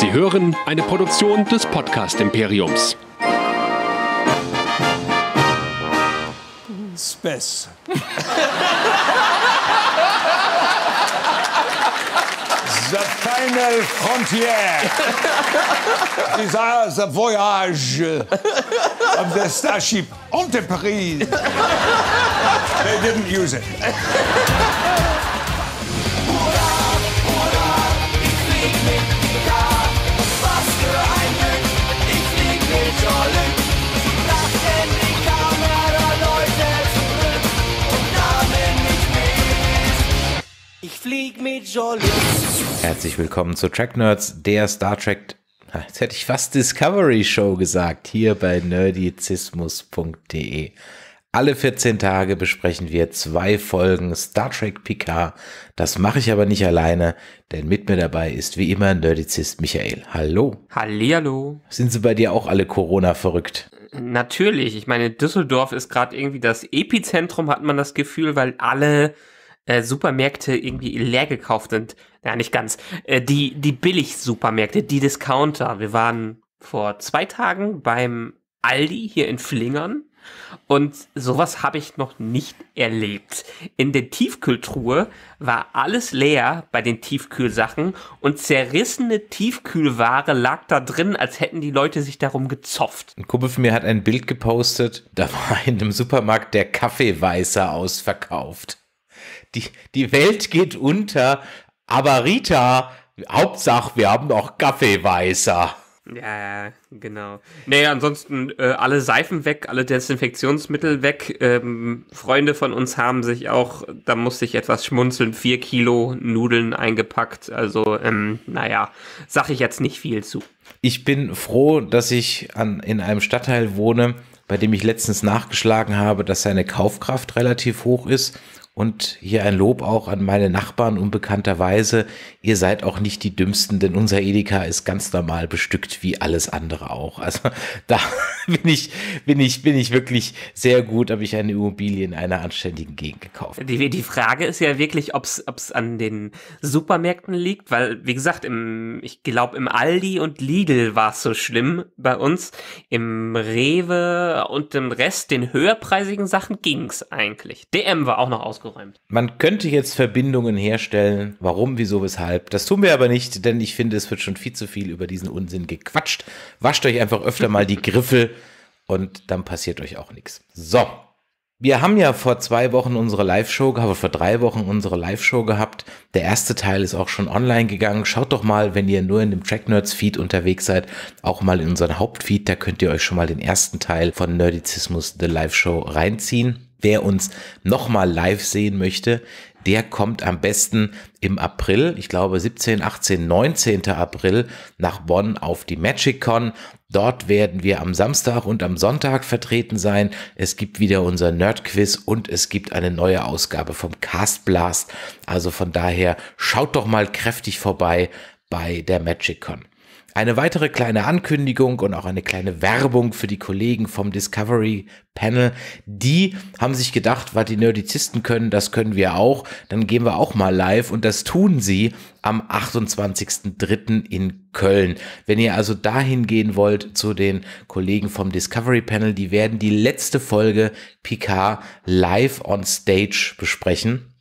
Sie hören eine Produktion des Podcast Imperiums. Spess. The final frontier. These are the voyage of the starship Enterprise. They didn't use it. Herzlich willkommen zu Track Nerds, der Star Trek. Ah, jetzt hätte ich fast Discovery Show gesagt, hier bei nerdizismus.de. Alle 14 Tage besprechen wir zwei Folgen Star Trek Picard. Das mache ich aber nicht alleine, denn mit mir dabei ist wie immer Nerdizist Michael. Hallo. Hallihallo. Sind sie bei dir auch alle Corona verrückt? Natürlich. Ich meine, Düsseldorf ist gerade irgendwie das Epizentrum, hat man das Gefühl, weil alle äh, Supermärkte irgendwie leer gekauft sind. Ja, nicht ganz. Äh, die, die Billig-Supermärkte, die Discounter. Wir waren vor zwei Tagen beim Aldi hier in Flingern. Und sowas habe ich noch nicht erlebt. In der Tiefkühltruhe war alles leer bei den Tiefkühlsachen und zerrissene Tiefkühlware lag da drin, als hätten die Leute sich darum gezopft. Ein Kumpel von mir hat ein Bild gepostet, da war in einem Supermarkt der Kaffeeweißer ausverkauft die, die Welt geht unter, aber Rita, Hauptsache, wir haben noch Kaffeeweißer. Ja, genau. Nee, ansonsten äh, alle Seifen weg, alle Desinfektionsmittel weg. Ähm, Freunde von uns haben sich auch, da musste ich etwas schmunzeln, vier Kilo Nudeln eingepackt. Also, ähm, naja, sag ich jetzt nicht viel zu. Ich bin froh, dass ich an, in einem Stadtteil wohne, bei dem ich letztens nachgeschlagen habe, dass seine Kaufkraft relativ hoch ist und hier ein Lob auch an meine Nachbarn unbekannterweise. Ihr seid auch nicht die Dümmsten, denn unser Edeka ist ganz normal bestückt wie alles andere auch. Also da bin ich, bin ich, bin ich wirklich sehr gut, habe ich eine Immobilie in einer anständigen Gegend gekauft. Die, die Frage ist ja wirklich, ob es an den Supermärkten liegt, weil, wie gesagt, im, ich glaube, im Aldi und Lidl war es so schlimm bei uns. Im Rewe und dem Rest, den höherpreisigen Sachen, ging es eigentlich. DM war auch noch ausgerüstet aufgeräumt. Man könnte jetzt Verbindungen herstellen, warum, wieso, weshalb. Das tun wir aber nicht, denn ich finde, es wird schon viel zu viel über diesen Unsinn gequatscht. Wascht euch einfach öfter mal die Griffel und dann passiert euch auch nichts. So. Wir haben ja vor zwei Wochen unsere Live-Show gehabt, vor drei Wochen unsere Live-Show gehabt. Der erste Teil ist auch schon online gegangen. Schaut doch mal, wenn ihr nur in dem Track Nerds Feed unterwegs seid, auch mal in unseren Hauptfeed. Da könnt ihr euch schon mal den ersten Teil von Nerdizismus The Live-Show reinziehen. Wer uns nochmal live sehen möchte, der kommt am besten im April, ich glaube 17, 18, 19. April nach Bonn auf die MagicCon. Dort werden wir am Samstag und am Sonntag vertreten sein. Es gibt wieder unser Nerdquiz und es gibt eine neue Ausgabe vom Cast Blast. Also von daher schaut doch mal kräftig vorbei bei der MagicCon. Eine weitere kleine Ankündigung und auch eine kleine Werbung für die Kollegen vom Discovery Panel. Die haben sich gedacht, was die Nerdizisten können, das können wir auch. Dann gehen wir auch mal live und das tun sie am 28.03. in Köln. Wenn ihr also dahin gehen wollt zu den Kollegen vom Discovery Panel, die werden die letzte Folge PK live on stage besprechen.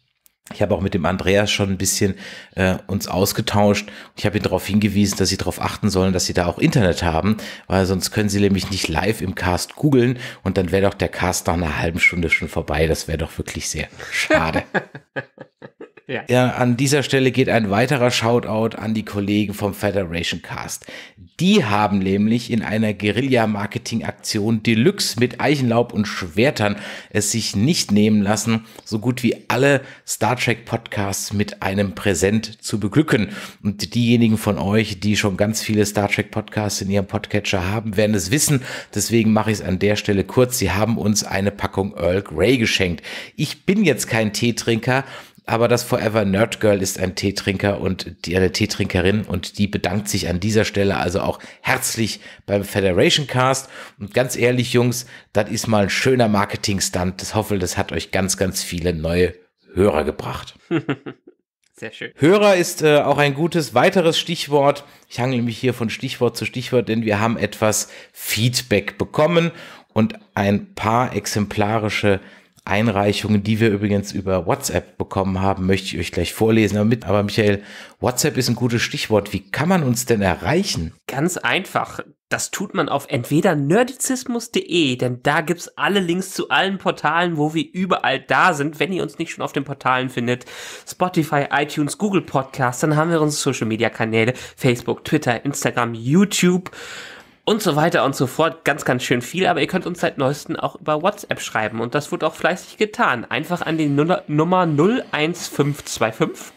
Ich habe auch mit dem Andreas schon ein bisschen äh, uns ausgetauscht. Ich habe ihn darauf hingewiesen, dass sie darauf achten sollen, dass sie da auch Internet haben, weil sonst können sie nämlich nicht live im Cast googeln und dann wäre doch der Cast nach einer halben Stunde schon vorbei. Das wäre doch wirklich sehr schade. Ja. ja. an dieser Stelle geht ein weiterer Shoutout an die Kollegen vom Federation Cast. Die haben nämlich in einer Guerilla-Marketing-Aktion Deluxe mit Eichenlaub und Schwertern es sich nicht nehmen lassen, so gut wie alle Star Trek-Podcasts mit einem Präsent zu beglücken. Und diejenigen von euch, die schon ganz viele Star Trek-Podcasts in ihrem Podcatcher haben, werden es wissen. Deswegen mache ich es an der Stelle kurz. Sie haben uns eine Packung Earl Grey geschenkt. Ich bin jetzt kein Teetrinker, aber das Forever Nerd Girl ist ein Teetrinker und die, eine Teetrinkerin und die bedankt sich an dieser Stelle also auch herzlich beim Federation Cast. Und ganz ehrlich, Jungs, das ist mal ein schöner Marketing-Stunt. Das hoffe, das hat euch ganz, ganz viele neue Hörer gebracht. Sehr schön. Hörer ist äh, auch ein gutes weiteres Stichwort. Ich hangle mich hier von Stichwort zu Stichwort, denn wir haben etwas Feedback bekommen und ein paar exemplarische Einreichungen, die wir übrigens über WhatsApp bekommen haben, möchte ich euch gleich vorlesen. Aber, mit, aber Michael, WhatsApp ist ein gutes Stichwort. Wie kann man uns denn erreichen? Ganz einfach. Das tut man auf entweder nerdizismus.de, denn da gibt's alle Links zu allen Portalen, wo wir überall da sind. Wenn ihr uns nicht schon auf den Portalen findet, Spotify, iTunes, Google Podcasts, dann haben wir unsere Social Media Kanäle, Facebook, Twitter, Instagram, YouTube und so weiter und so fort. Ganz, ganz schön viel, aber ihr könnt uns seit neuestem auch über WhatsApp schreiben und das wird auch fleißig getan. Einfach an die Nummer 01525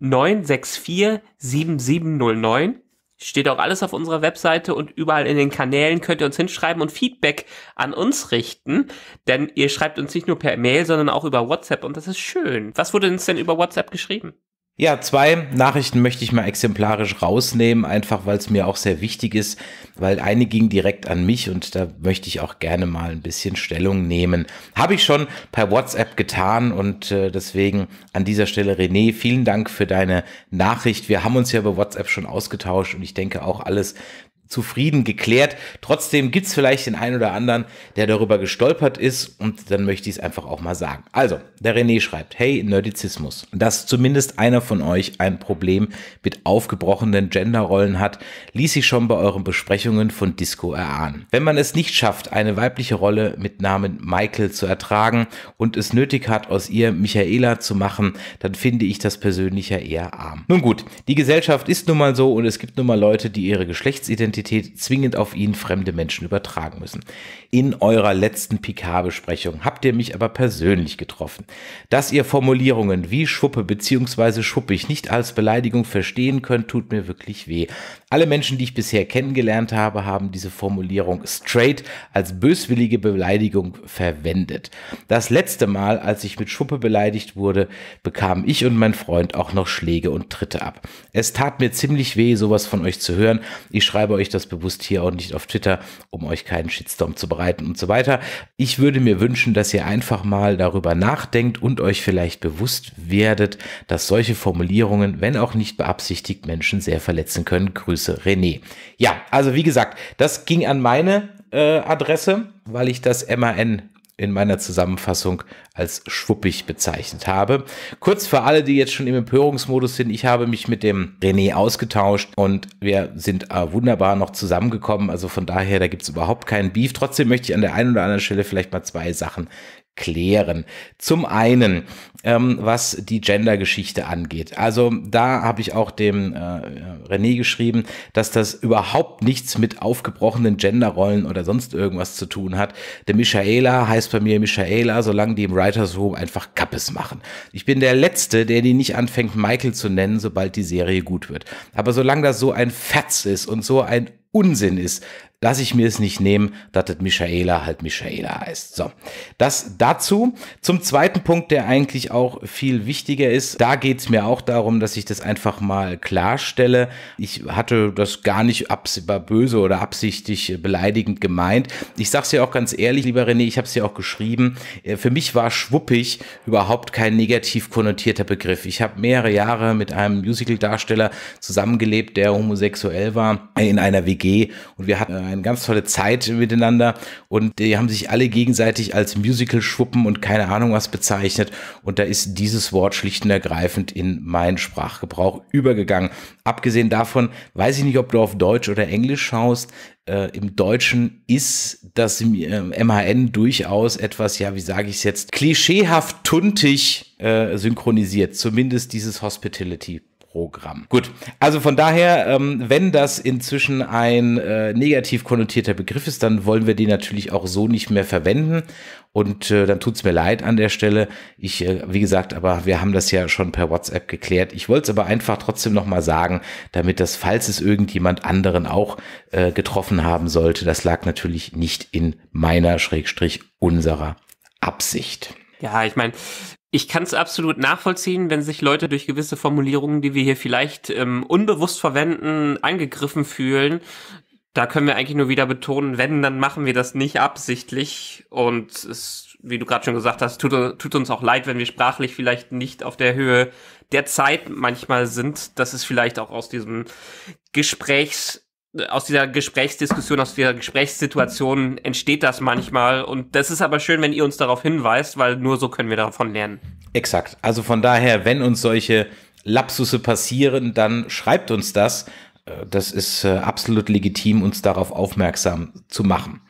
964 7709. Steht auch alles auf unserer Webseite und überall in den Kanälen könnt ihr uns hinschreiben und Feedback an uns richten. Denn ihr schreibt uns nicht nur per Mail, sondern auch über WhatsApp und das ist schön. Was wurde uns denn über WhatsApp geschrieben? Ja, zwei Nachrichten möchte ich mal exemplarisch rausnehmen, einfach weil es mir auch sehr wichtig ist, weil eine ging direkt an mich und da möchte ich auch gerne mal ein bisschen Stellung nehmen. Habe ich schon per WhatsApp getan und äh, deswegen an dieser Stelle René, vielen Dank für deine Nachricht. Wir haben uns ja über WhatsApp schon ausgetauscht und ich denke auch alles, zufrieden geklärt. Trotzdem gibt es vielleicht den einen oder anderen, der darüber gestolpert ist und dann möchte ich es einfach auch mal sagen. Also, der René schreibt, hey, Nerdizismus, dass zumindest einer von euch ein Problem mit aufgebrochenen Genderrollen hat, ließ sich schon bei euren Besprechungen von Disco erahnen. Wenn man es nicht schafft, eine weibliche Rolle mit Namen Michael zu ertragen und es nötig hat, aus ihr Michaela zu machen, dann finde ich das persönlich ja eher arm. Nun gut, die Gesellschaft ist nun mal so und es gibt nun mal Leute, die ihre Geschlechtsidentität Identität zwingend auf ihn fremde Menschen übertragen müssen. In eurer letzten PK-Besprechung habt ihr mich aber persönlich getroffen. Dass ihr Formulierungen wie Schuppe bzw. Schuppig nicht als Beleidigung verstehen könnt, tut mir wirklich weh. Alle Menschen, die ich bisher kennengelernt habe, haben diese Formulierung straight als böswillige Beleidigung verwendet. Das letzte Mal, als ich mit Schuppe beleidigt wurde, bekamen ich und mein Freund auch noch Schläge und Tritte ab. Es tat mir ziemlich weh, sowas von euch zu hören. Ich schreibe euch euch das bewusst hier und nicht auf Twitter, um euch keinen Shitstorm zu bereiten und so weiter. Ich würde mir wünschen, dass ihr einfach mal darüber nachdenkt und euch vielleicht bewusst werdet, dass solche Formulierungen, wenn auch nicht beabsichtigt, Menschen sehr verletzen können. Grüße René. Ja, also wie gesagt, das ging an meine äh, Adresse, weil ich das MAN in meiner Zusammenfassung als schwuppig bezeichnet habe. Kurz für alle, die jetzt schon im Empörungsmodus sind, ich habe mich mit dem René ausgetauscht und wir sind äh, wunderbar noch zusammengekommen. Also von daher, da gibt es überhaupt keinen Beef. Trotzdem möchte ich an der einen oder anderen Stelle vielleicht mal zwei Sachen klären. Zum einen, ähm, was die Gender-Geschichte angeht. Also da habe ich auch dem äh, René geschrieben, dass das überhaupt nichts mit aufgebrochenen Genderrollen oder sonst irgendwas zu tun hat. Der Michaela heißt bei mir Michaela, solange die im Writers Room einfach Kappes machen. Ich bin der Letzte, der die nicht anfängt, Michael zu nennen, sobald die Serie gut wird. Aber solange das so ein Fatz ist und so ein Unsinn ist, lasse ich mir es nicht nehmen, dass das Michaela halt Michaela heißt. So, das dazu. Zum zweiten Punkt, der eigentlich auch viel wichtiger ist, da geht es mir auch darum, dass ich das einfach mal klarstelle. Ich hatte das gar nicht absehbar böse oder absichtlich beleidigend gemeint. Ich sage es dir auch ganz ehrlich, lieber René, ich habe es dir auch geschrieben. Äh, für mich war schwuppig überhaupt kein negativ konnotierter Begriff. Ich habe mehrere Jahre mit einem Musical-Darsteller zusammengelebt, der homosexuell war, in einer WG und wir hatten äh, eine ganz tolle Zeit miteinander und die haben sich alle gegenseitig als Musical-Schwuppen und keine Ahnung was bezeichnet. Und da ist dieses Wort schlicht und ergreifend in meinen Sprachgebrauch übergegangen. Abgesehen davon weiß ich nicht, ob du auf Deutsch oder Englisch schaust. Äh, im Deutschen ist das äh, MHN durchaus etwas, ja, wie sage ich es jetzt, klischeehaft tuntig äh, synchronisiert, zumindest dieses Hospitality. Programm. Gut, also von daher, ähm, wenn das inzwischen ein äh, negativ konnotierter Begriff ist, dann wollen wir den natürlich auch so nicht mehr verwenden. Und äh, dann tut es mir leid an der Stelle. Ich, äh, wie gesagt, aber wir haben das ja schon per WhatsApp geklärt. Ich wollte es aber einfach trotzdem nochmal sagen, damit das, falls es irgendjemand anderen auch äh, getroffen haben sollte, das lag natürlich nicht in meiner Schrägstrich unserer Absicht. Ja, ich meine, ich kann es absolut nachvollziehen, wenn sich Leute durch gewisse Formulierungen, die wir hier vielleicht ähm, unbewusst verwenden, angegriffen fühlen. Da können wir eigentlich nur wieder betonen, wenn, dann machen wir das nicht absichtlich. Und es, wie du gerade schon gesagt hast, tut, tut uns auch leid, wenn wir sprachlich vielleicht nicht auf der Höhe der Zeit manchmal sind. Das ist vielleicht auch aus diesem Gesprächs aus dieser Gesprächsdiskussion, aus dieser Gesprächssituation entsteht das manchmal. Und das ist aber schön, wenn ihr uns darauf hinweist, weil nur so können wir davon lernen. Exakt. Also von daher, wenn uns solche Lapsusse passieren, dann schreibt uns das. Äh, das ist äh, absolut legitim, uns darauf aufmerksam zu machen.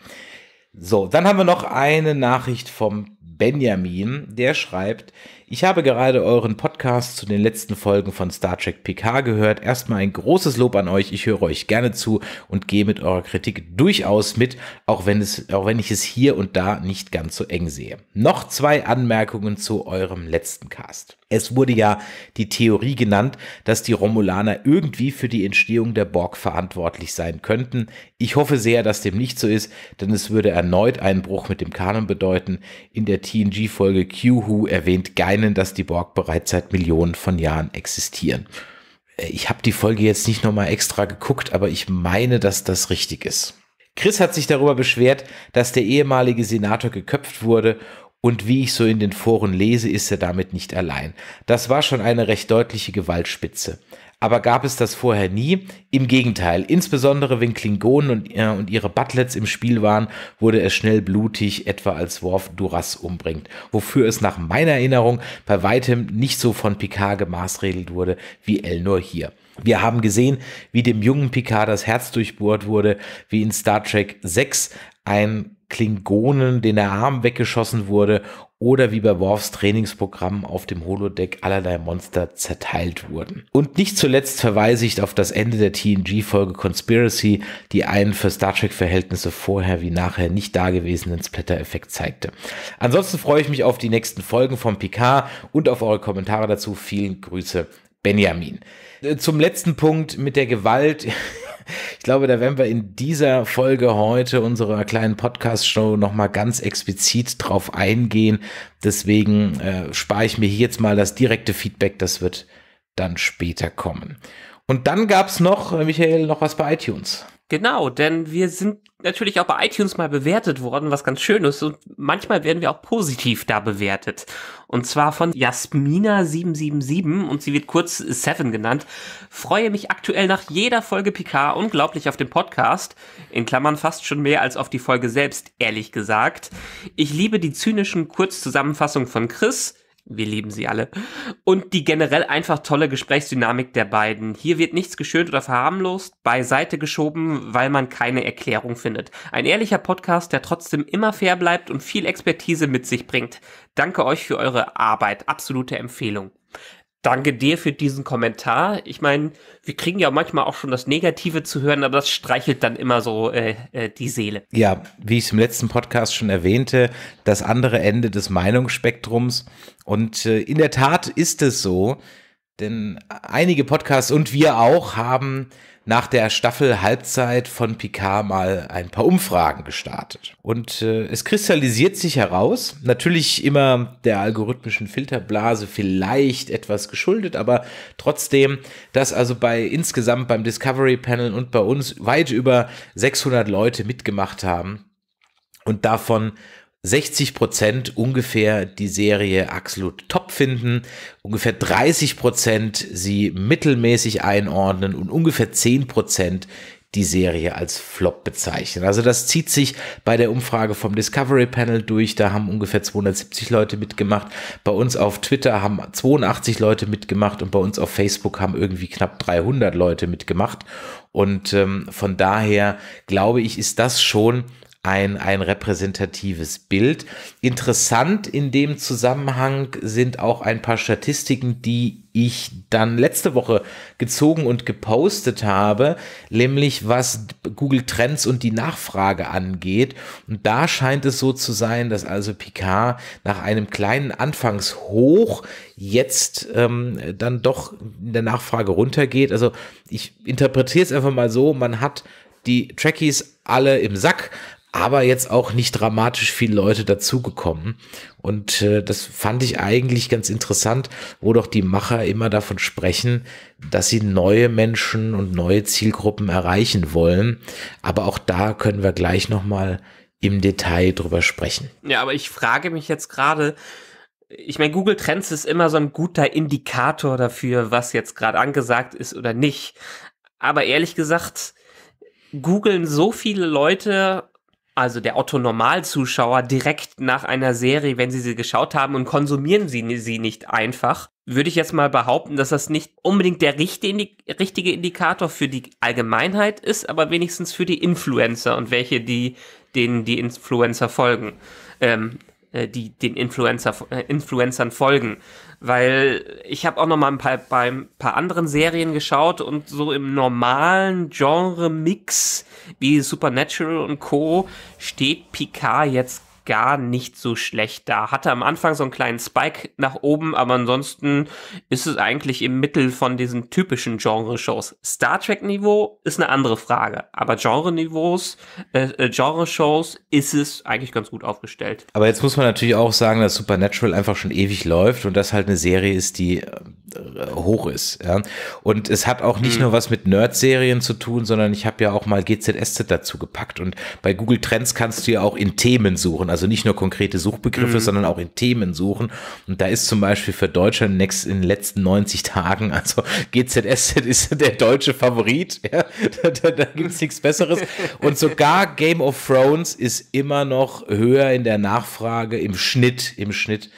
So, dann haben wir noch eine Nachricht vom Benjamin, der schreibt, ich habe gerade euren Podcast zu den letzten Folgen von Star Trek PK gehört. Erstmal ein großes Lob an euch. Ich höre euch gerne zu und gehe mit eurer Kritik durchaus mit, auch wenn, es, auch wenn ich es hier und da nicht ganz so eng sehe. Noch zwei Anmerkungen zu eurem letzten Cast. Es wurde ja die Theorie genannt, dass die Romulaner irgendwie für die Entstehung der Borg verantwortlich sein könnten. Ich hoffe sehr, dass dem nicht so ist, denn es würde erneut einen Bruch mit dem Kanon bedeuten. In der TNG-Folge Q-Who erwähnt Geinen, dass die Borg bereits seit Millionen von Jahren existieren. Äh, ich habe die Folge jetzt nicht nochmal extra geguckt, aber ich meine, dass das richtig ist. Chris hat sich darüber beschwert, dass der ehemalige Senator geköpft wurde und wie ich so in den Foren lese, ist er damit nicht allein. Das war schon eine recht deutliche Gewaltspitze. Aber gab es das vorher nie? Im Gegenteil, insbesondere wenn Klingonen und, äh, und ihre Butlets im Spiel waren, wurde es schnell blutig, etwa als Worf Duras umbringt, wofür es nach meiner Erinnerung bei weitem nicht so von Picard gemaßregelt wurde wie Elnor hier. Wir haben gesehen, wie dem jungen Picard das Herz durchbohrt wurde, wie in Star Trek 6 ein Klingonen, den der Arm weggeschossen wurde oder wie bei Worfs Trainingsprogramm auf dem Holodeck allerlei Monster zerteilt wurden. Und nicht zuletzt verweise ich auf das Ende der TNG-Folge Conspiracy, die einen für Star Trek-Verhältnisse vorher wie nachher nicht dagewesenen Splatter-Effekt zeigte. Ansonsten freue ich mich auf die nächsten Folgen von Picard und auf eure Kommentare dazu. Vielen Grüße, Benjamin. Äh, zum letzten Punkt mit der Gewalt. Ich glaube, da werden wir in dieser Folge heute unserer kleinen Podcast-Show nochmal ganz explizit drauf eingehen. Deswegen äh, spare ich mir jetzt mal das direkte Feedback. Das wird dann später kommen. Und dann gab es noch, äh, Michael, noch was bei iTunes. Genau, denn wir sind natürlich auch bei iTunes mal bewertet worden, was ganz schön ist. Und manchmal werden wir auch positiv da bewertet. Und zwar von Jasmina777 und sie wird kurz Seven genannt. Freue mich aktuell nach jeder Folge PK unglaublich auf den Podcast. In Klammern fast schon mehr als auf die Folge selbst, ehrlich gesagt. Ich liebe die zynischen Kurzzusammenfassungen von Chris wir lieben sie alle. Und die generell einfach tolle Gesprächsdynamik der beiden. Hier wird nichts geschönt oder verharmlost, beiseite geschoben, weil man keine Erklärung findet. Ein ehrlicher Podcast, der trotzdem immer fair bleibt und viel Expertise mit sich bringt. Danke euch für eure Arbeit. Absolute Empfehlung. Danke dir für diesen Kommentar. Ich meine, wir kriegen ja manchmal auch schon das Negative zu hören, aber das streichelt dann immer so äh, äh, die Seele. Ja, wie ich es im letzten Podcast schon erwähnte, das andere Ende des Meinungsspektrums. Und äh, in der Tat ist es so, denn einige Podcasts und wir auch haben nach der Staffel Halbzeit von Picard mal ein paar Umfragen gestartet. Und äh, es kristallisiert sich heraus, natürlich immer der algorithmischen Filterblase vielleicht etwas geschuldet, aber trotzdem, dass also bei insgesamt beim Discovery Panel und bei uns weit über 600 Leute mitgemacht haben und davon 60 Prozent ungefähr die Serie absolut top finden, ungefähr 30 Prozent sie mittelmäßig einordnen und ungefähr 10 Prozent die Serie als Flop bezeichnen. Also das zieht sich bei der Umfrage vom Discovery Panel durch. Da haben ungefähr 270 Leute mitgemacht. Bei uns auf Twitter haben 82 Leute mitgemacht und bei uns auf Facebook haben irgendwie knapp 300 Leute mitgemacht. Und ähm, von daher glaube ich, ist das schon ein, ein repräsentatives Bild. Interessant in dem Zusammenhang sind auch ein paar Statistiken, die ich dann letzte Woche gezogen und gepostet habe, nämlich was Google Trends und die Nachfrage angeht. Und da scheint es so zu sein, dass also Picard nach einem kleinen Anfangshoch jetzt ähm, dann doch in der Nachfrage runtergeht. Also ich interpretiere es einfach mal so, man hat die Trekkies alle im Sack, aber jetzt auch nicht dramatisch viele Leute dazugekommen. Und äh, das fand ich eigentlich ganz interessant, wo doch die Macher immer davon sprechen, dass sie neue Menschen und neue Zielgruppen erreichen wollen. Aber auch da können wir gleich nochmal im Detail drüber sprechen. Ja, aber ich frage mich jetzt gerade, ich meine, Google Trends ist immer so ein guter Indikator dafür, was jetzt gerade angesagt ist oder nicht. Aber ehrlich gesagt, googeln so viele Leute also der otto normal direkt nach einer Serie, wenn sie sie geschaut haben und konsumieren sie sie nicht einfach, würde ich jetzt mal behaupten, dass das nicht unbedingt der richtige Indikator für die Allgemeinheit ist, aber wenigstens für die Influencer und welche, die denen die Influencer folgen. Ähm, äh, die den Influencer, äh, Influencern folgen. Weil ich habe auch noch mal ein paar, bei ein paar anderen Serien geschaut und so im normalen Genre-Mix wie Supernatural und Co. steht Picard jetzt gar nicht so schlecht da. Hatte am Anfang so einen kleinen Spike nach oben, aber ansonsten ist es eigentlich im Mittel von diesen typischen Genre-Shows. Star Trek-Niveau ist eine andere Frage, aber Genre-Niveaus, äh, äh, Genre-Shows ist es eigentlich ganz gut aufgestellt. Aber jetzt muss man natürlich auch sagen, dass Supernatural einfach schon ewig läuft und das halt eine Serie ist, die äh, hoch ist. Ja? Und es hat auch nicht mhm. nur was mit Nerd-Serien zu tun, sondern ich habe ja auch mal GZSZ dazu gepackt und bei Google Trends kannst du ja auch in Themen suchen. Also also nicht nur konkrete Suchbegriffe, mhm. sondern auch in Themen suchen. Und da ist zum Beispiel für Deutschland next, in den letzten 90 Tagen, also GZSZ ist der deutsche Favorit. Ja, da da, da gibt es nichts Besseres. Und sogar Game of Thrones ist immer noch höher in der Nachfrage im Schnitt, im Schnitt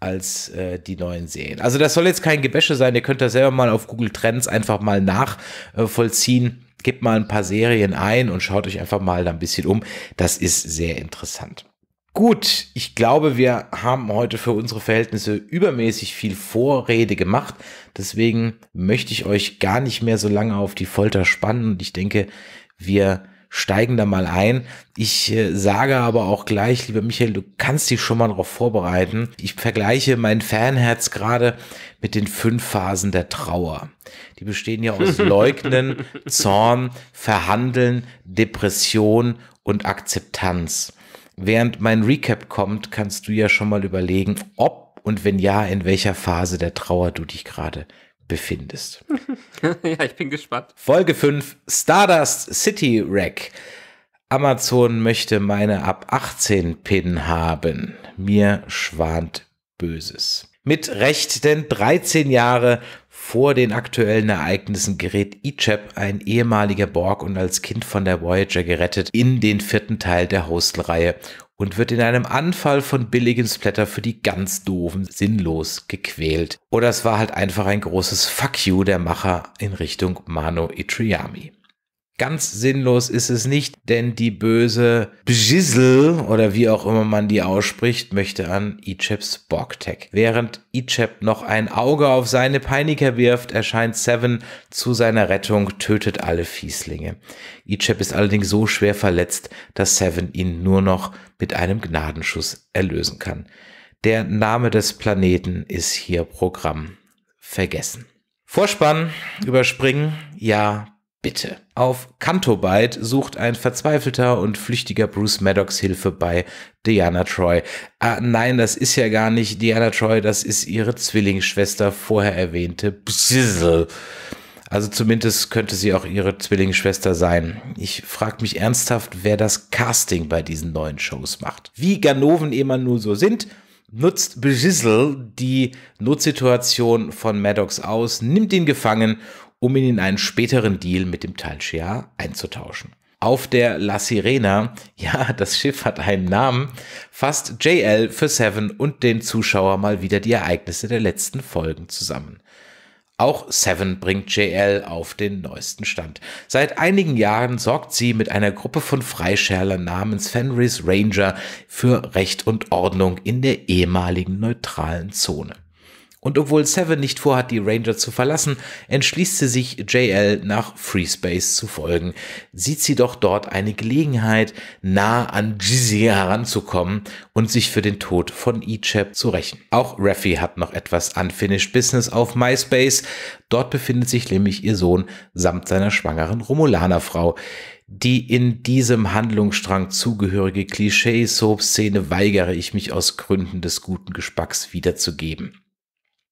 als äh, die neuen Serien. Also das soll jetzt kein Gebäsche sein, ihr könnt das selber mal auf Google Trends einfach mal nachvollziehen. Äh, Gebt mal ein paar Serien ein und schaut euch einfach mal da ein bisschen um. Das ist sehr interessant. Gut, ich glaube, wir haben heute für unsere Verhältnisse übermäßig viel Vorrede gemacht. Deswegen möchte ich euch gar nicht mehr so lange auf die Folter spannen. Und ich denke, wir steigen da mal ein. Ich äh, sage aber auch gleich, lieber Michael, du kannst dich schon mal darauf vorbereiten. Ich vergleiche mein Fanherz gerade mit den fünf Phasen der Trauer. Die bestehen ja aus Leugnen, Zorn, Verhandeln, Depression und Akzeptanz während mein Recap kommt, kannst du ja schon mal überlegen, ob und wenn ja, in welcher Phase der Trauer du dich gerade befindest. ja, ich bin gespannt. Folge 5: Stardust City Rack. Amazon möchte meine ab 18 Pin haben. Mir schwant Böses. Mit Recht, denn 13 Jahre vor den aktuellen Ereignissen gerät Ichab, ein ehemaliger Borg und als Kind von der Voyager gerettet, in den vierten Teil der Hostelreihe und wird in einem Anfall von billigen Splatter für die ganz doofen sinnlos gequält. Oder es war halt einfach ein großes Fuck you der Macher in Richtung Mano Itriami. Ganz sinnlos ist es nicht, denn die böse Bjizzle oder wie auch immer man die ausspricht, möchte an Icheps Borgtech. Während Ichep noch ein Auge auf seine Peiniger wirft, erscheint Seven zu seiner Rettung, tötet alle Fieslinge. Ichep ist allerdings so schwer verletzt, dass Seven ihn nur noch mit einem Gnadenschuss erlösen kann. Der Name des Planeten ist hier Programm. Vergessen. Vorspann, überspringen, ja, Bitte. Auf Cantobite sucht ein verzweifelter und flüchtiger Bruce Maddox Hilfe bei Diana Troy. Ah, nein, das ist ja gar nicht Diana Troy, das ist ihre Zwillingsschwester, vorher erwähnte Bzizzle. Also zumindest könnte sie auch ihre Zwillingsschwester sein. Ich frage mich ernsthaft, wer das Casting bei diesen neuen Shows macht. Wie Ganoven immer nur so sind, nutzt Bzizzle die Notsituation von Maddox aus, nimmt ihn gefangen und um ihn in einen späteren Deal mit dem Talchia einzutauschen. Auf der La Sirena, ja, das Schiff hat einen Namen, fasst JL für Seven und den Zuschauer mal wieder die Ereignisse der letzten Folgen zusammen. Auch Seven bringt JL auf den neuesten Stand. Seit einigen Jahren sorgt sie mit einer Gruppe von Freischärlern namens Fenris Ranger für Recht und Ordnung in der ehemaligen neutralen Zone. Und obwohl Seven nicht vorhat, die Ranger zu verlassen, entschließt sie sich, JL nach Freespace zu folgen. Sieht sie doch dort eine Gelegenheit, nah an Jizzy heranzukommen und sich für den Tod von Ichab zu rächen. Auch Raffi hat noch etwas Unfinished Business auf MySpace. Dort befindet sich nämlich ihr Sohn samt seiner schwangeren Romulanerfrau die in diesem Handlungsstrang zugehörige Klischee-Soap-Szene weigere ich mich aus Gründen des guten Geschmacks wiederzugeben.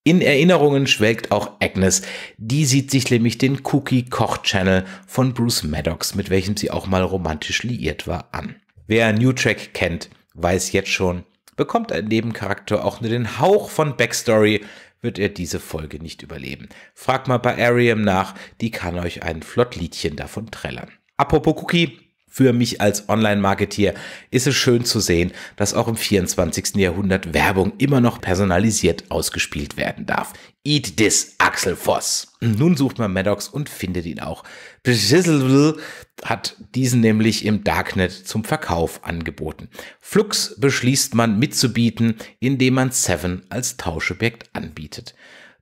In Erinnerungen schwelgt auch Agnes. Die sieht sich nämlich den Cookie-Koch-Channel von Bruce Maddox, mit welchem sie auch mal romantisch liiert war, an. Wer New Track kennt, weiß jetzt schon, bekommt ein Nebencharakter auch nur den Hauch von Backstory, wird er diese Folge nicht überleben. Fragt mal bei Ariam nach, die kann euch ein Flottliedchen davon trällern. Apropos Cookie, für mich als Online-Marketeer ist es schön zu sehen, dass auch im 24. Jahrhundert Werbung immer noch personalisiert ausgespielt werden darf. Eat this, Axel Voss. Nun sucht man Maddox und findet ihn auch. Besizzle hat diesen nämlich im Darknet zum Verkauf angeboten. Flux beschließt man mitzubieten, indem man Seven als Tauschobjekt anbietet.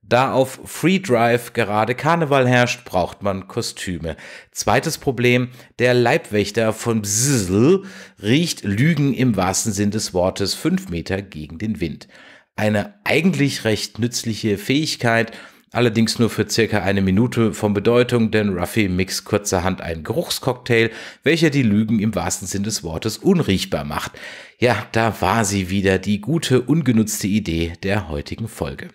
Da auf Free Drive gerade Karneval herrscht, braucht man Kostüme. Zweites Problem, der Leibwächter von Bzzl riecht Lügen im wahrsten Sinn des Wortes fünf Meter gegen den Wind. Eine eigentlich recht nützliche Fähigkeit, allerdings nur für circa eine Minute von Bedeutung, denn Ruffy mixt kurzerhand einen Geruchscocktail, welcher die Lügen im wahrsten Sinn des Wortes unriechbar macht. Ja, da war sie wieder, die gute, ungenutzte Idee der heutigen Folge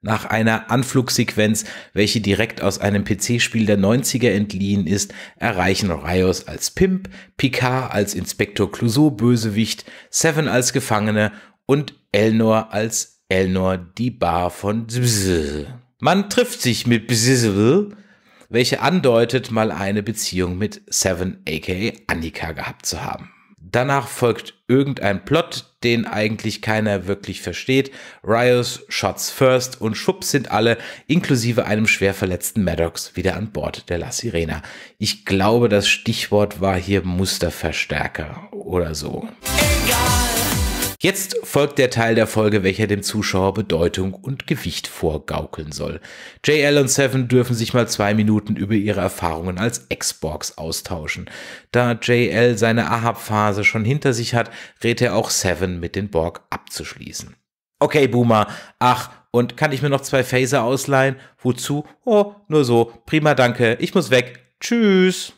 nach einer Anflugsequenz, welche direkt aus einem PC-Spiel der 90er entliehen ist, erreichen Rios als Pimp, Picard als Inspektor Clouseau Bösewicht, Seven als Gefangene und Elnor als Elnor die Bar von Bzzz. Man trifft sich mit Bzzz, welche andeutet, mal eine Beziehung mit Seven aka Annika gehabt zu haben. Danach folgt irgendein Plot, den eigentlich keiner wirklich versteht. Rios, Shots First und Schubs sind alle, inklusive einem schwer verletzten Maddox, wieder an Bord der La Sirena. Ich glaube, das Stichwort war hier Musterverstärker oder so. Egal. Jetzt folgt der Teil der Folge, welcher dem Zuschauer Bedeutung und Gewicht vorgaukeln soll. JL und Seven dürfen sich mal zwei Minuten über ihre Erfahrungen als Xbox austauschen. Da JL seine Ahab-Phase schon hinter sich hat, rät er auch Seven mit den Borg abzuschließen. Okay, Boomer, ach, und kann ich mir noch zwei Phaser ausleihen? Wozu? Oh, nur so. Prima, danke. Ich muss weg. Tschüss.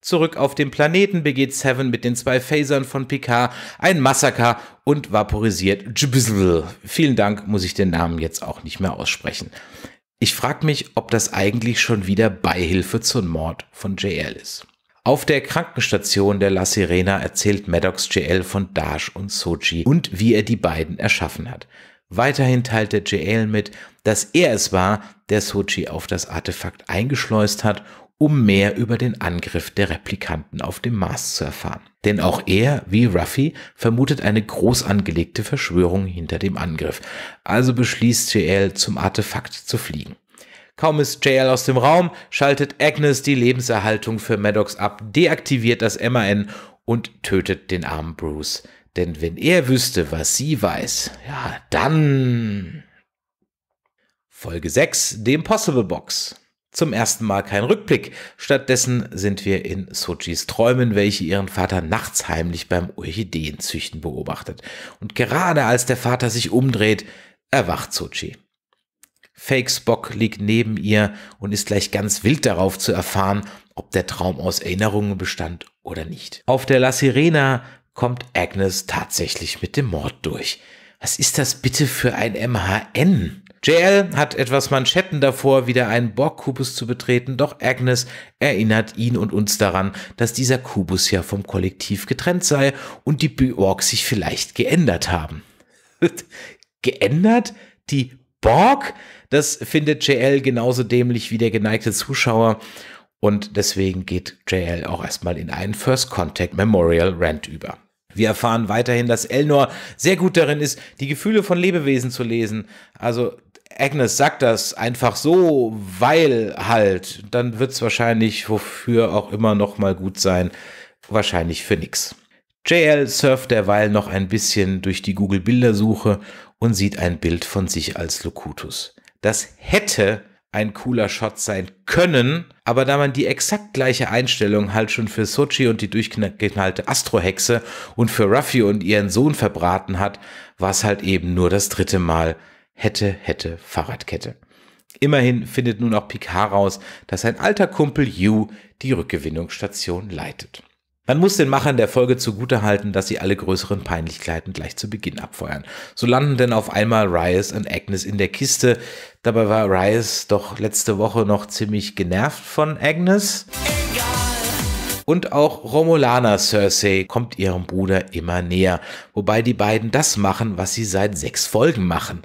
Zurück auf dem Planeten begeht Seven mit den zwei Phasern von Picard ein Massaker und vaporisiert Jbzl. Vielen Dank, muss ich den Namen jetzt auch nicht mehr aussprechen. Ich frage mich, ob das eigentlich schon wieder Beihilfe zum Mord von JL ist. Auf der Krankenstation der La Sirena erzählt Maddox JL von Dash und Sochi und wie er die beiden erschaffen hat. Weiterhin teilt der JL mit, dass er es war, der Sochi auf das Artefakt eingeschleust hat um mehr über den Angriff der Replikanten auf dem Mars zu erfahren. Denn auch er, wie Ruffy, vermutet eine groß angelegte Verschwörung hinter dem Angriff. Also beschließt JL, zum Artefakt zu fliegen. Kaum ist JL aus dem Raum, schaltet Agnes die Lebenserhaltung für Maddox ab, deaktiviert das MAN und tötet den armen Bruce. Denn wenn er wüsste, was sie weiß, ja, dann. Folge 6, dem Possible Box. Zum ersten Mal kein Rückblick. Stattdessen sind wir in Sochis Träumen, welche ihren Vater nachts heimlich beim Orchideenzüchten beobachtet. Und gerade als der Vater sich umdreht, erwacht Sochi. Fake Spock liegt neben ihr und ist gleich ganz wild darauf zu erfahren, ob der Traum aus Erinnerungen bestand oder nicht. Auf der La Sirena kommt Agnes tatsächlich mit dem Mord durch. Was ist das bitte für ein MHN? JL hat etwas Manschetten davor, wieder einen Borg-Kubus zu betreten, doch Agnes erinnert ihn und uns daran, dass dieser Kubus ja vom Kollektiv getrennt sei und die Borg sich vielleicht geändert haben. geändert? Die Borg? Das findet JL genauso dämlich wie der geneigte Zuschauer. Und deswegen geht JL auch erstmal in einen First Contact Memorial Rant über. Wir erfahren weiterhin, dass Elnor sehr gut darin ist, die Gefühle von Lebewesen zu lesen. Also Agnes sagt das einfach so, weil halt, dann wird es wahrscheinlich, wofür auch immer, nochmal gut sein. Wahrscheinlich für nix. JL surft derweil noch ein bisschen durch die Google-Bildersuche und sieht ein Bild von sich als Locutus. Das hätte ein cooler Shot sein können, aber da man die exakt gleiche Einstellung halt schon für Sochi und die durchgeknallte Astrohexe und für Ruffy und ihren Sohn verbraten hat, war es halt eben nur das dritte Mal, hätte, hätte Fahrradkette. Immerhin findet nun auch Picard raus, dass sein alter Kumpel Yu die Rückgewinnungsstation leitet. Man muss den Machern der Folge zugutehalten, dass sie alle größeren Peinlichkeiten gleich zu Beginn abfeuern. So landen denn auf einmal Rias und Agnes in der Kiste. Dabei war Rias doch letzte Woche noch ziemlich genervt von Agnes. Und auch Romulana Cersei kommt ihrem Bruder immer näher, wobei die beiden das machen, was sie seit sechs Folgen machen.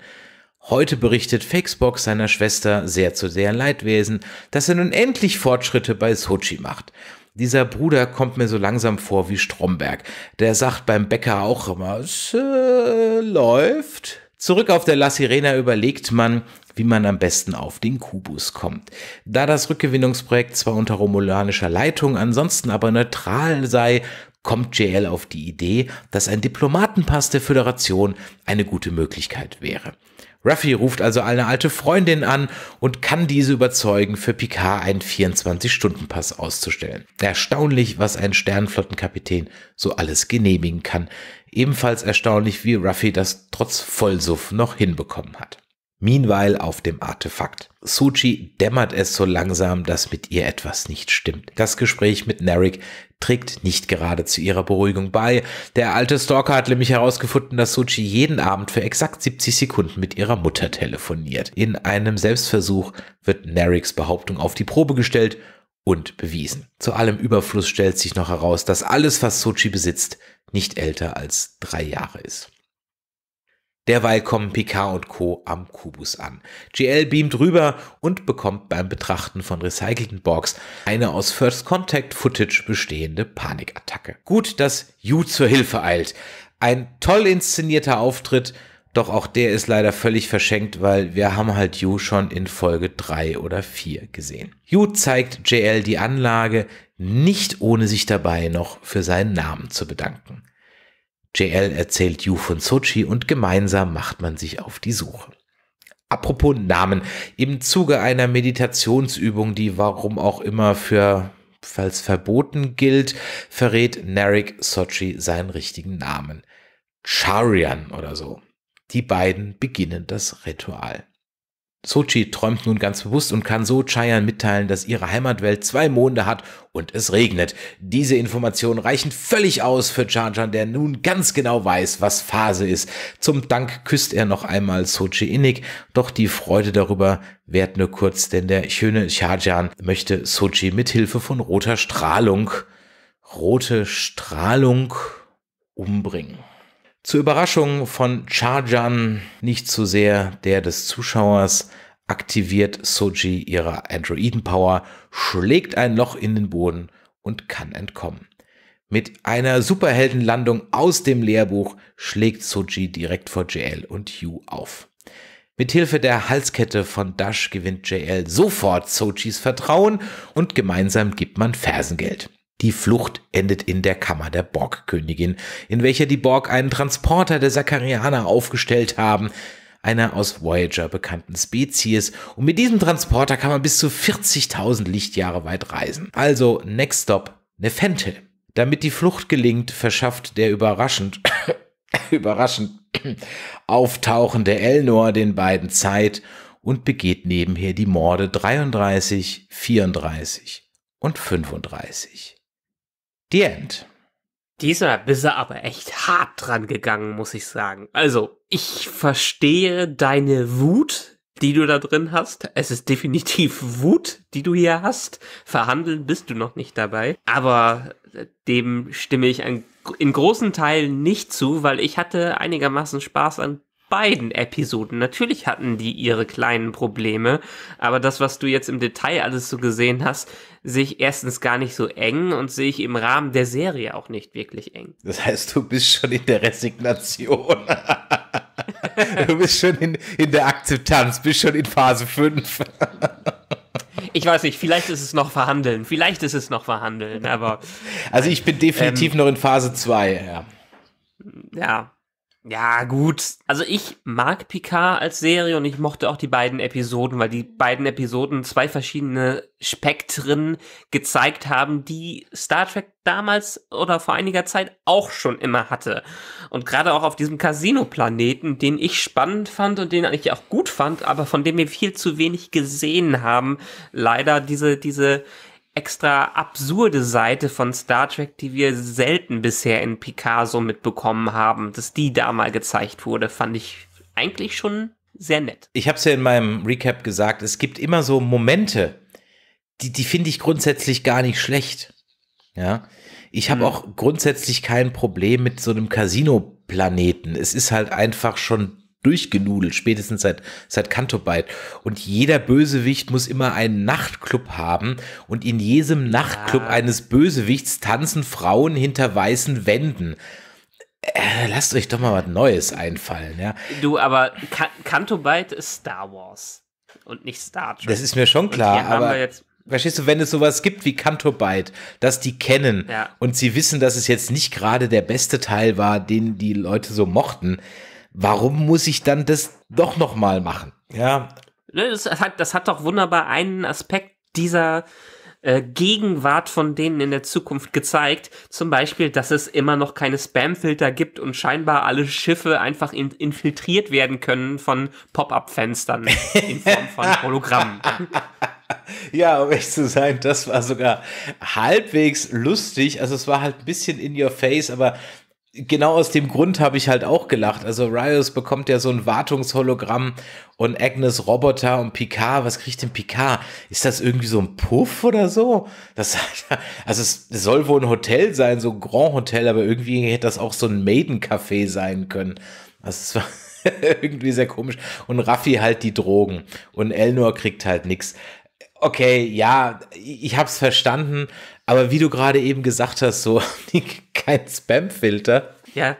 Heute berichtet Fakesbox seiner Schwester sehr zu sehr Leidwesen, dass er nun endlich Fortschritte bei Sochi macht. Dieser Bruder kommt mir so langsam vor wie Stromberg. Der sagt beim Bäcker auch immer, es äh, läuft. Zurück auf der La Sirena überlegt man, wie man am besten auf den Kubus kommt. Da das Rückgewinnungsprojekt zwar unter romulanischer Leitung, ansonsten aber neutral sei, kommt JL auf die Idee, dass ein Diplomatenpass der Föderation eine gute Möglichkeit wäre. Ruffy ruft also eine alte Freundin an und kann diese überzeugen, für Picard einen 24-Stunden-Pass auszustellen. Erstaunlich, was ein Sternenflottenkapitän so alles genehmigen kann. Ebenfalls erstaunlich, wie Ruffy das trotz Vollsuff noch hinbekommen hat. Meanwhile auf dem Artefakt. Suchi dämmert es so langsam, dass mit ihr etwas nicht stimmt. Das Gespräch mit Narek trägt nicht gerade zu ihrer Beruhigung bei. Der alte Stalker hat nämlich herausgefunden, dass Suchi jeden Abend für exakt 70 Sekunden mit ihrer Mutter telefoniert. In einem Selbstversuch wird Nareks Behauptung auf die Probe gestellt und bewiesen. Zu allem Überfluss stellt sich noch heraus, dass alles, was Suchi besitzt, nicht älter als drei Jahre ist. Derweil kommen Picard und Co. am Kubus an. GL beamt rüber und bekommt beim Betrachten von recycelten Borgs eine aus First Contact Footage bestehende Panikattacke. Gut, dass Yu zur Hilfe eilt. Ein toll inszenierter Auftritt, doch auch der ist leider völlig verschenkt, weil wir haben halt Yu schon in Folge 3 oder 4 gesehen. Yu zeigt JL die Anlage, nicht ohne sich dabei noch für seinen Namen zu bedanken. JL erzählt Yu von Sochi und gemeinsam macht man sich auf die Suche. Apropos Namen, im Zuge einer Meditationsübung, die warum auch immer für falls verboten gilt, verrät Narek Sochi seinen richtigen Namen. Charian oder so. Die beiden beginnen das Ritual. Sochi träumt nun ganz bewusst und kann so Chayan mitteilen, dass ihre Heimatwelt zwei Monde hat und es regnet. Diese Informationen reichen völlig aus für Chanchan, der nun ganz genau weiß, was Phase ist. Zum Dank küsst er noch einmal Sochi innig, doch die Freude darüber währt nur kurz, denn der schöne Chajan möchte Sochi mithilfe von roter Strahlung, rote Strahlung umbringen. Zur Überraschung von Charjan, nicht zu so sehr der des Zuschauers, aktiviert Soji ihre Androiden-Power, schlägt ein Loch in den Boden und kann entkommen. Mit einer Superheldenlandung aus dem Lehrbuch schlägt Soji direkt vor JL und Yu auf. Mithilfe der Halskette von Dash gewinnt JL sofort Sochis Vertrauen und gemeinsam gibt man Fersengeld. Die Flucht endet in der Kammer der Borgkönigin, in welcher die Borg einen Transporter der Sakarianer aufgestellt haben, einer aus Voyager bekannten Spezies. Und mit diesem Transporter kann man bis zu 40.000 Lichtjahre weit reisen. Also Next Stop Nefente. Damit die Flucht gelingt, verschafft der überraschend, überraschend auftauchende Elnor den beiden Zeit und begeht nebenher die Morde 33, 34 und 35. The End. Diesmal bist du aber echt hart dran gegangen, muss ich sagen. Also, ich verstehe deine Wut, die du da drin hast. Es ist definitiv Wut, die du hier hast. Verhandeln bist du noch nicht dabei. Aber äh, dem stimme ich in großen Teilen nicht zu, weil ich hatte einigermaßen Spaß an beiden Episoden. Natürlich hatten die ihre kleinen Probleme, aber das, was du jetzt im Detail alles so gesehen hast, sehe ich erstens gar nicht so eng und sehe ich im Rahmen der Serie auch nicht wirklich eng. Das heißt, du bist schon in der Resignation. du bist schon in, in der Akzeptanz, bist schon in Phase 5. ich weiß nicht, vielleicht ist es noch verhandeln, vielleicht ist es noch verhandeln, aber. Also ich bin definitiv ähm, noch in Phase 2, ja. Ja, ja, gut. Also ich mag Picard als Serie und ich mochte auch die beiden Episoden, weil die beiden Episoden zwei verschiedene Spektren gezeigt haben, die Star Trek damals oder vor einiger Zeit auch schon immer hatte. Und gerade auch auf diesem Casino-Planeten, den ich spannend fand und den ich auch gut fand, aber von dem wir viel zu wenig gesehen haben, leider diese, diese extra absurde Seite von Star Trek, die wir selten bisher in Picasso mitbekommen haben, dass die da mal gezeigt wurde, fand ich eigentlich schon sehr nett. Ich habe es ja in meinem Recap gesagt, es gibt immer so Momente, die, die finde ich grundsätzlich gar nicht schlecht. Ja. Ich habe hm. auch grundsätzlich kein Problem mit so einem Casino-Planeten. Es ist halt einfach schon durchgenudelt, spätestens seit, seit Kanto Und jeder Bösewicht muss immer einen Nachtclub haben und in jedem Nachtclub ah. eines Bösewichts tanzen Frauen hinter weißen Wänden. Äh, lasst euch doch mal was Neues einfallen, ja. Du, aber kan Kanto ist Star Wars und nicht Star Trek. Das ist mir schon klar, aber verstehst du, wenn es sowas gibt wie Kanto Byte, dass die kennen ja. und sie wissen, dass es jetzt nicht gerade der beste Teil war, den die Leute so mochten, warum muss ich dann das doch nochmal machen? Ja. Ne, das hat, das hat doch wunderbar einen Aspekt dieser äh, Gegenwart von denen in der Zukunft gezeigt. Zum Beispiel, dass es immer noch keine Spamfilter gibt und scheinbar alle Schiffe einfach in, infiltriert werden können von Pop-up-Fenstern in Form von Hologrammen. ja, um echt zu sein, das war sogar halbwegs lustig. Also es war halt ein bisschen in your face, aber genau aus dem Grund habe ich halt auch gelacht. Also Rios bekommt ja so ein Wartungshologramm und Agnes Roboter und Picard. Was kriegt denn Picard? Ist das irgendwie so ein Puff oder so? Das, also es soll wohl ein Hotel sein, so ein Grand Hotel, aber irgendwie hätte das auch so ein Maiden-Café sein können. Das ist irgendwie sehr komisch. Und Raffi halt die Drogen und Elnor kriegt halt nichts okay, ja, ich habe es verstanden, aber wie du gerade eben gesagt hast, so kein Spam-Filter. Ja,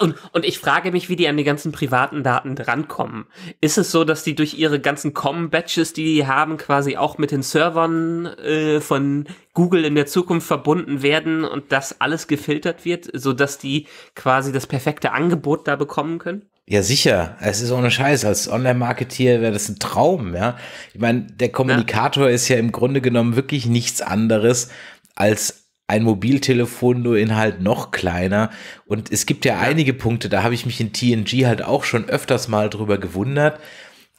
und, und ich frage mich, wie die an die ganzen privaten Daten drankommen. Ist es so, dass die durch ihre ganzen Com-Batches, die die haben, quasi auch mit den Servern äh, von Google in der Zukunft verbunden werden und das alles gefiltert wird, sodass die quasi das perfekte Angebot da bekommen können? Ja, sicher. Es ist ohne Scheiß. Als Online-Marketeer wäre das ein Traum, ja. Ich meine, der Kommunikator ja. ist ja im Grunde genommen wirklich nichts anderes als ein Mobiltelefon nur in halt noch kleiner. Und es gibt ja, ja. einige Punkte, da habe ich mich in TNG halt auch schon öfters mal drüber gewundert.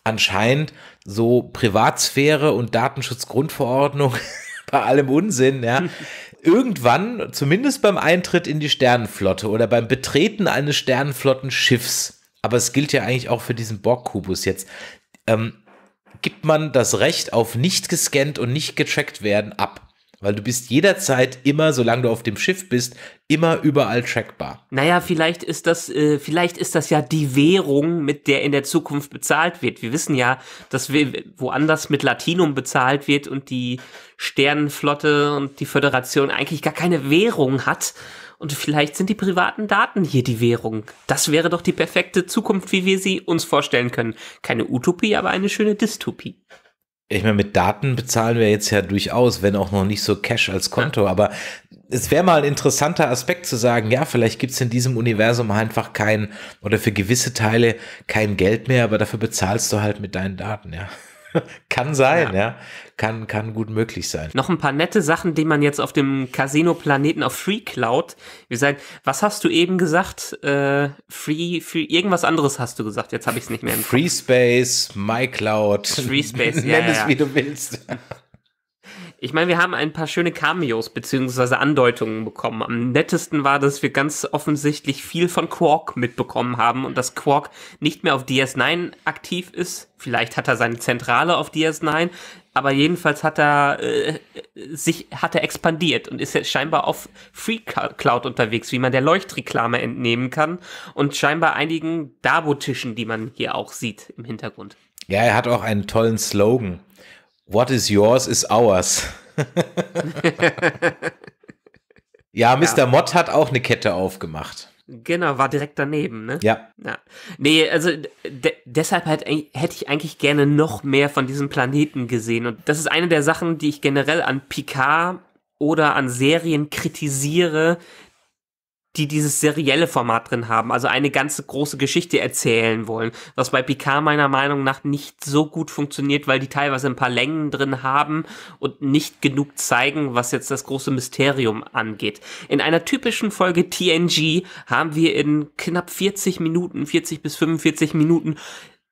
Anscheinend so Privatsphäre und Datenschutzgrundverordnung bei allem Unsinn, ja. Irgendwann, zumindest beim Eintritt in die Sternenflotte oder beim Betreten eines Sternenflottenschiffs, aber es gilt ja eigentlich auch für diesen Borg-Kubus jetzt, ähm, gibt man das Recht auf nicht gescannt und nicht getrackt werden ab. Weil du bist jederzeit immer, solange du auf dem Schiff bist, immer überall trackbar. Naja, vielleicht ist das, äh, vielleicht ist das ja die Währung, mit der in der Zukunft bezahlt wird. Wir wissen ja, dass wir woanders mit Latinum bezahlt wird und die Sternenflotte und die Föderation eigentlich gar keine Währung hat. Und vielleicht sind die privaten Daten hier die Währung. Das wäre doch die perfekte Zukunft, wie wir sie uns vorstellen können. Keine Utopie, aber eine schöne Dystopie ich meine, mit Daten bezahlen wir jetzt ja durchaus, wenn auch noch nicht so Cash als Konto, ja. aber es wäre mal ein interessanter Aspekt zu sagen, ja, vielleicht gibt es in diesem Universum einfach kein oder für gewisse Teile kein Geld mehr, aber dafür bezahlst du halt mit deinen Daten, ja. Kann sein, ja. ja kann, kann gut möglich sein. Noch ein paar nette Sachen, die man jetzt auf dem Casino-Planeten auf Free Cloud, wir sagen, was hast du eben gesagt? Äh, free, free, irgendwas anderes hast du gesagt, jetzt habe ich es nicht mehr im Free Space, MyCloud. Free Space, ja. Nenn ja, ja. es, wie du willst. Ich meine, wir haben ein paar schöne Cameos bzw. Andeutungen bekommen. Am nettesten war, dass wir ganz offensichtlich viel von Quark mitbekommen haben und dass Quark nicht mehr auf DS9 aktiv ist. Vielleicht hat er seine Zentrale auf DS9. Aber jedenfalls hat er äh, äh, sich hat er expandiert und ist jetzt scheinbar auf Free Cloud unterwegs, wie man der Leuchtreklame entnehmen kann und scheinbar einigen Dabo-Tischen, die man hier auch sieht im Hintergrund. Ja, er hat auch einen tollen Slogan. What is yours is ours. ja, Mr. Ja. Mott hat auch eine Kette aufgemacht. Genau, war direkt daneben, ne? Ja. ja. Nee, also de deshalb halt, hätte ich eigentlich gerne noch mehr von diesem Planeten gesehen. Und das ist eine der Sachen, die ich generell an Picard oder an Serien kritisiere, die dieses serielle Format drin haben, also eine ganze große Geschichte erzählen wollen, was bei Picard meiner Meinung nach nicht so gut funktioniert, weil die teilweise ein paar Längen drin haben und nicht genug zeigen, was jetzt das große Mysterium angeht. In einer typischen Folge TNG haben wir in knapp 40 Minuten, 40 bis 45 Minuten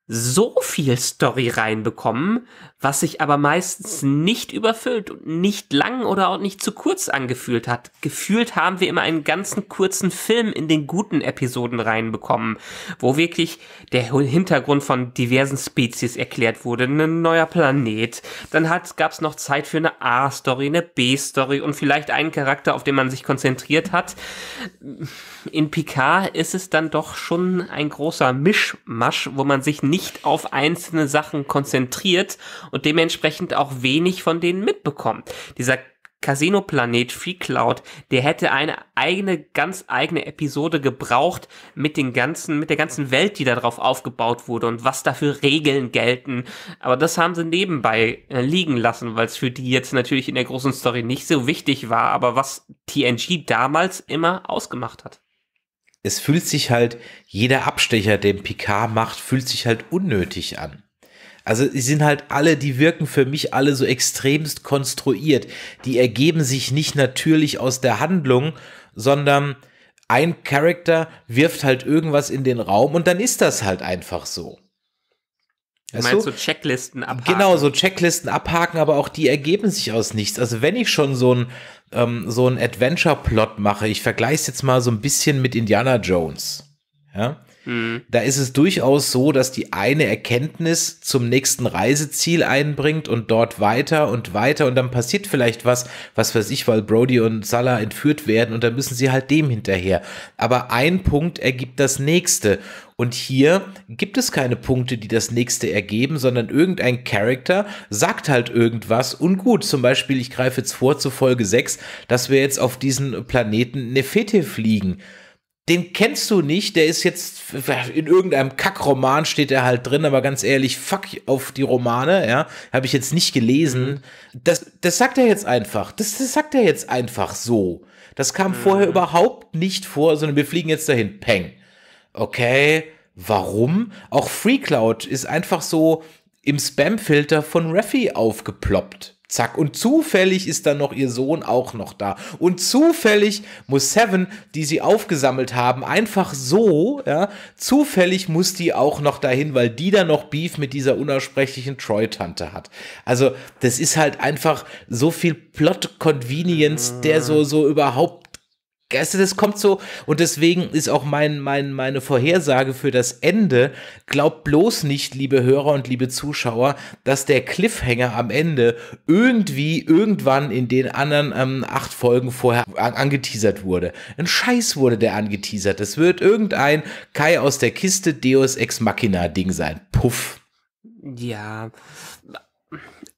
so viel Story reinbekommen, was sich aber meistens nicht überfüllt und nicht lang oder auch nicht zu kurz angefühlt hat. Gefühlt haben wir immer einen ganzen kurzen Film in den guten Episoden reinbekommen, wo wirklich der Hintergrund von diversen Spezies erklärt wurde, ein neuer Planet. Dann gab es noch Zeit für eine A-Story, eine B-Story und vielleicht einen Charakter, auf den man sich konzentriert hat. In Picard ist es dann doch schon ein großer Mischmasch, wo man sich nicht nicht auf einzelne Sachen konzentriert und dementsprechend auch wenig von denen mitbekommt. Dieser Casino Planet Free Cloud, der hätte eine eigene, ganz eigene Episode gebraucht mit den ganzen, mit der ganzen Welt, die darauf aufgebaut wurde und was dafür Regeln gelten. Aber das haben sie nebenbei äh, liegen lassen, weil es für die jetzt natürlich in der großen Story nicht so wichtig war, aber was TNG damals immer ausgemacht hat es fühlt sich halt, jeder Abstecher, den Picard macht, fühlt sich halt unnötig an. Also sie sind halt alle, die wirken für mich alle so extremst konstruiert. Die ergeben sich nicht natürlich aus der Handlung, sondern ein Charakter wirft halt irgendwas in den Raum und dann ist das halt einfach so. Du meinst so Checklisten abhaken? Genau, so Checklisten abhaken, aber auch die ergeben sich aus nichts. Also wenn ich schon so ein ähm, so einen Adventure-Plot mache. Ich vergleiche es jetzt mal so ein bisschen mit Indiana Jones. Ja? Mhm. Da ist es durchaus so, dass die eine Erkenntnis zum nächsten Reiseziel einbringt und dort weiter und weiter und dann passiert vielleicht was, was weiß ich, weil Brody und Salah entführt werden und dann müssen sie halt dem hinterher. Aber ein Punkt ergibt das nächste und hier gibt es keine Punkte, die das nächste ergeben, sondern irgendein Charakter sagt halt irgendwas und gut. Zum Beispiel, ich greife jetzt vor zu Folge 6, dass wir jetzt auf diesen Planeten Nefete fliegen den kennst du nicht, der ist jetzt in irgendeinem Kackroman steht er halt drin, aber ganz ehrlich, fuck auf die Romane, ja, habe ich jetzt nicht gelesen. Mhm. Das, das sagt er jetzt einfach. Das, das sagt er jetzt einfach so. Das kam mhm. vorher überhaupt nicht vor, sondern wir fliegen jetzt dahin. Peng. Okay, warum? Auch FreeCloud ist einfach so im Spam-Filter von Raffi aufgeploppt. Zack. Und zufällig ist dann noch ihr Sohn auch noch da. Und zufällig muss Seven, die sie aufgesammelt haben, einfach so, ja, zufällig muss die auch noch dahin, weil die dann noch Beef mit dieser unaussprechlichen Troy-Tante hat. Also, das ist halt einfach so viel Plot-Convenience, der so, so überhaupt Weißt das kommt so und deswegen ist auch mein, mein, meine Vorhersage für das Ende, glaubt bloß nicht, liebe Hörer und liebe Zuschauer, dass der Cliffhanger am Ende irgendwie irgendwann in den anderen ähm, acht Folgen vorher an angeteasert wurde. Ein Scheiß wurde der angeteasert. Es wird irgendein Kai aus der Kiste Deus Ex Machina Ding sein. Puff. Ja,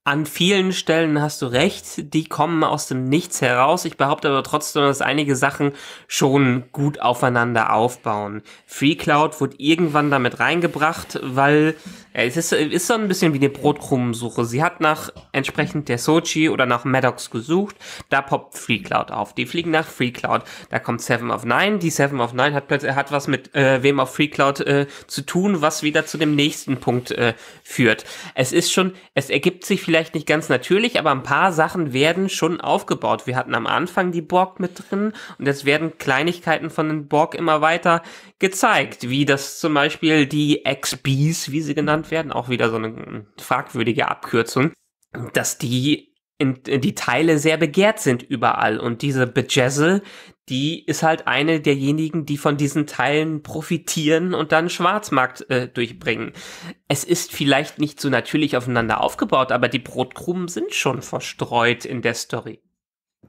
an vielen Stellen hast du recht, die kommen aus dem Nichts heraus. Ich behaupte aber trotzdem, dass einige Sachen schon gut aufeinander aufbauen. Free Cloud wurde irgendwann damit reingebracht, weil ja, es ist, ist so ein bisschen wie eine Brotkrumensuche. Sie hat nach entsprechend der Sochi oder nach Maddox gesucht. Da poppt FreeCloud auf. Die fliegen nach FreeCloud. Da kommt Seven of Nine. Die Seven of Nine hat plötzlich hat was mit äh, wem auf FreeCloud äh, zu tun, was wieder zu dem nächsten Punkt äh, führt. Es ist schon, es ergibt sich vielleicht nicht ganz natürlich, aber ein paar Sachen werden schon aufgebaut. Wir hatten am Anfang die Borg mit drin und es werden Kleinigkeiten von den Borg immer weiter gezeigt, wie das zum Beispiel die XBs, wie sie genannt genannt werden, auch wieder so eine äh, fragwürdige Abkürzung, dass die in, äh, die Teile sehr begehrt sind überall. Und diese Bejazzle, die ist halt eine derjenigen, die von diesen Teilen profitieren und dann Schwarzmarkt äh, durchbringen. Es ist vielleicht nicht so natürlich aufeinander aufgebaut, aber die Brotkrumen sind schon verstreut in der Story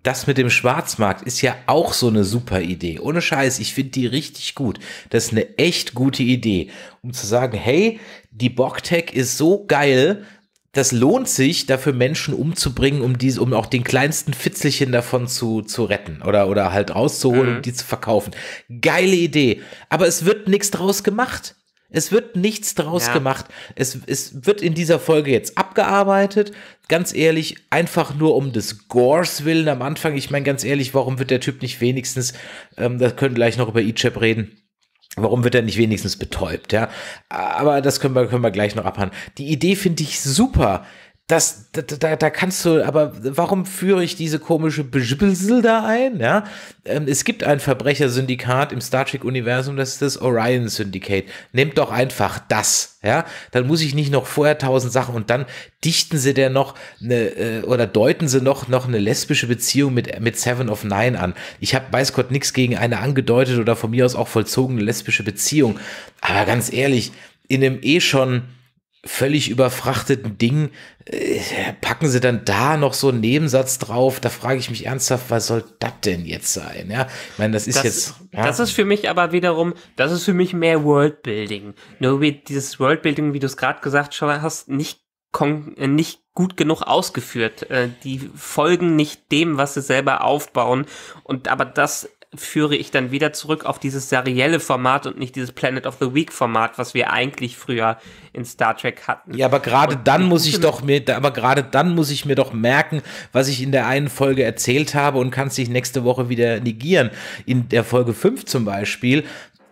das mit dem Schwarzmarkt ist ja auch so eine super Idee. Ohne Scheiß, ich finde die richtig gut. Das ist eine echt gute Idee, um zu sagen, hey, die Bocktech ist so geil, das lohnt sich, dafür Menschen umzubringen, um diese, um auch den kleinsten Fitzelchen davon zu, zu retten oder, oder halt rauszuholen mhm. um die zu verkaufen. Geile Idee. Aber es wird nichts draus gemacht. Es wird nichts draus ja. gemacht. Es, es wird in dieser Folge jetzt abgearbeitet. Ganz ehrlich, einfach nur um des Gores willen am Anfang. Ich meine, ganz ehrlich, warum wird der Typ nicht wenigstens, ähm, da können gleich noch über Ichab reden. Warum wird er nicht wenigstens betäubt, ja? Aber das können wir, können wir gleich noch abhandeln. Die Idee finde ich super das, da, da, da kannst du, aber warum führe ich diese komische Beschüppelsel da ein? Ja? Ähm, es gibt ein Verbrechersyndikat im Star Trek-Universum, das ist das Orion Syndicate. Nehmt doch einfach das, ja. Dann muss ich nicht noch vorher tausend Sachen und dann dichten sie der noch eine, äh, oder deuten sie noch, noch eine lesbische Beziehung mit, mit Seven of Nine an. Ich habe weiß Gott nichts gegen eine angedeutete oder von mir aus auch vollzogene lesbische Beziehung. Aber ganz ehrlich, in dem eh schon völlig überfrachteten Ding äh, packen sie dann da noch so einen Nebensatz drauf. Da frage ich mich ernsthaft, was soll das denn jetzt sein? Ja, ich meine, das ist das, jetzt. Ja. Das ist für mich aber wiederum, das ist für mich mehr Worldbuilding. Nur wie dieses Worldbuilding, wie du es gerade gesagt hast, nicht äh, nicht gut genug ausgeführt. Äh, die folgen nicht dem, was sie selber aufbauen. Und aber das führe ich dann wieder zurück auf dieses serielle Format und nicht dieses Planet of the Week Format, was wir eigentlich früher in Star Trek hatten. Ja, aber gerade dann muss ich doch mir, aber gerade dann muss ich mir doch merken, was ich in der einen Folge erzählt habe und kann es sich nächste Woche wieder negieren. In der Folge 5 zum Beispiel,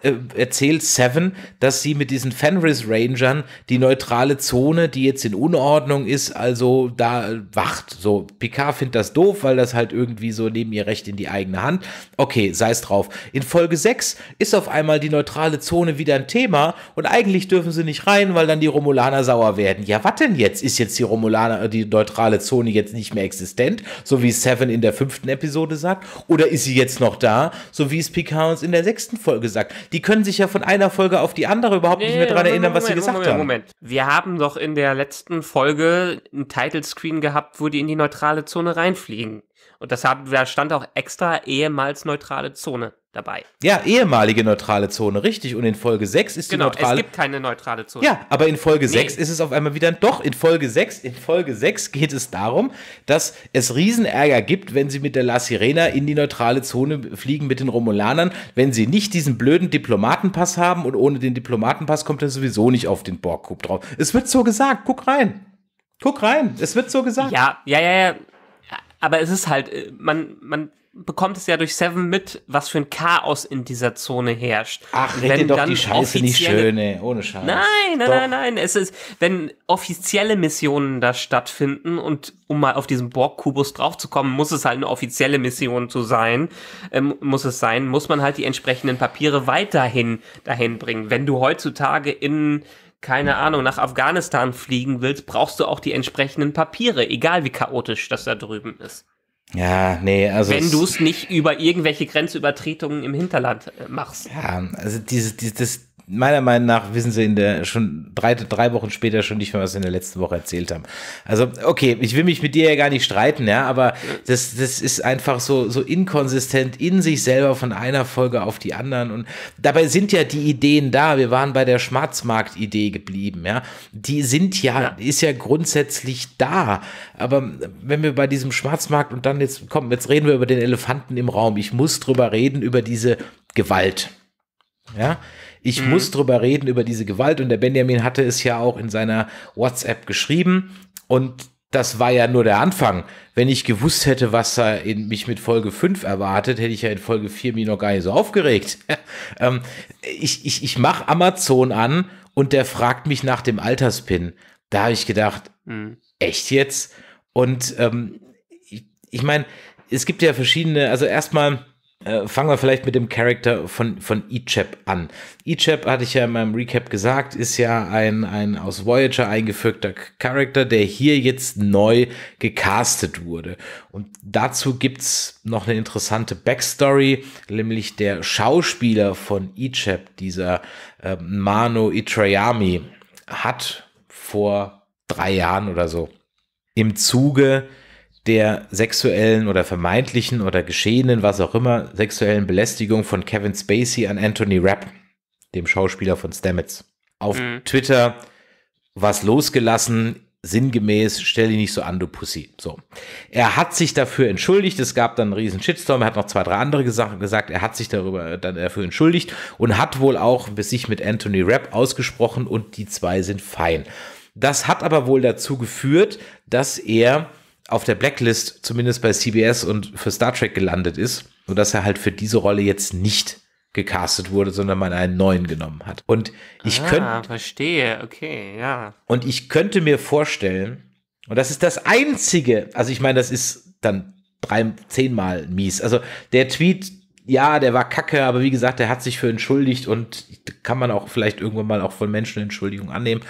äh, erzählt Seven, dass sie mit diesen Fenris Rangern die neutrale Zone, die jetzt in Unordnung ist, also da äh, wacht. So, Picard findet das doof, weil das halt irgendwie so neben ihr Recht in die eigene Hand. Okay, sei es drauf. In Folge 6 ist auf einmal die neutrale Zone wieder ein Thema und eigentlich dürfen sie nicht rein, weil dann die Romulaner sauer werden. Ja, was denn jetzt? Ist jetzt die Romulaner, äh, die neutrale Zone jetzt nicht mehr existent, so wie Seven in der fünften Episode sagt? Oder ist sie jetzt noch da, so wie es Picard uns in der sechsten Folge sagt? Die die können sich ja von einer Folge auf die andere überhaupt nee, nicht mehr daran erinnern, was sie gesagt Moment, haben. Moment, wir haben doch in der letzten Folge einen Titlescreen gehabt, wo die in die neutrale Zone reinfliegen. Und das haben, da stand auch extra ehemals neutrale Zone dabei. Ja, ehemalige neutrale Zone, richtig. Und in Folge 6 ist genau, die neutrale. Es gibt keine neutrale Zone. Ja, aber in Folge nee. 6 ist es auf einmal wieder. Doch, in Folge 6, in Folge 6 geht es darum, dass es Riesenärger gibt, wenn sie mit der La Sirena in die neutrale Zone fliegen mit den Romulanern, wenn sie nicht diesen blöden Diplomatenpass haben und ohne den Diplomatenpass kommt er sowieso nicht auf den Borgkub drauf. Es wird so gesagt, guck rein. Guck rein, es wird so gesagt. Ja, ja, ja, ja aber es ist halt, äh, man, man bekommt es ja durch Seven mit, was für ein Chaos in dieser Zone herrscht. Ach, red wenn doch die Scheiße nicht schöne, ohne Scheiße. Nein, nein, nein, nein. Es ist, wenn offizielle Missionen da stattfinden und um mal auf diesen Borg-Kubus draufzukommen, muss es halt eine offizielle Mission zu sein, ähm, muss es sein, muss man halt die entsprechenden Papiere weiterhin dahin bringen. Wenn du heutzutage in keine Ahnung, nach Afghanistan fliegen willst, brauchst du auch die entsprechenden Papiere, egal wie chaotisch das da drüben ist. Ja, nee, also. Wenn du es nicht über irgendwelche Grenzübertretungen im Hinterland äh, machst. Ja, also dieses, dieses, meiner Meinung nach wissen sie in der schon drei, drei Wochen später schon nicht mehr, was sie in der letzten Woche erzählt haben. Also, okay, ich will mich mit dir ja gar nicht streiten, ja, aber das, das ist einfach so, so inkonsistent in sich selber von einer Folge auf die anderen. Und dabei sind ja die Ideen da. Wir waren bei der Schwarzmarkt-Idee geblieben, ja. Die sind ja, ja, ist ja grundsätzlich da. Aber wenn wir bei diesem Schwarzmarkt und dann jetzt, komm, jetzt reden wir über den Elefanten im Raum. Ich muss drüber reden, über diese Gewalt. Ja, ich mhm. muss drüber reden, über diese Gewalt. Und der Benjamin hatte es ja auch in seiner WhatsApp geschrieben. Und das war ja nur der Anfang. Wenn ich gewusst hätte, was er in, mich mit Folge 5 erwartet, hätte ich ja in Folge 4 mich noch gar nicht so aufgeregt. ähm, ich ich, ich mache Amazon an und der fragt mich nach dem Alterspin. Da habe ich gedacht, mhm. echt jetzt? Und ähm, ich, ich meine, es gibt ja verschiedene, also erstmal äh, fangen wir vielleicht mit dem Charakter von, von Ichab an. Ichab, hatte ich ja in meinem Recap gesagt, ist ja ein, ein aus Voyager eingefügter Charakter, der hier jetzt neu gecastet wurde. Und dazu gibt's noch eine interessante Backstory, nämlich der Schauspieler von Ichab, dieser äh, Mano Itrayami, hat vor drei Jahren oder so im Zuge der sexuellen oder vermeintlichen oder geschehenen, was auch immer, sexuellen Belästigung von Kevin Spacey an Anthony Rapp, dem Schauspieler von Stamets. Auf mhm. Twitter was losgelassen, sinngemäß, stell dich nicht so an, du Pussy. So. Er hat sich dafür entschuldigt, es gab dann einen riesen Shitstorm, er hat noch zwei, drei andere Sachen gesagt er hat sich darüber äh, dann dafür entschuldigt und hat wohl auch sich mit Anthony Rapp ausgesprochen und die zwei sind fein. Das hat aber wohl dazu geführt, dass er auf der Blacklist zumindest bei CBS und für Star Trek gelandet ist, sodass er halt für diese Rolle jetzt nicht gecastet wurde, sondern man einen neuen genommen hat. Und ich ah, könnte verstehe, okay, ja. Und ich könnte mir vorstellen, und das ist das einzige, also ich meine, das ist dann drei, zehnmal mies. Also der Tweet ja, der war kacke, aber wie gesagt, der hat sich für entschuldigt und kann man auch vielleicht irgendwann mal auch von Menschen Entschuldigung annehmen.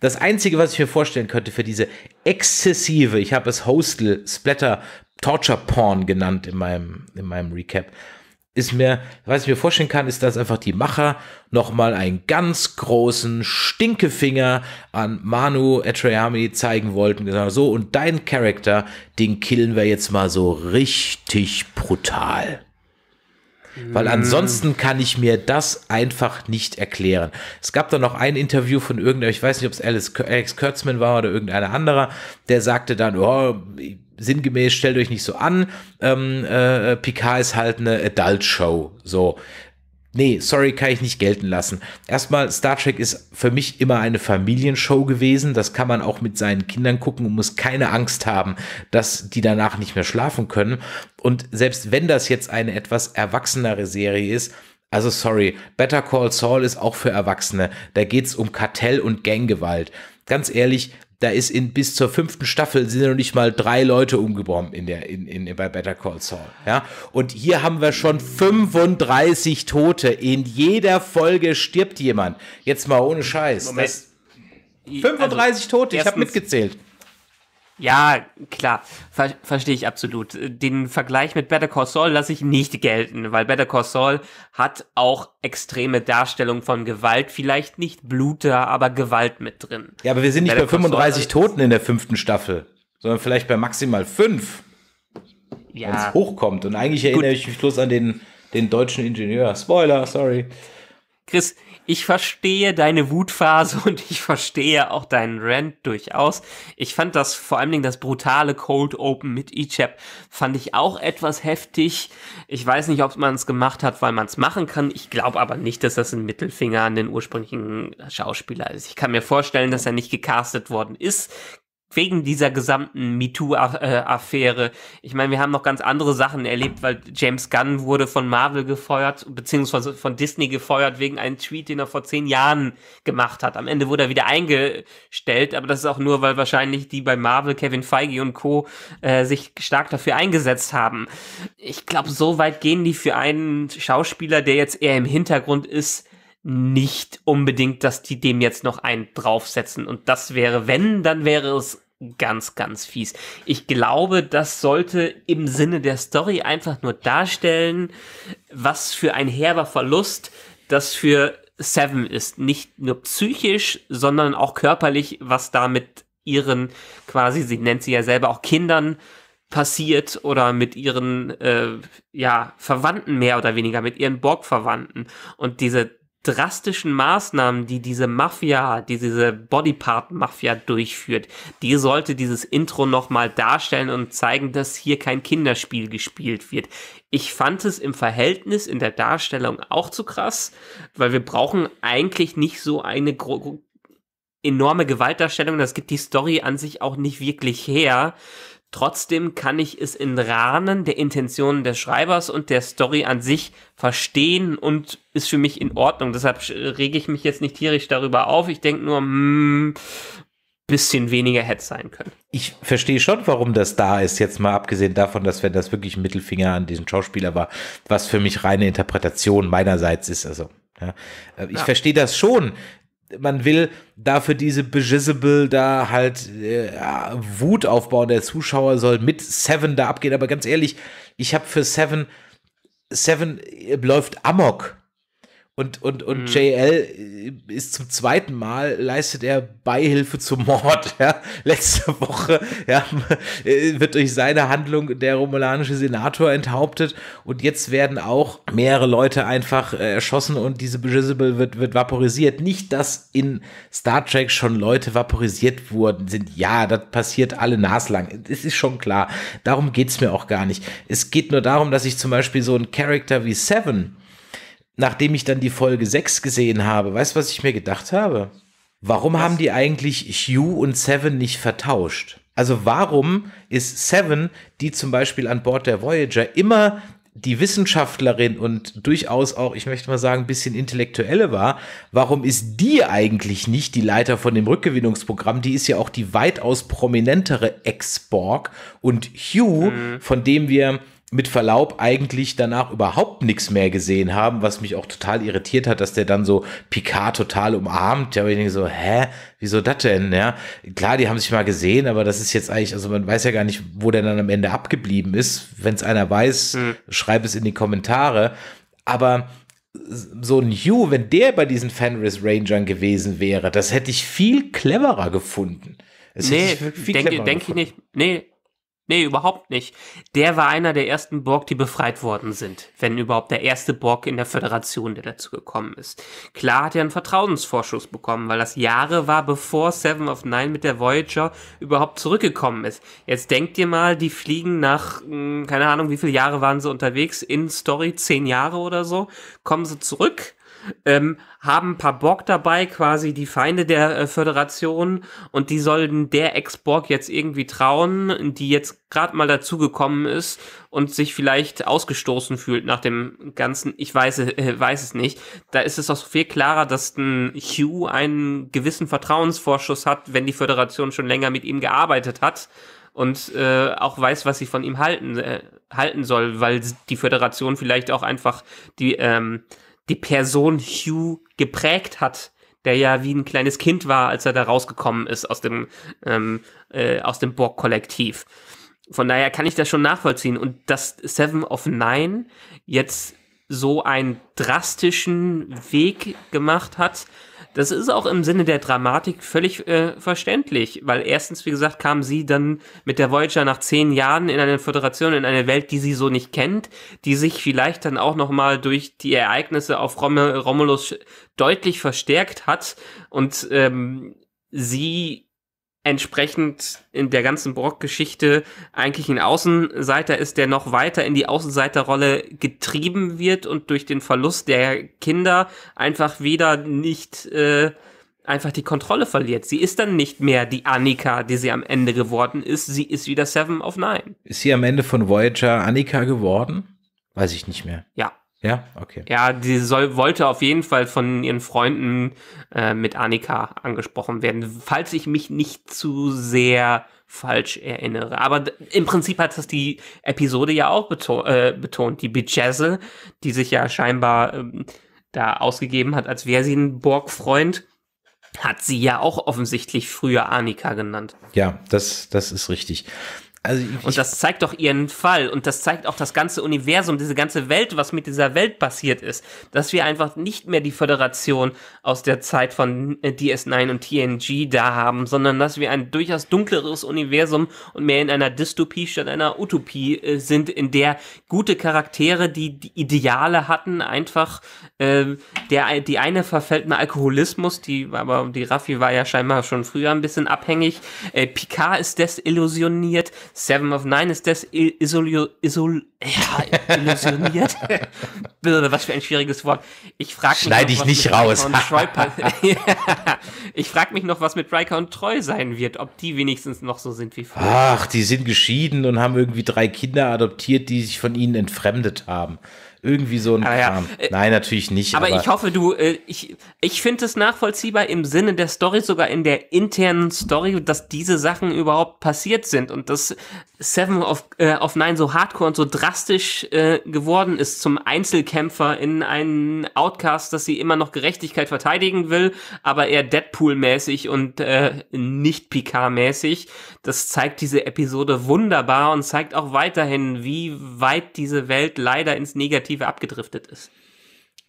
Das Einzige, was ich mir vorstellen könnte für diese exzessive, ich habe es Hostel, Splatter, Torture Porn genannt in meinem, in meinem Recap, ist mir, was ich mir vorstellen kann, ist, dass einfach die Macher nochmal einen ganz großen Stinkefinger an Manu Etreyami zeigen wollten. Gesagt, so, und dein Charakter, den killen wir jetzt mal so richtig brutal. Weil mhm. ansonsten kann ich mir das einfach nicht erklären. Es gab dann noch ein Interview von irgendeinem, ich weiß nicht, ob es Alex Kurtzman war oder irgendeiner anderer, der sagte dann, oh, sinngemäß stellt euch nicht so an, ähm, äh, Picard ist halt eine Adult-Show. So, nee, sorry, kann ich nicht gelten lassen. Erstmal, Star Trek ist für mich immer eine Familienshow gewesen. Das kann man auch mit seinen Kindern gucken und muss keine Angst haben, dass die danach nicht mehr schlafen können. Und selbst wenn das jetzt eine etwas erwachsenere Serie ist, also sorry, Better Call Saul ist auch für Erwachsene. Da geht es um Kartell und Ganggewalt. Ganz ehrlich, da ist in bis zur fünften Staffel sind noch nicht mal drei Leute umgekommen in der in, in bei Better Call Saul. Ja, und hier haben wir schon 35 Tote. In jeder Folge stirbt jemand. Jetzt mal ohne Scheiß. 35 also, Tote. Ich habe mitgezählt. Ja, klar, Ver verstehe ich absolut. Den Vergleich mit Better Call Saul lasse ich nicht gelten, weil Better Call Saul hat auch extreme Darstellung von Gewalt, vielleicht nicht Blut da, aber Gewalt mit drin. Ja, aber wir sind nicht Better bei 35 Toten in der fünften Staffel, sondern vielleicht bei maximal fünf, ja. wenn es hochkommt. Und eigentlich erinnere Gut. ich mich bloß an den, den deutschen Ingenieur. Spoiler, sorry. Chris, ich verstehe deine Wutphase und ich verstehe auch deinen Rant durchaus. Ich fand das vor allen Dingen das brutale Cold Open mit Echap fand ich auch etwas heftig. Ich weiß nicht, ob man es gemacht hat, weil man es machen kann. Ich glaube aber nicht, dass das ein Mittelfinger an den ursprünglichen Schauspieler ist. Ich kann mir vorstellen, dass er nicht gecastet worden ist wegen dieser gesamten MeToo-Affäre. Ich meine, wir haben noch ganz andere Sachen erlebt, weil James Gunn wurde von Marvel gefeuert, beziehungsweise von Disney gefeuert, wegen einem Tweet, den er vor zehn Jahren gemacht hat. Am Ende wurde er wieder eingestellt, aber das ist auch nur, weil wahrscheinlich die bei Marvel, Kevin Feige und Co. Äh, sich stark dafür eingesetzt haben. Ich glaube, so weit gehen die für einen Schauspieler, der jetzt eher im Hintergrund ist, nicht unbedingt, dass die dem jetzt noch einen draufsetzen. Und das wäre, wenn, dann wäre es ganz, ganz fies. Ich glaube, das sollte im Sinne der Story einfach nur darstellen, was für ein herber Verlust das für Seven ist. Nicht nur psychisch, sondern auch körperlich, was da mit ihren quasi, sie nennt sie ja selber auch Kindern, passiert oder mit ihren äh, ja, Verwandten mehr oder weniger, mit ihren Borg-Verwandten. Und diese drastischen Maßnahmen, die diese Mafia, die diese Bodypart-Mafia durchführt, die sollte dieses Intro nochmal darstellen und zeigen, dass hier kein Kinderspiel gespielt wird. Ich fand es im Verhältnis in der Darstellung auch zu krass, weil wir brauchen eigentlich nicht so eine enorme Gewaltdarstellung. Das gibt die Story an sich auch nicht wirklich her. Trotzdem kann ich es in Rahmen der Intentionen des Schreibers und der Story an sich verstehen und ist für mich in Ordnung. Deshalb rege ich mich jetzt nicht tierisch darüber auf. Ich denke nur, mm, bisschen weniger hätte sein können. Ich verstehe schon, warum das da ist, jetzt mal abgesehen davon, dass wenn das wirklich ein Mittelfinger an diesen Schauspieler war, was für mich reine Interpretation meinerseits ist. Also, ja. Äh, ich ja. verstehe das schon, man will dafür diese Bejizable da halt äh, Wut aufbauen. Der Zuschauer soll mit Seven da abgehen. Aber ganz ehrlich, ich habe für Seven, Seven äh, läuft Amok. Und, und, und mhm. JL äh, ist zum zweiten Mal, leistet er Beihilfe zum Mord. Ja? Letzte Woche ja, äh, wird durch seine Handlung der romulanische Senator enthauptet und jetzt werden auch mehrere Leute einfach äh, erschossen und diese Jezebel wird, wird vaporisiert. Nicht, dass in Star Trek schon Leute vaporisiert wurden sind. Ja, das passiert alle naslang. Das ist schon klar. Darum geht es mir auch gar nicht. Es geht nur darum, dass ich zum Beispiel so einen Charakter wie Seven nachdem ich dann die Folge 6 gesehen habe, weißt du, was ich mir gedacht habe? Warum was? haben die eigentlich Hugh und Seven nicht vertauscht? Also warum ist Seven, die zum Beispiel an Bord der Voyager immer die Wissenschaftlerin und durchaus auch, ich möchte mal sagen, ein bisschen intellektuelle war, warum ist die eigentlich nicht die Leiter von dem Rückgewinnungsprogramm? Die ist ja auch die weitaus prominentere Ex-Borg und Hugh, mhm. von dem wir mit Verlaub eigentlich danach überhaupt nichts mehr gesehen haben, was mich auch total irritiert hat, dass der dann so Picard total umarmt. Ja, ich denke so, hä, wieso das denn? Ja, klar, die haben sich mal gesehen, aber das ist jetzt eigentlich, also man weiß ja gar nicht, wo der dann am Ende abgeblieben ist. Wenn es einer weiß, mhm. schreib es in die Kommentare. Aber so ein Hugh, wenn der bei diesen Fenris Rangern gewesen wäre, das hätte ich viel cleverer gefunden. Das nee, denke denk ich nicht. Nee, Nee, überhaupt nicht. Der war einer der ersten Borg, die befreit worden sind. Wenn überhaupt der erste Borg in der Föderation, der dazu gekommen ist. Klar hat er einen Vertrauensvorschuss bekommen, weil das Jahre war, bevor Seven of Nine mit der Voyager überhaupt zurückgekommen ist. Jetzt denkt ihr mal, die fliegen nach, hm, keine Ahnung, wie viele Jahre waren sie unterwegs, in Story, zehn Jahre oder so, kommen sie zurück ähm, haben ein paar Borg dabei, quasi die Feinde der äh, Föderation und die sollen der Ex-Borg jetzt irgendwie trauen, die jetzt gerade mal dazugekommen ist und sich vielleicht ausgestoßen fühlt nach dem Ganzen. Ich weiß, äh, weiß es nicht. Da ist es auch viel klarer, dass ein Hugh einen gewissen Vertrauensvorschuss hat, wenn die Föderation schon länger mit ihm gearbeitet hat und äh, auch weiß, was sie von ihm halten, äh, halten soll, weil die Föderation vielleicht auch einfach die ähm, die Person Hugh geprägt hat, der ja wie ein kleines Kind war, als er da rausgekommen ist aus dem, ähm, äh, aus dem Borg-Kollektiv. Von daher kann ich das schon nachvollziehen. Und dass Seven of Nine jetzt so einen drastischen Weg gemacht hat, das ist auch im Sinne der Dramatik völlig äh, verständlich, weil erstens, wie gesagt, kam sie dann mit der Voyager nach zehn Jahren in eine Föderation, in eine Welt, die sie so nicht kennt, die sich vielleicht dann auch nochmal durch die Ereignisse auf Rom Romulus deutlich verstärkt hat und ähm, sie entsprechend in der ganzen Brock-Geschichte eigentlich ein Außenseiter ist, der noch weiter in die Außenseiterrolle getrieben wird und durch den Verlust der Kinder einfach wieder nicht äh, einfach die Kontrolle verliert. Sie ist dann nicht mehr die Annika, die sie am Ende geworden ist. Sie ist wieder Seven of Nine. Ist sie am Ende von Voyager Annika geworden? Weiß ich nicht mehr. Ja. Ja, okay. Ja, die soll, wollte auf jeden Fall von ihren Freunden äh, mit Annika angesprochen werden, falls ich mich nicht zu sehr falsch erinnere. Aber im Prinzip hat das die Episode ja auch beton äh, betont. Die Bitchesse, die sich ja scheinbar ähm, da ausgegeben hat, als wäre sie ein Borg-Freund, hat sie ja auch offensichtlich früher Annika genannt. Ja, das, das ist richtig. Also ich, und das zeigt doch ihren Fall und das zeigt auch das ganze Universum, diese ganze Welt, was mit dieser Welt passiert ist, dass wir einfach nicht mehr die Föderation aus der Zeit von äh, DS9 und TNG da haben, sondern dass wir ein durchaus dunkleres Universum und mehr in einer Dystopie statt einer Utopie äh, sind, in der gute Charaktere, die, die Ideale hatten, einfach äh, der die eine verfällt nach Alkoholismus, die aber die Raffi war ja scheinbar schon früher ein bisschen abhängig. Äh, Picard ist desillusioniert Seven of Nine ist das isol Isol, ja, illusioniert. Bitte, was für ein schwieriges Wort. Ich frag mich. Schneide ich nicht raus. ich frage mich noch, was mit Riker und Treu sein wird, ob die wenigstens noch so sind wie vorher. Ach, die sind geschieden und haben irgendwie drei Kinder adoptiert, die sich von ihnen entfremdet haben. Irgendwie so ein ah, ja. Äh, Nein, natürlich nicht. Aber, aber ich hoffe, du, äh, ich, ich finde es nachvollziehbar im Sinne der Story, sogar in der internen Story, dass diese Sachen überhaupt passiert sind und dass Seven of, äh, of Nine so hardcore und so drastisch äh, geworden ist zum Einzelkämpfer in einen Outcast, dass sie immer noch Gerechtigkeit verteidigen will, aber eher Deadpool-mäßig und äh, nicht Picard-mäßig. Das zeigt diese Episode wunderbar und zeigt auch weiterhin, wie weit diese Welt leider ins Negative Negative abgedriftet ist.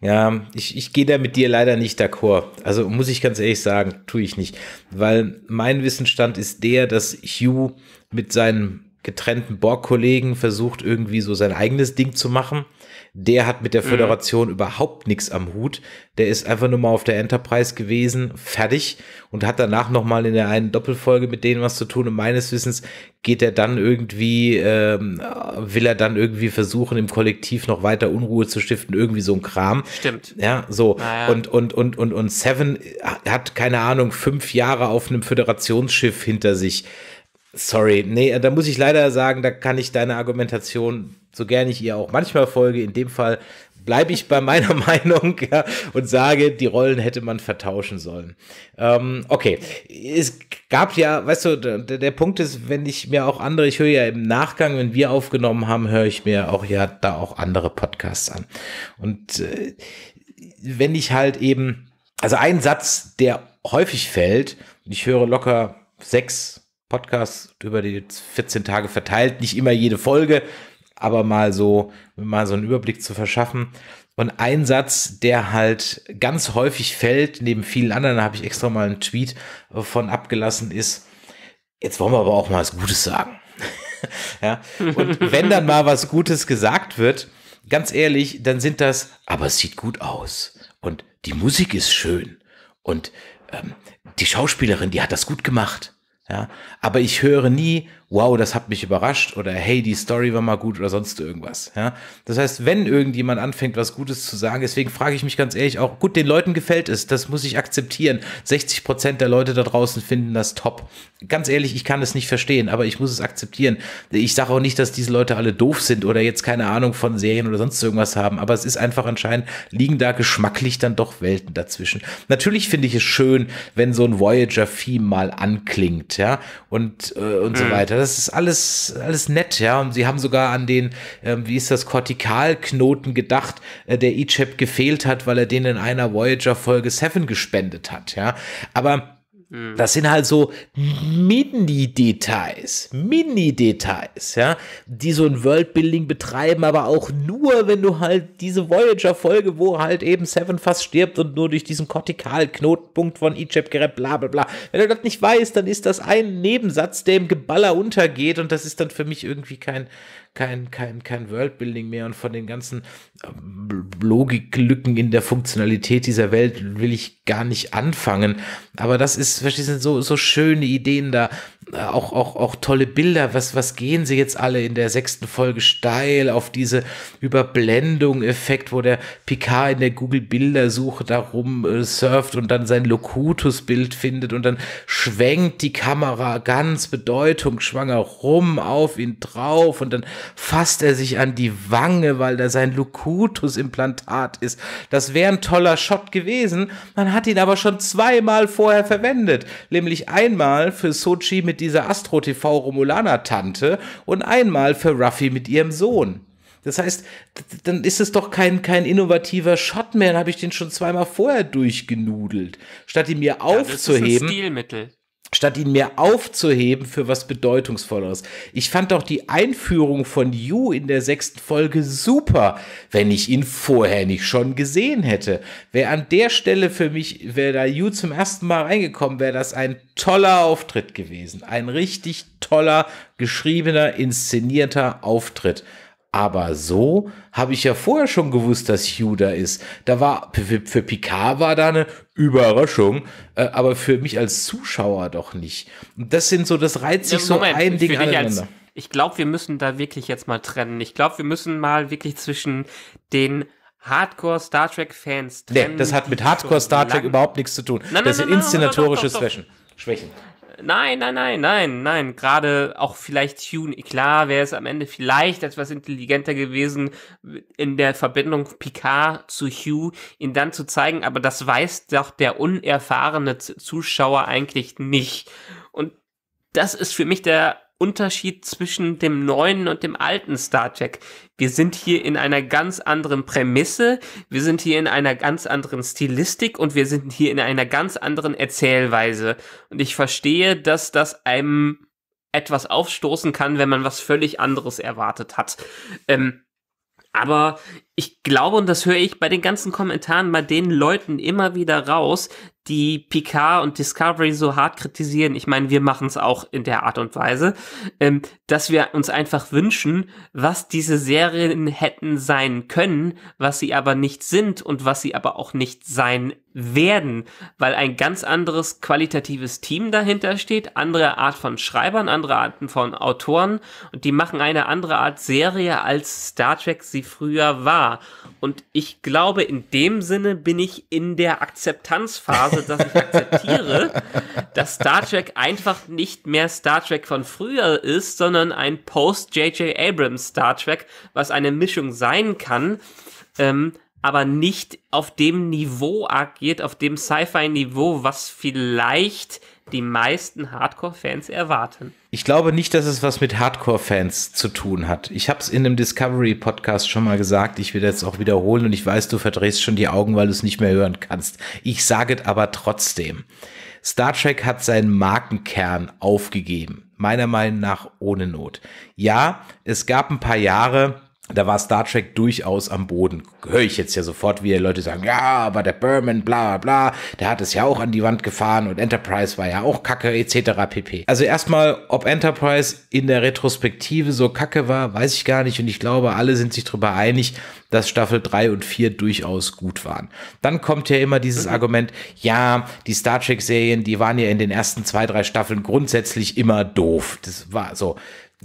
Ja, ich, ich gehe da mit dir leider nicht d'accord. Also muss ich ganz ehrlich sagen, tue ich nicht. Weil mein Wissensstand ist der, dass Hugh mit seinem getrennten Borg-Kollegen versucht, irgendwie so sein eigenes Ding zu machen. Der hat mit der mhm. Föderation mhm. überhaupt nichts am Hut. Der ist einfach nur mal auf der Enterprise gewesen, fertig und hat danach nochmal in der einen Doppelfolge mit denen was zu tun. Und meines Wissens geht er dann irgendwie, ähm, äh, will er dann irgendwie versuchen, im Kollektiv noch weiter Unruhe zu stiften, irgendwie so ein Kram. Stimmt. Ja, so. Naja. Und, und, und, und, und Seven hat, keine Ahnung, fünf Jahre auf einem Föderationsschiff hinter sich Sorry, nee, äh, da muss ich leider sagen, da kann ich deine Argumentation, so gern ich ihr auch manchmal folge, in dem Fall bleibe ich bei meiner Meinung ja, und sage, die Rollen hätte man vertauschen sollen. Ähm, okay, es gab ja, weißt du, der, der, Punkt ist, wenn ich mir auch andere, ich höre ja im Nachgang, wenn wir aufgenommen haben, höre ich mir auch ja da auch andere Podcasts an. Und äh, wenn ich halt eben, also ein Satz, der häufig fällt, und ich höre locker sechs Podcast über die 14 Tage verteilt. Nicht immer jede Folge, aber mal so, mal so einen Überblick zu verschaffen. Und ein Satz, der halt ganz häufig fällt, neben vielen anderen, da habe ich extra mal einen Tweet äh, von abgelassen, ist, jetzt wollen wir aber auch mal was Gutes sagen. ja? Und wenn dann mal was Gutes gesagt wird, ganz ehrlich, dann sind das, aber es sieht gut aus. Und die Musik ist schön. Und ähm, die Schauspielerin, die hat das gut gemacht. Ja, aber ich höre nie, wow, das hat mich überrascht oder hey, die Story war mal gut oder sonst irgendwas. Ja? Das heißt, wenn irgendjemand anfängt, was Gutes zu sagen, deswegen frage ich mich ganz ehrlich auch, gut, den Leuten gefällt es, das muss ich akzeptieren. 60 Prozent der Leute da draußen finden das top. Ganz ehrlich, ich kann es nicht verstehen, aber ich muss es akzeptieren. Ich sage auch nicht, dass diese Leute alle doof sind oder jetzt keine Ahnung von Serien oder sonst irgendwas haben, aber es ist einfach anscheinend, liegen da geschmacklich dann doch Welten dazwischen. Natürlich finde ich es schön, wenn so ein Voyager-Theme mal anklingt, ja, und, äh, und mhm. so weiter. Das ist alles, alles nett, ja. Und sie haben sogar an den, ähm, wie ist das, Kortikalknoten gedacht, äh, der Ichab gefehlt hat, weil er den in einer Voyager-Folge 7 gespendet hat, ja. Aber Mhm. Das sind halt so Mini-Details, Mini-Details, ja, die so ein Worldbuilding betreiben, aber auch nur, wenn du halt diese Voyager-Folge, wo halt eben Seven fast stirbt und nur durch diesen Kortikalknotenpunkt von Egypt gerät, bla bla bla. Wenn du das nicht weißt, dann ist das ein Nebensatz, der im Geballer untergeht und das ist dann für mich irgendwie kein, kein, kein, kein Worldbuilding mehr und von den ganzen ähm, Logiklücken in der Funktionalität dieser Welt will ich gar nicht anfangen. Aber das ist, verstehst du, so, so schöne Ideen da, äh, auch, auch, auch tolle Bilder. Was, was gehen sie jetzt alle in der sechsten Folge steil auf diese Überblendung-Effekt, wo der Picard in der Google-Bildersuche darum äh, surft und dann sein Locutus-Bild findet und dann schwenkt die Kamera ganz bedeutungsschwanger rum auf ihn drauf und dann fasst er sich an die Wange, weil da sein Locutus-Implantat ist. Das wäre ein toller Shot gewesen. Man hat ihn aber schon zweimal vor vorher verwendet. Nämlich einmal für Sochi mit dieser Astro-TV-Romulaner-Tante und einmal für Ruffy mit ihrem Sohn. Das heißt, dann ist es doch kein, kein innovativer Shot mehr, dann habe ich den schon zweimal vorher durchgenudelt. Statt ihn mir ja, aufzuheben. Das ist ein Stilmittel statt ihn mehr aufzuheben für was Bedeutungsvolleres. Ich fand auch die Einführung von Yu in der sechsten Folge super, wenn ich ihn vorher nicht schon gesehen hätte. Wäre an der Stelle für mich, wäre da Yu zum ersten Mal reingekommen, wäre das ein toller Auftritt gewesen. Ein richtig toller, geschriebener, inszenierter Auftritt. Aber so habe ich ja vorher schon gewusst, dass Hugh da ist. Da war, für, für Picard war da eine Überraschung, äh, aber für mich als Zuschauer doch nicht. Und das sind so, das reizt sich ja, Moment, so ein Ding aneinander. ich glaube, wir müssen da wirklich jetzt mal trennen. Ich glaube, wir müssen mal wirklich zwischen den Hardcore Star Trek Fans trennen. Nee, das hat mit Hardcore Star Trek überhaupt nichts zu tun. Nein, nein, das sind inszenatorische Schwächen. Nein, nein, nein, nein, nein. Gerade auch vielleicht Tune, klar, wäre es am Ende vielleicht etwas intelligenter gewesen, in der Verbindung Picard zu Hugh ihn dann zu zeigen, aber das weiß doch der unerfahrene Zuschauer eigentlich nicht. Und das ist für mich der Unterschied zwischen dem neuen und dem alten Star Trek. Wir sind hier in einer ganz anderen Prämisse, wir sind hier in einer ganz anderen Stilistik und wir sind hier in einer ganz anderen Erzählweise. Und ich verstehe, dass das einem etwas aufstoßen kann, wenn man was völlig anderes erwartet hat. Ähm, aber ich glaube, und das höre ich bei den ganzen Kommentaren bei den Leuten immer wieder raus, die Picard und Discovery so hart kritisieren. Ich meine, wir machen es auch in der Art und Weise, ähm, dass wir uns einfach wünschen, was diese Serien hätten sein können, was sie aber nicht sind und was sie aber auch nicht sein werden, weil ein ganz anderes qualitatives Team dahinter steht, andere Art von Schreibern, andere Arten von Autoren und die machen eine andere Art Serie, als Star Trek sie früher war klar. Und ich glaube, in dem Sinne bin ich in der Akzeptanzphase, dass ich akzeptiere, dass Star Trek einfach nicht mehr Star Trek von früher ist, sondern ein Post-J.J. Abrams Star Trek, was eine Mischung sein kann. Ähm, aber nicht auf dem Niveau agiert, auf dem Sci-Fi-Niveau, was vielleicht die meisten Hardcore-Fans erwarten. Ich glaube nicht, dass es was mit Hardcore-Fans zu tun hat. Ich habe es in einem Discovery-Podcast schon mal gesagt, ich will jetzt auch wiederholen und ich weiß, du verdrehst schon die Augen, weil du es nicht mehr hören kannst. Ich sage es aber trotzdem. Star Trek hat seinen Markenkern aufgegeben. Meiner Meinung nach ohne Not. Ja, es gab ein paar Jahre, da war Star Trek durchaus am Boden. Höre ich jetzt ja sofort, wie Leute sagen, ja, aber der Berman, bla bla, der hat es ja auch an die Wand gefahren und Enterprise war ja auch kacke, etc. pp. Also erstmal, ob Enterprise in der Retrospektive so kacke war, weiß ich gar nicht und ich glaube, alle sind sich darüber einig, dass Staffel 3 und 4 durchaus gut waren. Dann kommt ja immer dieses mhm. Argument, ja, die Star Trek-Serien, die waren ja in den ersten zwei, drei Staffeln grundsätzlich immer doof. Das war so.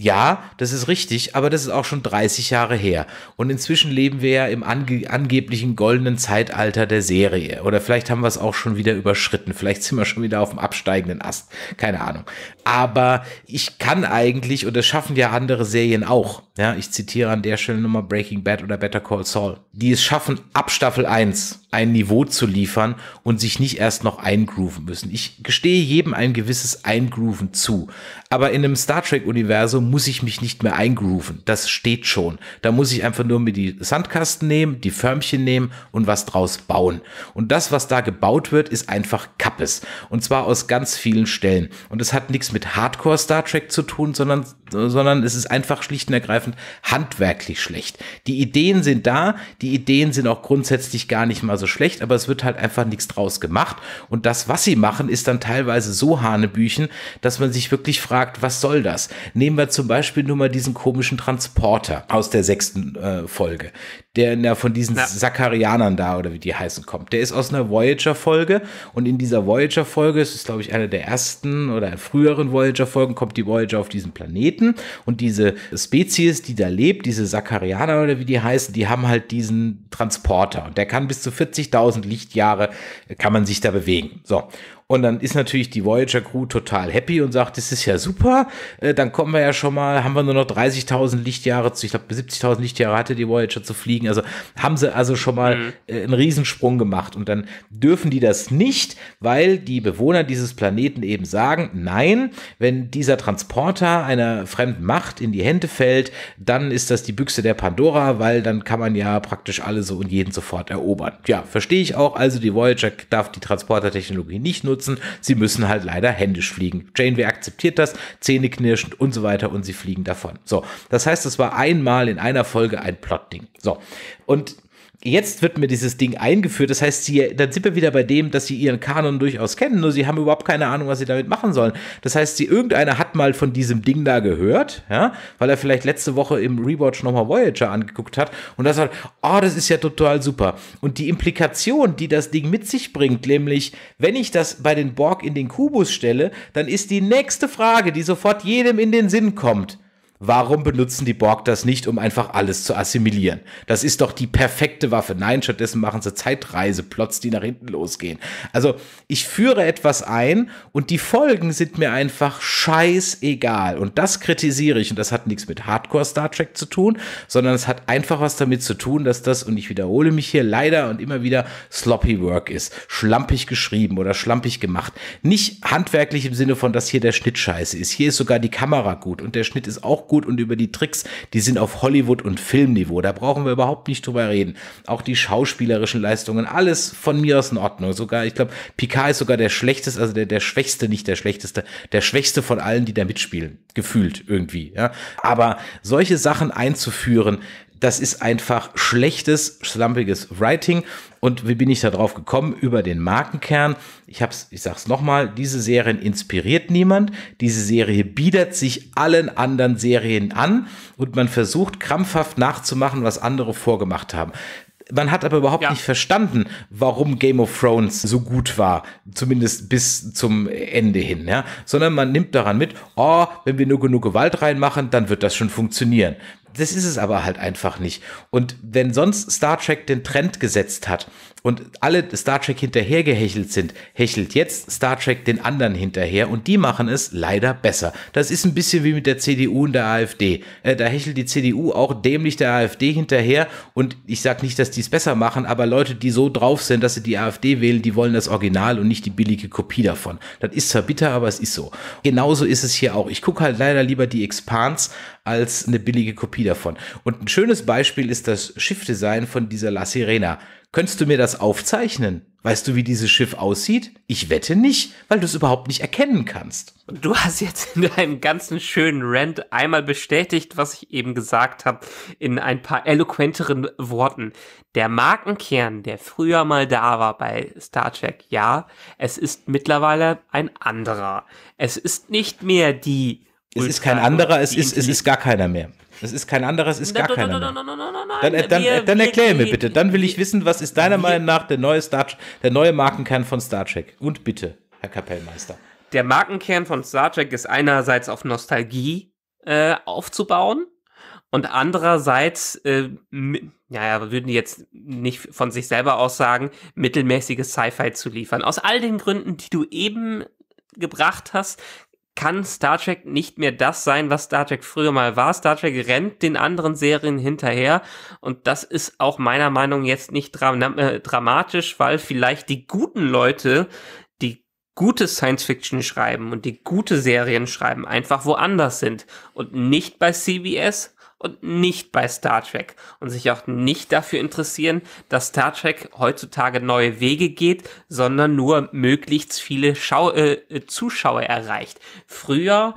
Ja, das ist richtig, aber das ist auch schon 30 Jahre her. Und inzwischen leben wir ja im ange angeblichen goldenen Zeitalter der Serie. Oder vielleicht haben wir es auch schon wieder überschritten. Vielleicht sind wir schon wieder auf dem absteigenden Ast. Keine Ahnung. Aber ich kann eigentlich, und das schaffen ja andere Serien auch. Ja, ich zitiere an der Stelle nochmal Breaking Bad oder Better Call Saul. Die es schaffen, ab Staffel 1 ein Niveau zu liefern und sich nicht erst noch eingrooven müssen. Ich gestehe jedem ein gewisses Eingrooven zu. Aber in einem Star Trek-Universum muss ich mich nicht mehr eingrooven. Das steht schon. Da muss ich einfach nur mir die Sandkasten nehmen, die Förmchen nehmen und was draus bauen. Und das, was da gebaut wird, ist einfach Kappes. Und zwar aus ganz vielen Stellen. Und es hat nichts mit Hardcore Star Trek zu tun, sondern, sondern es ist einfach schlicht und ergreifend handwerklich schlecht. Die Ideen sind da, die Ideen sind auch grundsätzlich gar nicht mal so schlecht, aber es wird halt einfach nichts draus gemacht. Und das, was sie machen, ist dann teilweise so Hanebüchen, dass man sich wirklich fragt, was soll das? Nehmen wir zum Beispiel nur mal diesen komischen Transporter aus der sechsten äh, Folge, der in der von diesen ja. Sakarianern da oder wie die heißen kommt. Der ist aus einer Voyager-Folge und in dieser Voyager-Folge, es ist glaube ich eine der ersten oder früheren Voyager-Folgen, kommt die Voyager auf diesen Planeten und diese Spezies, die da lebt, diese Sakarianer oder wie die heißen, die haben halt diesen Transporter und der kann bis zu 40.000 Lichtjahre, äh, kann man sich da bewegen. So. Und dann ist natürlich die Voyager Crew total happy und sagt, das ist ja super, äh, dann kommen wir ja schon mal, haben wir nur noch 30.000 Lichtjahre zu, ich glaube 70.000 Lichtjahre hatte die Voyager zu fliegen. Also haben sie also schon mal mhm. äh, einen Riesensprung gemacht. Und dann dürfen die das nicht, weil die Bewohner dieses Planeten eben sagen, nein, wenn dieser Transporter einer fremden Macht in die Hände fällt, dann ist das die Büchse der Pandora, weil dann kann man ja praktisch alle so und jeden sofort erobern. Ja, verstehe ich auch. Also die Voyager darf die Transportertechnologie nicht nutzen benutzen. Sie müssen halt leider händisch fliegen. Janeway akzeptiert das, zähneknirschend und so weiter und sie fliegen davon. So, das heißt, es war einmal in einer Folge ein Plotding. So, und jetzt wird mir dieses Ding eingeführt. Das heißt, sie, dann sind wir wieder bei dem, dass sie ihren Kanon durchaus kennen, nur sie haben überhaupt keine Ahnung, was sie damit machen sollen. Das heißt, sie, irgendeiner hat mal von diesem Ding da gehört, ja, weil er vielleicht letzte Woche im Rewatch nochmal Voyager angeguckt hat und das hat, oh, das ist ja total super. Und die Implikation, die das Ding mit sich bringt, nämlich, wenn ich das bei den Borg in den Kubus stelle, dann ist die nächste Frage, die sofort jedem in den Sinn kommt, Warum benutzen die Borg das nicht, um einfach alles zu assimilieren? Das ist doch die perfekte Waffe. Nein, stattdessen machen sie Zeitreiseplots, die nach hinten losgehen. Also ich führe etwas ein und die Folgen sind mir einfach scheißegal. Und das kritisiere ich. Und das hat nichts mit Hardcore Star Trek zu tun, sondern es hat einfach was damit zu tun, dass das, und ich wiederhole mich hier leider und immer wieder, Sloppy Work ist. Schlampig geschrieben oder schlampig gemacht. Nicht handwerklich im Sinne von, dass hier der Schnitt scheiße ist. Hier ist sogar die Kamera gut und der Schnitt ist auch gut gut und über die Tricks, die sind auf Hollywood- und Filmniveau. Da brauchen wir überhaupt nicht drüber reden. Auch die schauspielerischen Leistungen, alles von mir aus in Ordnung. Sogar, ich glaube, Picard ist sogar der schlechteste, also der, der schwächste, nicht der schlechteste, der schwächste von allen, die da mitspielen. Gefühlt irgendwie, ja. Aber solche Sachen einzuführen, das ist einfach schlechtes, schlampiges Writing. Und wie bin ich da drauf gekommen? Über den Markenkern. Ich hab's, ich sag's nochmal, diese Serien inspiriert niemand. Diese Serie biedert sich allen anderen Serien an und man versucht krampfhaft nachzumachen, was andere vorgemacht haben. Man hat aber überhaupt ja. nicht verstanden, warum Game of Thrones so gut war, zumindest bis zum Ende hin, ja. Sondern man nimmt daran mit, oh, wenn wir nur genug Gewalt reinmachen, dann wird das schon funktionieren das ist es aber halt einfach nicht. Und wenn sonst Star Trek den Trend gesetzt hat, und alle Star Trek hinterhergehechelt sind, hechelt jetzt Star Trek den anderen hinterher und die machen es leider besser. Das ist ein bisschen wie mit der CDU und der AfD. Äh, da hechelt die CDU auch dämlich der AfD hinterher und ich sage nicht, dass die es besser machen, aber Leute, die so drauf sind, dass sie die AfD wählen, die wollen das Original und nicht die billige Kopie davon. Das ist zwar bitter, aber es ist so. Genauso ist es hier auch. Ich gucke halt leider lieber die Expans als eine billige Kopie davon. Und ein schönes Beispiel ist das Schiffdesign von dieser La Sirena. Könntest du mir das aufzeichnen? Weißt du, wie dieses Schiff aussieht? Ich wette nicht, weil du es überhaupt nicht erkennen kannst. Du hast jetzt in deinem ganzen schönen Rant einmal bestätigt, was ich eben gesagt habe, in ein paar eloquenteren Worten. Der Markenkern, der früher mal da war bei Star Trek, ja, es ist mittlerweile ein anderer. Es ist nicht mehr die. Es ist kein anderer, es ist, es ist gar keiner mehr. Das ist kein anderes, ist gar kein anderes. Dann, dann, erkläre mir bitte. Dann will ich wissen, was ist deiner Meinung nach der neue, der neue Markenkern von Star Trek? Und bitte, Herr Kapellmeister. Der Markenkern von Star Trek ist einerseits auf Nostalgie äh, aufzubauen und andererseits, äh, naja, würden die jetzt nicht von sich selber aussagen, mittelmäßiges Sci-Fi zu liefern. Aus all den Gründen, die du eben gebracht hast, kann Star Trek nicht mehr das sein, was Star Trek früher mal war. Star Trek rennt den anderen Serien hinterher und das ist auch meiner Meinung nach jetzt nicht dram äh, dramatisch, weil vielleicht die guten Leute, die gute Science Fiction schreiben und die gute Serien schreiben, einfach woanders sind und nicht bei CBS und nicht bei Star Trek und sich auch nicht dafür interessieren, dass Star Trek heutzutage neue Wege geht, sondern nur möglichst viele Schau äh, Zuschauer erreicht. Früher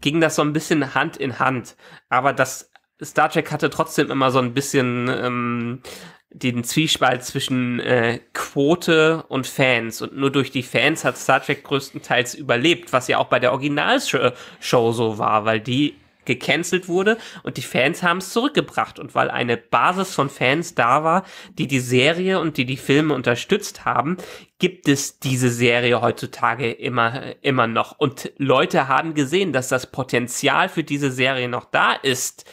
ging das so ein bisschen Hand in Hand, aber das Star Trek hatte trotzdem immer so ein bisschen ähm, den Zwiespalt zwischen äh, Quote und Fans. Und nur durch die Fans hat Star Trek größtenteils überlebt, was ja auch bei der Originalshow so war, weil die gecancelt wurde und die Fans haben es zurückgebracht und weil eine Basis von Fans da war, die die Serie und die die Filme unterstützt haben, gibt es diese Serie heutzutage immer immer noch und Leute haben gesehen, dass das Potenzial für diese Serie noch da ist.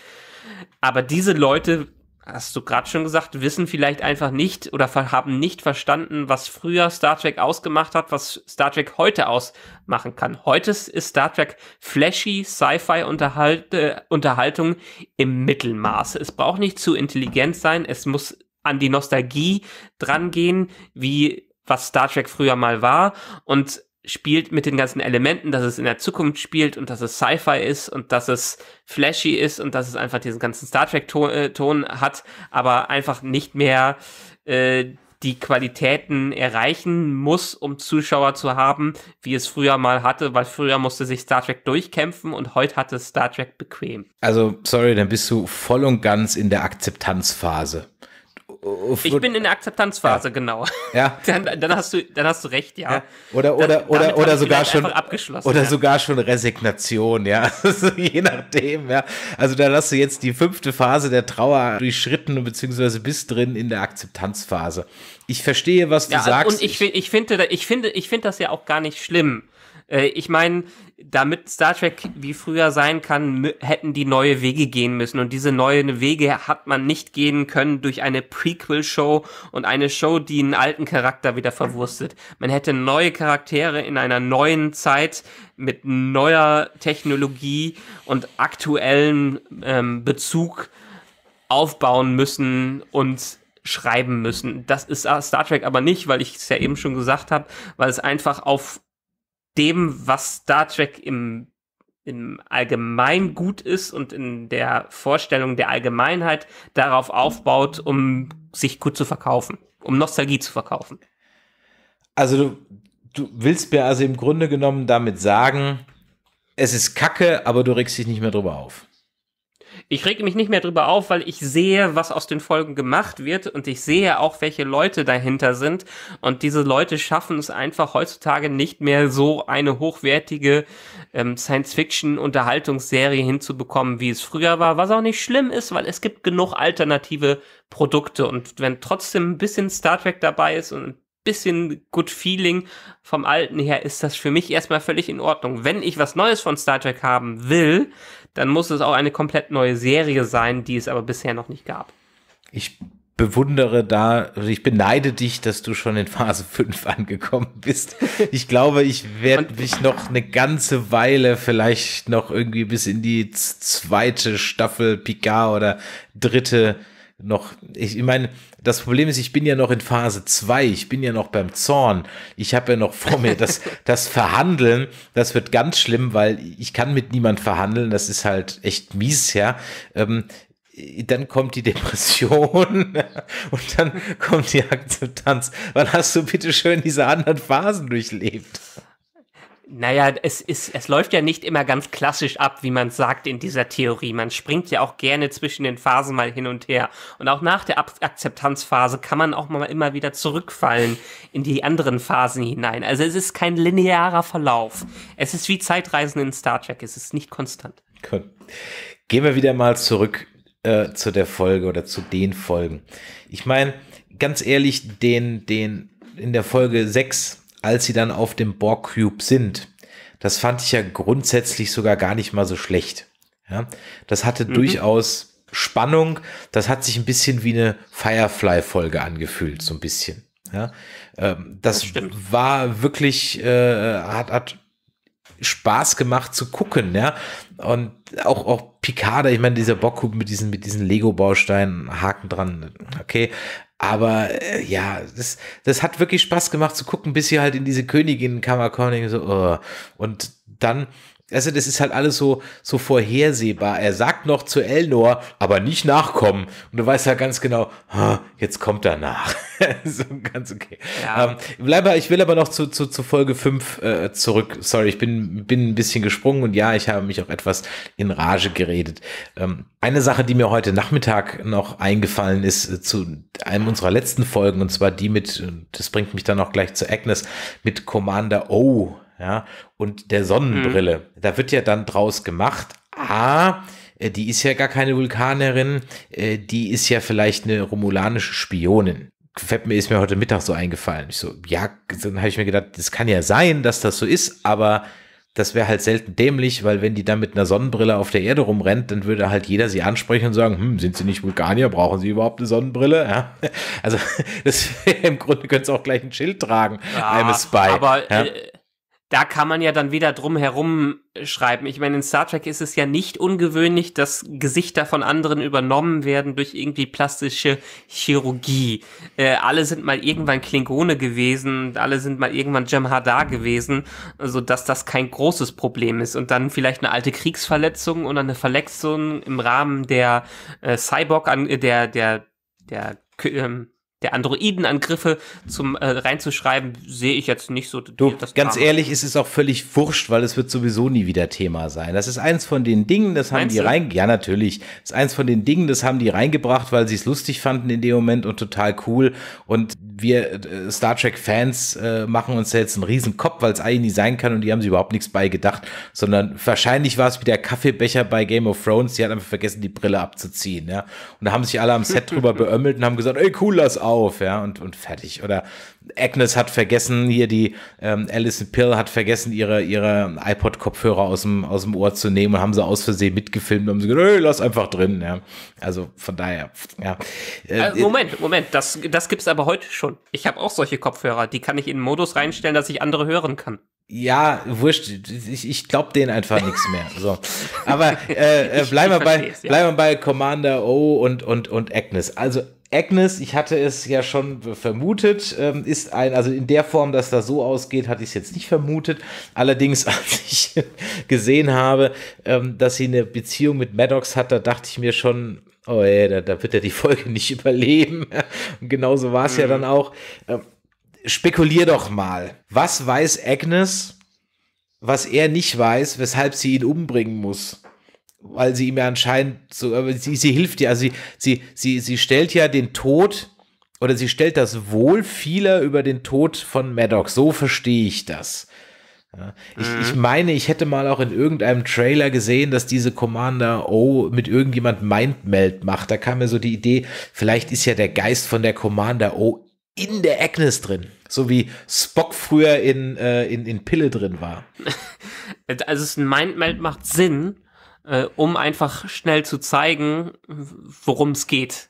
Aber diese Leute hast du gerade schon gesagt, wissen vielleicht einfach nicht oder haben nicht verstanden, was früher Star Trek ausgemacht hat, was Star Trek heute ausmachen kann. Heute ist Star Trek flashy Sci-Fi -Unterhalt Unterhaltung im Mittelmaß. Es braucht nicht zu intelligent sein, es muss an die Nostalgie drangehen, wie was Star Trek früher mal war und spielt mit den ganzen Elementen, dass es in der Zukunft spielt und dass es Sci-Fi ist und dass es flashy ist und dass es einfach diesen ganzen Star Trek-Ton äh, hat, aber einfach nicht mehr äh, die Qualitäten erreichen muss, um Zuschauer zu haben, wie es früher mal hatte, weil früher musste sich Star Trek durchkämpfen und heute hat es Star Trek bequem. Also, sorry, dann bist du voll und ganz in der Akzeptanzphase ich bin in der Akzeptanzphase, ja. genau. Ja. Dann, dann, hast du, dann hast du recht, ja. ja. Oder, oder, das, oder, oder sogar schon, oder ja. sogar schon Resignation, ja. Also, je nachdem, ja. Also da hast du jetzt die fünfte Phase der Trauer durchschritten, beziehungsweise bist drin in der Akzeptanzphase. Ich verstehe, was du also, sagst. Und ich, ich, finde, ich, finde, ich finde das ja auch gar nicht schlimm. Äh, ich meine, damit Star Trek wie früher sein kann, hätten die neue Wege gehen müssen. Und diese neuen Wege hat man nicht gehen können durch eine Prequel-Show und eine Show, die einen alten Charakter wieder verwurstet. Man hätte neue Charaktere in einer neuen Zeit mit neuer Technologie und aktuellem ähm, Bezug aufbauen müssen und schreiben müssen. Das ist äh, Star Trek aber nicht, weil ich es ja eben schon gesagt habe, weil es einfach auf dem, was Star Trek im, im Allgemein gut ist und in der Vorstellung der Allgemeinheit darauf aufbaut, um sich gut zu verkaufen, um Nostalgie zu verkaufen. Also du, du willst mir also im Grunde genommen damit sagen, es ist Kacke, aber du regst dich nicht mehr drüber auf. Ich reg mich nicht mehr drüber auf, weil ich sehe, was aus den Folgen gemacht wird und ich sehe auch, welche Leute dahinter sind. Und diese Leute schaffen es einfach heutzutage nicht mehr so eine hochwertige ähm, Science-Fiction-Unterhaltungsserie hinzubekommen, wie es früher war, was auch nicht schlimm ist, weil es gibt genug alternative Produkte. Und wenn trotzdem ein bisschen Star Trek dabei ist und ein bisschen Good Feeling vom Alten her ist das für mich erstmal völlig in Ordnung. Wenn ich was Neues von Star Trek haben will, dann muss es auch eine komplett neue Serie sein, die es aber bisher noch nicht gab. Ich bewundere da, also ich beneide dich, dass du schon in Phase 5 angekommen bist. Ich glaube, ich werde mich noch eine ganze Weile vielleicht noch irgendwie bis in die zweite Staffel Picard oder dritte äh, noch, ich, ich meine, das Problem ist, ich bin ja noch in Phase 2, ich bin ja noch beim Zorn, ich habe ja noch vor mir das, das Verhandeln, das wird ganz schlimm, weil ich kann mit niemand verhandeln, das ist halt echt mies, ja. Ähm, dann kommt die Depression und dann kommt die Akzeptanz. Wann hast du bitte schön diese anderen Phasen durchlebt? Naja, es, ist, es läuft ja nicht immer ganz klassisch ab, wie man sagt in dieser Theorie. Man springt ja auch gerne zwischen den Phasen mal hin und her. Und auch nach der ab Akzeptanzphase kann man auch mal immer wieder zurückfallen in die anderen Phasen hinein. Also es ist kein linearer Verlauf. Es ist wie Zeitreisen in Star Trek. Es ist nicht konstant. Gut. Gehen wir wieder mal zurück äh, zu der Folge oder zu den Folgen. Ich meine, ganz ehrlich, den, den in der Folge 6 als sie dann auf dem Borg Cube sind. Das fand ich ja grundsätzlich sogar gar nicht mal so schlecht. Ja, das hatte mhm. durchaus Spannung. Das hat sich ein bisschen wie eine Firefly-Folge angefühlt, so ein bisschen. Ja, ähm, das, das war wirklich, äh, hat, hat Spaß gemacht zu gucken, ja. Und auch, auch Picard, ich meine, dieser Bockhub mit diesen, mit diesen Lego-Bausteinen, Haken dran, okay. Aber äh, ja, das, das hat wirklich Spaß gemacht zu gucken, bis sie halt in diese Königin-Kammer kommen. So, oh. Und dann also das ist halt alles so, so vorhersehbar. Er sagt noch zu Elnor, aber nicht nachkommen. Und du weißt ja halt ganz genau, jetzt kommt er nach. so ganz okay. Ja. Ähm, bleibe, ich will aber noch zu, zu, zu Folge 5 äh, zurück. Sorry, ich bin, bin ein bisschen gesprungen und ja, ich habe mich auch etwas in Rage geredet. Ähm, eine Sache, die mir heute Nachmittag noch eingefallen ist äh, zu einem unserer letzten Folgen, und zwar die mit, das bringt mich dann auch gleich zu Agnes, mit Commander O ja, und der Sonnenbrille. Mhm. Da wird ja dann draus gemacht, ah, die ist ja gar keine Vulkanerin, äh, die ist ja vielleicht eine romulanische Spionin. Fett mir ist mir heute Mittag so eingefallen. Ich so, ja, dann habe ich mir gedacht, das kann ja sein, dass das so ist, aber das wäre halt selten dämlich, weil wenn die dann mit einer Sonnenbrille auf der Erde rumrennt, dann würde halt jeder sie ansprechen und sagen, hm, sind sie nicht Vulkanier, brauchen sie überhaupt eine Sonnenbrille? Ja. Also das, im Grunde könnte es auch gleich ein Schild tragen, ja, I'm a spy. Aber ja. äh, da kann man ja dann wieder drum herum schreiben. Ich meine, in Star Trek ist es ja nicht ungewöhnlich, dass Gesichter von anderen übernommen werden durch irgendwie plastische Chirurgie. Äh, alle sind mal irgendwann Klingone gewesen, alle sind mal irgendwann Jem'Hadar gewesen, so dass das kein großes Problem ist. Und dann vielleicht eine alte Kriegsverletzung oder eine Verletzung im Rahmen der äh, Cyborg, an, äh, der, der, der, ähm, der Androidenangriffe zum äh, reinzuschreiben, sehe ich jetzt nicht so. Du, ganz Drama. ehrlich, ist es auch völlig wurscht, weil es wird sowieso nie wieder Thema sein. Das ist eins von den Dingen, das haben Meinst die rein, ja natürlich, das ist eins von den Dingen, das haben die reingebracht, weil sie es lustig fanden in dem Moment und total cool. Und wir äh, Star Trek-Fans äh, machen uns jetzt einen riesen Kopf, weil es eigentlich sein kann und die haben sie überhaupt nichts bei gedacht, sondern wahrscheinlich war es wie der Kaffeebecher bei Game of Thrones, die hat einfach vergessen, die Brille abzuziehen, ja. Und da haben sich alle am Set drüber beömmelt und haben gesagt, ey, cool, lass auf, ja, und, und fertig. Oder Agnes hat vergessen, hier die ähm, Alison Pill hat vergessen, ihre, ihre iPod-Kopfhörer aus dem, aus dem Ohr zu nehmen und haben sie aus Versehen mitgefilmt und haben sie gesagt, hey, lass einfach drin. Ja. Also von daher, ja. Äh, also, äh Moment, Moment, das, das gibt es aber heute schon. Ich habe auch solche Kopfhörer, die kann ich in den Modus reinstellen, dass ich andere hören kann. Ja, wurscht, ich, ich glaube denen einfach nichts mehr. So. Aber äh, äh, bleiben, wir bei, ja. bleiben wir bei Commander O und, und, und Agnes. Also Agnes, ich hatte es ja schon vermutet, ähm, ist ein, also in der Form, dass das so ausgeht, hatte ich es jetzt nicht vermutet. Allerdings, als ich gesehen habe, ähm, dass sie eine Beziehung mit Maddox hat, da dachte ich mir schon, oh ey, da, da wird er die Folge nicht überleben. Und genauso war es mhm. ja dann auch. Ähm, spekulier doch mal. Was weiß Agnes, was er nicht weiß, weshalb sie ihn umbringen muss? weil sie ihm ja anscheinend so, sie, sie hilft ja, also sie, sie, sie, sie stellt ja den Tod oder sie stellt das Wohl vieler über den Tod von Maddox. So verstehe ich das. Ja, ich, mhm. ich, meine, ich hätte mal auch in irgendeinem Trailer gesehen, dass diese Commander O mit irgendjemand Mindmeld macht. Da kam mir so die Idee, vielleicht ist ja der Geist von der Commander O in der Agnes drin. So wie Spock früher in, äh, in, in Pille drin war. Also es ein Mindmeld macht Sinn, äh, um einfach schnell zu zeigen, worum es geht.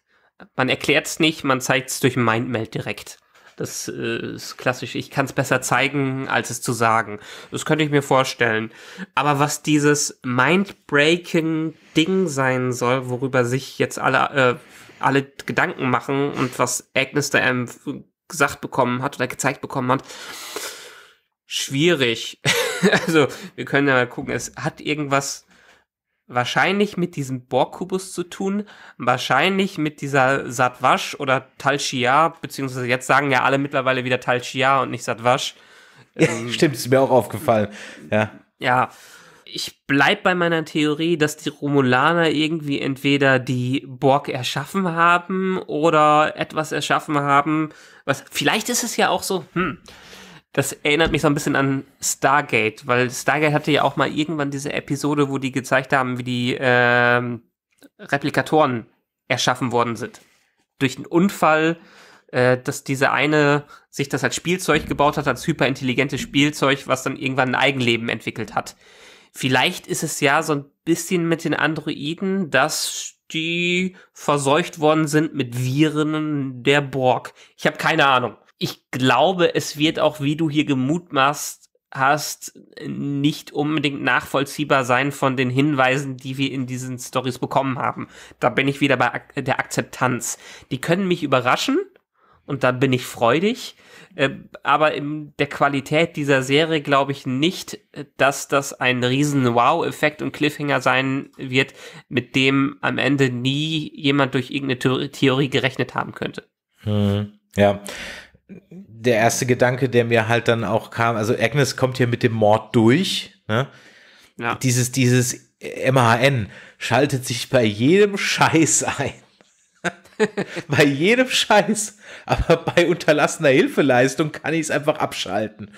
Man erklärt es nicht, man zeigt es durch Mindmeld direkt. Das äh, ist klassisch. Ich kann es besser zeigen, als es zu sagen. Das könnte ich mir vorstellen. Aber was dieses Mindbreaking-Ding sein soll, worüber sich jetzt alle, äh, alle Gedanken machen und was Agnes da ähm, gesagt bekommen hat oder gezeigt bekommen hat, schwierig. also, wir können ja mal gucken. Es hat irgendwas wahrscheinlich mit diesem Borg-Kubus zu tun, wahrscheinlich mit dieser Satwasch oder Talchia, beziehungsweise jetzt sagen ja alle mittlerweile wieder Talchia und nicht Satwasch. Ja, ähm, stimmt, ist mir auch aufgefallen. Ja. Ja. Ich bleib bei meiner Theorie, dass die Romulaner irgendwie entweder die Borg erschaffen haben oder etwas erschaffen haben, was vielleicht ist es ja auch so, hm, das erinnert mich so ein bisschen an Stargate, weil Stargate hatte ja auch mal irgendwann diese Episode, wo die gezeigt haben, wie die äh, Replikatoren erschaffen worden sind. Durch einen Unfall, äh, dass diese eine sich das als Spielzeug gebaut hat, als hyperintelligentes Spielzeug, was dann irgendwann ein Eigenleben entwickelt hat. Vielleicht ist es ja so ein bisschen mit den Androiden, dass die verseucht worden sind mit Viren der Borg. Ich habe keine Ahnung ich glaube, es wird auch, wie du hier gemutmaßt hast, nicht unbedingt nachvollziehbar sein von den Hinweisen, die wir in diesen Stories bekommen haben. Da bin ich wieder bei der Akzeptanz. Die können mich überraschen und da bin ich freudig. Äh, aber in der Qualität dieser Serie glaube ich nicht, dass das ein riesen Wow-Effekt und Cliffhanger sein wird, mit dem am Ende nie jemand durch irgendeine Theorie gerechnet haben könnte. Hm. Ja, der erste Gedanke, der mir halt dann auch kam, also Agnes kommt hier mit dem Mord durch, ne? Ja. Dieses, dieses MHN schaltet sich bei jedem Scheiß ein. bei jedem Scheiß. Aber bei unterlassener Hilfeleistung kann ich es einfach abschalten.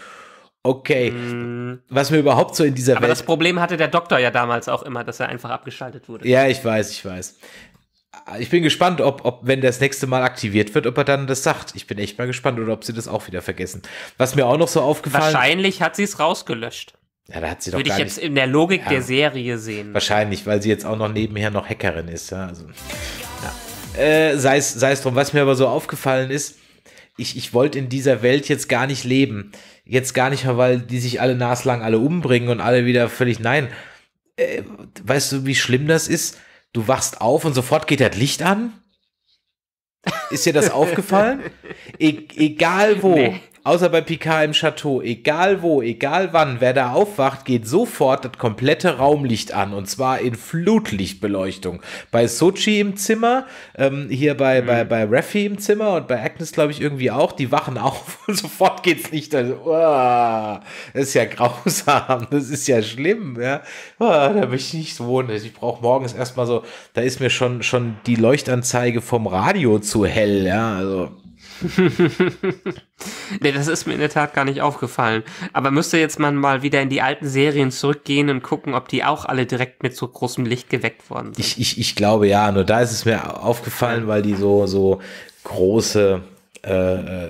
Okay. Mm. Was mir überhaupt so in dieser Aber Welt. Aber das Problem hatte der Doktor ja damals auch immer, dass er einfach abgeschaltet wurde. Ja, ich weiß, ich weiß ich bin gespannt, ob, ob, wenn das nächste Mal aktiviert wird, ob er dann das sagt. Ich bin echt mal gespannt oder ob sie das auch wieder vergessen. Was mir auch noch so aufgefallen Wahrscheinlich hat sie es rausgelöscht. Ja, da hat sie doch Würde ich jetzt in der Logik ja, der Serie sehen. Wahrscheinlich, weil sie jetzt auch noch nebenher noch Hackerin ist. Ja, also, ja. Äh, sei es drum. Was mir aber so aufgefallen ist, ich, ich wollte in dieser Welt jetzt gar nicht leben. Jetzt gar nicht mehr, weil die sich alle naslang alle umbringen und alle wieder völlig nein. Äh, weißt du, wie schlimm das ist? du wachst auf und sofort geht das Licht an. Ist dir das aufgefallen? E egal wo. Nee. Außer bei Picard im Chateau, egal wo, egal wann, wer da aufwacht, geht sofort das komplette Raumlicht an und zwar in Flutlichtbeleuchtung. Bei Sochi im Zimmer, ähm, hier bei, mhm. bei, bei Raffi im Zimmer und bei Agnes, glaube ich, irgendwie auch, die wachen auf und sofort geht's Licht an. Also, Uah, das ist ja grausam, das ist ja schlimm, ja. Uah, da möchte ich nicht wohnen. Ich brauche morgens erstmal so, da ist mir schon, schon die Leuchtanzeige vom Radio zu hell, ja. Also nee, das ist mir in der Tat gar nicht aufgefallen. Aber müsste jetzt man mal wieder in die alten Serien zurückgehen und gucken, ob die auch alle direkt mit so großem Licht geweckt worden sind. Ich, ich, ich glaube ja, nur da ist es mir aufgefallen, weil die so, so große, äh,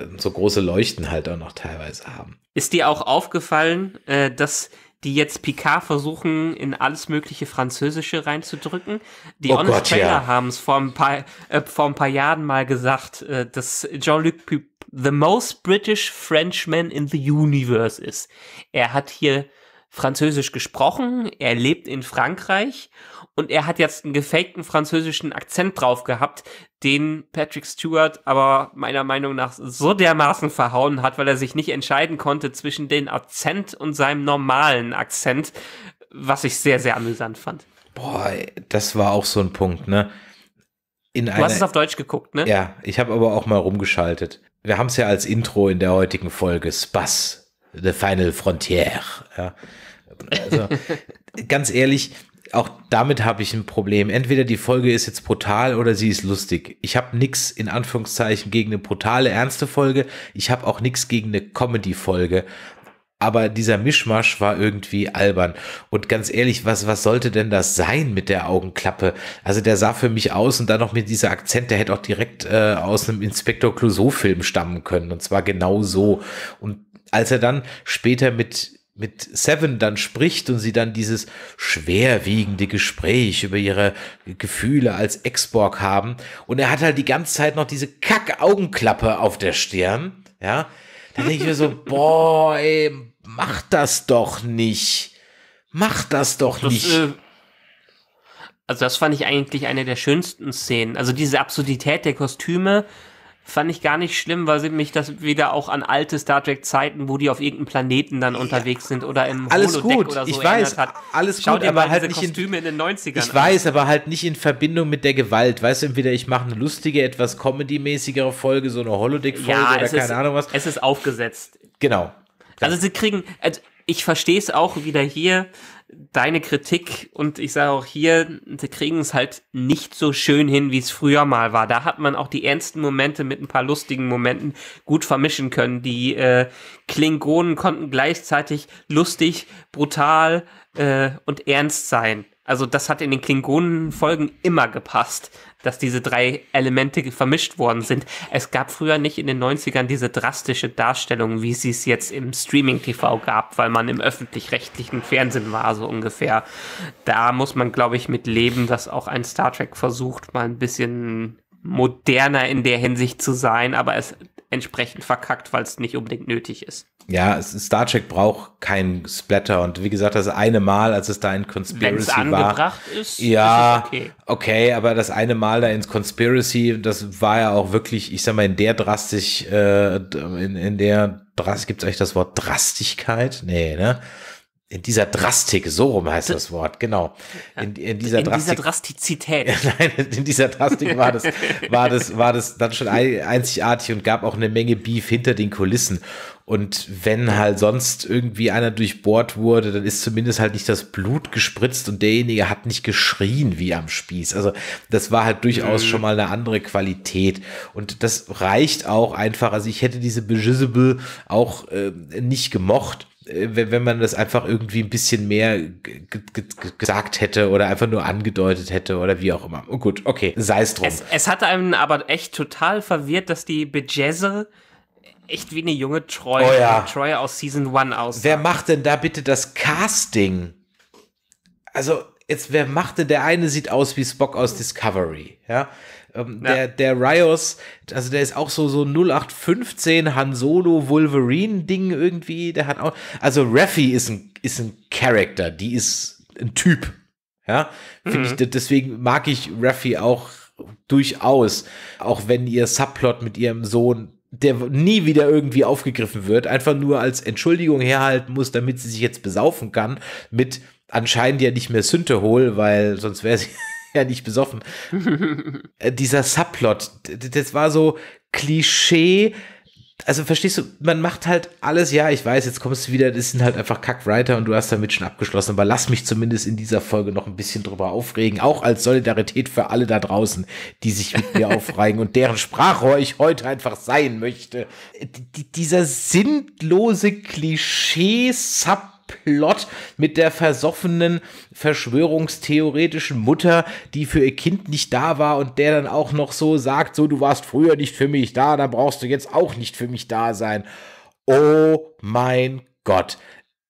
äh so große Leuchten halt auch noch teilweise haben. Ist dir auch aufgefallen, äh, dass die jetzt Picard versuchen, in alles mögliche Französische reinzudrücken. Die oh Honest Gott, Trailer ja. haben es vor, ein paar, äh, vor ein paar Jahren mal gesagt, äh, dass Jean-Luc the most British Frenchman in the universe ist. Er hat hier Französisch gesprochen, er lebt in Frankreich und er hat jetzt einen gefakten französischen Akzent drauf gehabt, den Patrick Stewart aber meiner Meinung nach so dermaßen verhauen hat, weil er sich nicht entscheiden konnte zwischen dem Akzent und seinem normalen Akzent, was ich sehr, sehr amüsant fand. Boah, das war auch so ein Punkt, ne? In du einer, hast es auf Deutsch geguckt, ne? Ja, ich habe aber auch mal rumgeschaltet. Wir haben es ja als Intro in der heutigen Folge Spass, The Final Frontier. Ja. Also, ganz ehrlich, auch damit habe ich ein Problem. Entweder die Folge ist jetzt brutal oder sie ist lustig. Ich habe nichts in Anführungszeichen gegen eine brutale, ernste Folge. Ich habe auch nichts gegen eine Comedy-Folge. Aber dieser Mischmasch war irgendwie albern. Und ganz ehrlich, was, was sollte denn das sein mit der Augenklappe? Also der sah für mich aus und dann noch mit dieser Akzent, der hätte auch direkt äh, aus einem Inspektor Clouseau-Film stammen können. Und zwar genau so. Und als er dann später mit mit Seven dann spricht und sie dann dieses schwerwiegende Gespräch über ihre Gefühle als Ex-Borg haben. Und er hat halt die ganze Zeit noch diese Kack-Augenklappe auf der Stirn. Ja, dann denke ich mir so, boah, ey, mach das doch nicht. Mach das doch das, nicht. Äh, also das fand ich eigentlich eine der schönsten Szenen. Also diese Absurdität der Kostüme, fand ich gar nicht schlimm, weil sie mich das wieder auch an alte Star Trek Zeiten, wo die auf irgendeinem Planeten dann unterwegs sind oder im alles Holodeck gut, oder so ich weiß, hat. Alles Schau gut, aber halt nicht Kostüme in, in den 90ern. Ich an. weiß, aber halt nicht in Verbindung mit der Gewalt. Weißt du, entweder ich mache eine lustige, etwas Comedy-mäßigere Folge, so eine Holodeck Folge ja, oder keine ist, Ahnung was. Es ist aufgesetzt. Genau. Also sie kriegen also ich verstehe es auch wieder hier deine Kritik und ich sage auch hier, sie kriegen es halt nicht so schön hin, wie es früher mal war. Da hat man auch die ernsten Momente mit ein paar lustigen Momenten gut vermischen können. Die äh, Klingonen konnten gleichzeitig lustig, brutal äh, und ernst sein. Also das hat in den Klingonen-Folgen immer gepasst, dass diese drei Elemente vermischt worden sind. Es gab früher nicht in den 90ern diese drastische Darstellung, wie sie es jetzt im Streaming-TV gab, weil man im öffentlich-rechtlichen Fernsehen war, so ungefähr. Da muss man, glaube ich, mit leben, dass auch ein Star Trek versucht, mal ein bisschen moderner in der Hinsicht zu sein, aber es entsprechend verkackt, weil es nicht unbedingt nötig ist. Ja, Star Trek braucht keinen Splatter und wie gesagt, das eine Mal, als es da in Conspiracy angebracht war, ist, ja, ist okay. okay, aber das eine Mal da ins Conspiracy, das war ja auch wirklich, ich sag mal, in der drastisch, äh, in, in der drastisch, gibt's eigentlich das Wort Drastigkeit? Nee, ne? in dieser Drastik, so rum heißt das Wort, genau. In, in, dieser, in Drastik, dieser Drastizität. Nein, in dieser Drastik war das, war das, war das dann schon einzigartig und gab auch eine Menge Beef hinter den Kulissen. Und wenn halt sonst irgendwie einer durchbohrt wurde, dann ist zumindest halt nicht das Blut gespritzt und derjenige hat nicht geschrien wie am Spieß. Also das war halt durchaus mhm. schon mal eine andere Qualität. Und das reicht auch einfach. Also ich hätte diese Bejizable auch äh, nicht gemocht äh, wenn man das einfach irgendwie ein bisschen mehr gesagt hätte oder einfach nur angedeutet hätte oder wie auch immer. Oh, gut, okay, sei es drum. Es, es hatte einen aber echt total verwirrt, dass die Bejazzle echt wie eine junge Troy, oh ja. Troy aus Season 1 aussah. Wer macht denn da bitte das Casting? Also, jetzt, wer machte, der eine sieht aus wie Spock aus Discovery, ja? Ähm, ja. der, der Rios, also der ist auch so, so 0815 Han Solo Wolverine Ding irgendwie, der hat auch, also Raffi ist ein, ist ein Character, die ist ein Typ. Ja, mhm. ich, deswegen mag ich Raffi auch durchaus, auch wenn ihr Subplot mit ihrem Sohn der nie wieder irgendwie aufgegriffen wird, einfach nur als Entschuldigung herhalten muss, damit sie sich jetzt besaufen kann, mit anscheinend ja nicht mehr Synthehol, weil sonst wäre sie ja nicht besoffen. Äh, dieser Subplot, das war so Klischee. Also verstehst du, man macht halt alles, ja, ich weiß, jetzt kommst du wieder, das sind halt einfach Kackwriter und du hast damit schon abgeschlossen, aber lass mich zumindest in dieser Folge noch ein bisschen drüber aufregen, auch als Solidarität für alle da draußen, die sich mit mir aufregen und deren Sprachrohr ich heute einfach sein möchte. Äh, d dieser sinnlose Klischee-Sub Plot mit der versoffenen verschwörungstheoretischen Mutter, die für ihr Kind nicht da war und der dann auch noch so sagt, so du warst früher nicht für mich da, dann brauchst du jetzt auch nicht für mich da sein. Oh mein Gott.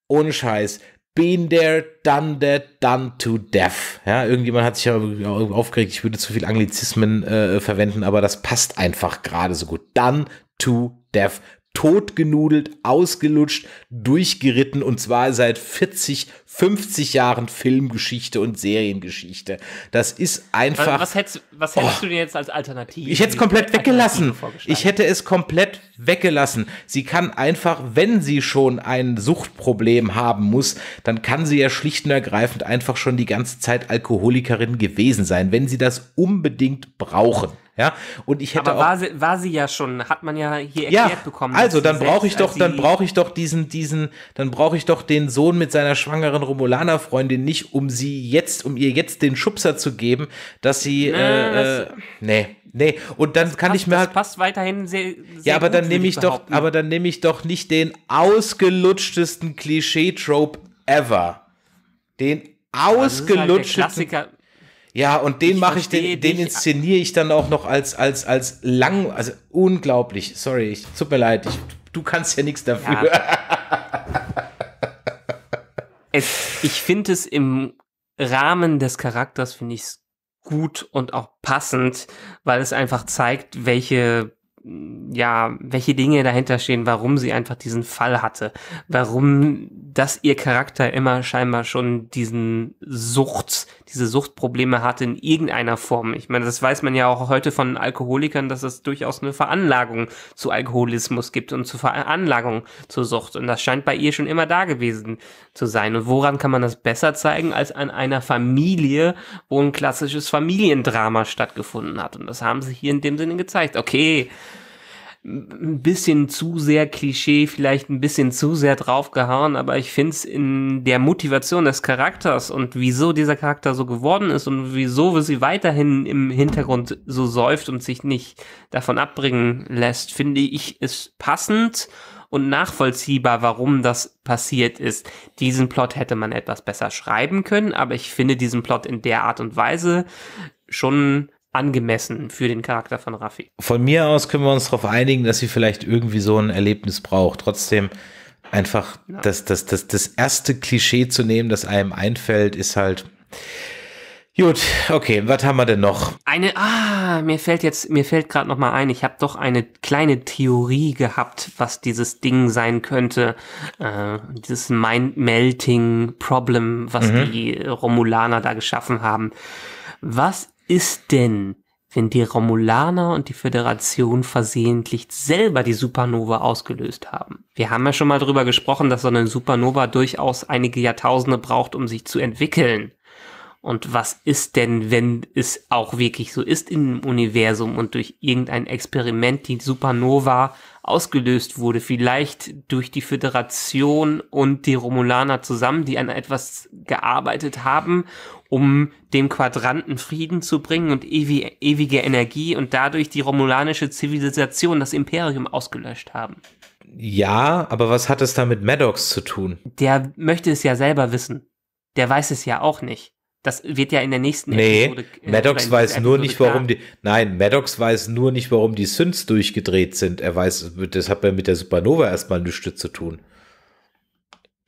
Ohne Scheiß. Been there, done that, done to death. Ja, irgendjemand hat sich ja aufgeregt, ich würde zu viel Anglizismen äh, verwenden, aber das passt einfach gerade so gut. Done to death totgenudelt, ausgelutscht, durchgeritten und zwar seit 40, 50 Jahren Filmgeschichte und Seriengeschichte. Das ist einfach. Was hättest, was hättest oh, du dir jetzt als Alternative? Ich hätte es komplett weggelassen. Ich hätte es komplett weggelassen. Sie kann einfach, wenn sie schon ein Suchtproblem haben muss, dann kann sie ja schlicht und ergreifend einfach schon die ganze Zeit Alkoholikerin gewesen sein, wenn sie das unbedingt brauchen. Ja, und ich hätte Aber war auch. Sie, war sie ja schon, hat man ja hier erklärt ja, bekommen. Also, dann brauche ich doch, dann brauche ich doch diesen, diesen, dann brauche ich doch den Sohn mit seiner schwangeren Romulaner-Freundin nicht, um sie jetzt, um ihr jetzt den Schubser zu geben, dass sie, Na, äh, äh das nee. Nee, und dann kann passt, ich mir halt. Das passt weiterhin sehr, sehr Ja, aber gut, dann nehme ich, ich doch, aber dann nehme ich doch nicht den ausgelutschtesten Klischee-Trope ever. Den halt ausgelutschtesten. Halt Klassiker ja, und den mache ich, mach ich den, den inszeniere ich dann auch noch als, als, als lang, also unglaublich. Sorry, ich, tut mir leid, ich, du kannst ja nichts dafür. Ja. es, ich finde es im Rahmen des Charakters, finde ich es gut und auch passend, weil es einfach zeigt, welche Mm, ja, welche Dinge dahinter stehen, warum sie einfach diesen Fall hatte, warum dass ihr Charakter immer scheinbar schon diesen Sucht, diese Suchtprobleme hatte in irgendeiner Form. Ich meine, das weiß man ja auch heute von Alkoholikern, dass es durchaus eine Veranlagung zu Alkoholismus gibt und zur Veranlagung zur Sucht. Und das scheint bei ihr schon immer da gewesen zu sein. Und woran kann man das besser zeigen als an einer Familie, wo ein klassisches Familiendrama stattgefunden hat? Und das haben sie hier in dem Sinne gezeigt. Okay, ein bisschen zu sehr Klischee, vielleicht ein bisschen zu sehr draufgehauen, aber ich finde es in der Motivation des Charakters und wieso dieser Charakter so geworden ist und wieso sie weiterhin im Hintergrund so säuft und sich nicht davon abbringen lässt, finde ich es passend und nachvollziehbar, warum das passiert ist. Diesen Plot hätte man etwas besser schreiben können, aber ich finde diesen Plot in der Art und Weise schon angemessen für den Charakter von Raffi. Von mir aus können wir uns darauf einigen, dass sie vielleicht irgendwie so ein Erlebnis braucht. Trotzdem einfach ja. das, das, das, das erste Klischee zu nehmen, das einem einfällt, ist halt. Gut, okay, was haben wir denn noch? Eine, ah, mir fällt jetzt, mir fällt gerade nochmal ein, ich habe doch eine kleine Theorie gehabt, was dieses Ding sein könnte, äh, dieses Mind-Melting-Problem, was mhm. die Romulaner da geschaffen haben. Was ist denn, wenn die Romulaner und die Föderation versehentlich selber die Supernova ausgelöst haben? Wir haben ja schon mal drüber gesprochen, dass so eine Supernova durchaus einige Jahrtausende braucht, um sich zu entwickeln. Und was ist denn, wenn es auch wirklich so ist im Universum und durch irgendein Experiment die Supernova ausgelöst wurde, vielleicht durch die Föderation und die Romulaner zusammen, die an etwas gearbeitet haben, um dem Quadranten Frieden zu bringen und ewige Energie und dadurch die romulanische Zivilisation, das Imperium ausgelöscht haben. Ja, aber was hat es da mit Maddox zu tun? Der möchte es ja selber wissen. Der weiß es ja auch nicht. Das wird ja in der nächsten nee, Episode. Nee, äh, Maddox weiß Episode nur nicht, klar. warum die. Nein, Maddox weiß nur nicht, warum die Synths durchgedreht sind. Er weiß, das hat ja mit der Supernova erstmal nichts zu tun.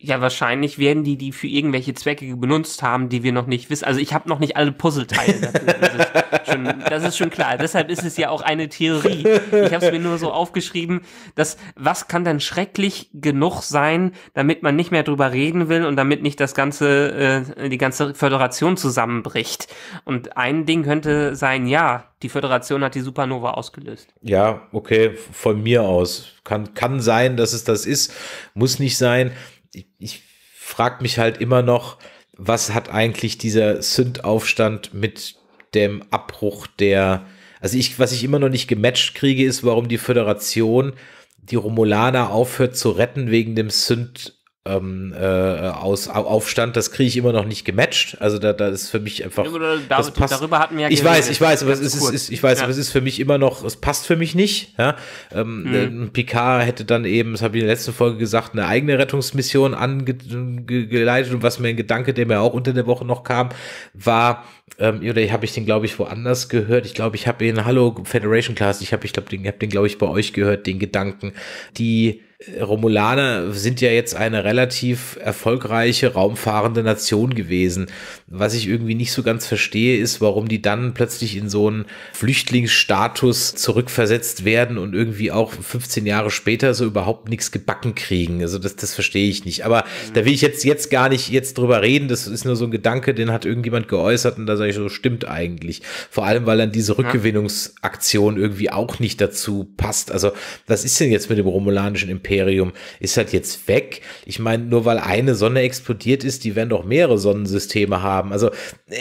Ja, wahrscheinlich werden die die für irgendwelche Zwecke benutzt haben, die wir noch nicht wissen. Also ich habe noch nicht alle Puzzleteile dafür. Das ist, schon, das ist schon klar. Deshalb ist es ja auch eine Theorie. Ich habe es mir nur so aufgeschrieben, dass was kann dann schrecklich genug sein, damit man nicht mehr drüber reden will und damit nicht das ganze äh, die ganze Föderation zusammenbricht. Und ein Ding könnte sein, ja, die Föderation hat die Supernova ausgelöst. Ja, okay, von mir aus kann kann sein, dass es das ist, muss nicht sein ich, ich frage mich halt immer noch, was hat eigentlich dieser Synth-Aufstand mit dem Abbruch der, also ich, was ich immer noch nicht gematcht kriege, ist, warum die Föderation die Romulaner aufhört zu retten wegen dem Synth ähm, äh, aus Aufstand, das kriege ich immer noch nicht gematcht. Also da, da ist für mich einfach. Darüber, das passt. darüber hatten wir ja Ich weiß, ich weiß, aber es ist, ist, ich weiß, ja. aber es ist für mich immer noch, es passt für mich nicht. Ja? Ähm, mhm. Äh, Picard hätte dann eben, das habe ich in der letzten Folge gesagt, eine eigene Rettungsmission angeleitet. Und was mir ein Gedanke, der mir auch unter der Woche noch kam, war, ähm, oder habe ich den, glaube ich, woanders gehört. Ich glaube, ich habe ihn, hallo Federation Class, ich habe, ich glaube, den, habe den, glaube ich, bei euch gehört, den Gedanken. Die äh, Romulaner sind ja jetzt eine relativ erfolgreiche raumfahrende Nation gewesen. Was ich irgendwie nicht so ganz verstehe, ist, warum die dann plötzlich in so einen Flüchtlingsstatus zurückversetzt werden und irgendwie auch 15 Jahre später so überhaupt nichts gebacken kriegen. Also das, das verstehe ich nicht. Aber mhm. da will ich jetzt, jetzt gar nicht jetzt drüber reden. Das ist nur so ein Gedanke, den hat irgendjemand geäußert und da sage ich so, stimmt eigentlich. Vor allem, weil dann diese Rückgewinnungsaktion irgendwie auch nicht dazu passt. Also, was ist denn jetzt mit dem romulanischen Imperium? Ist das jetzt weg? Ich meine, nur weil eine Sonne explodiert ist, die werden doch mehrere Sonnensysteme haben. Also,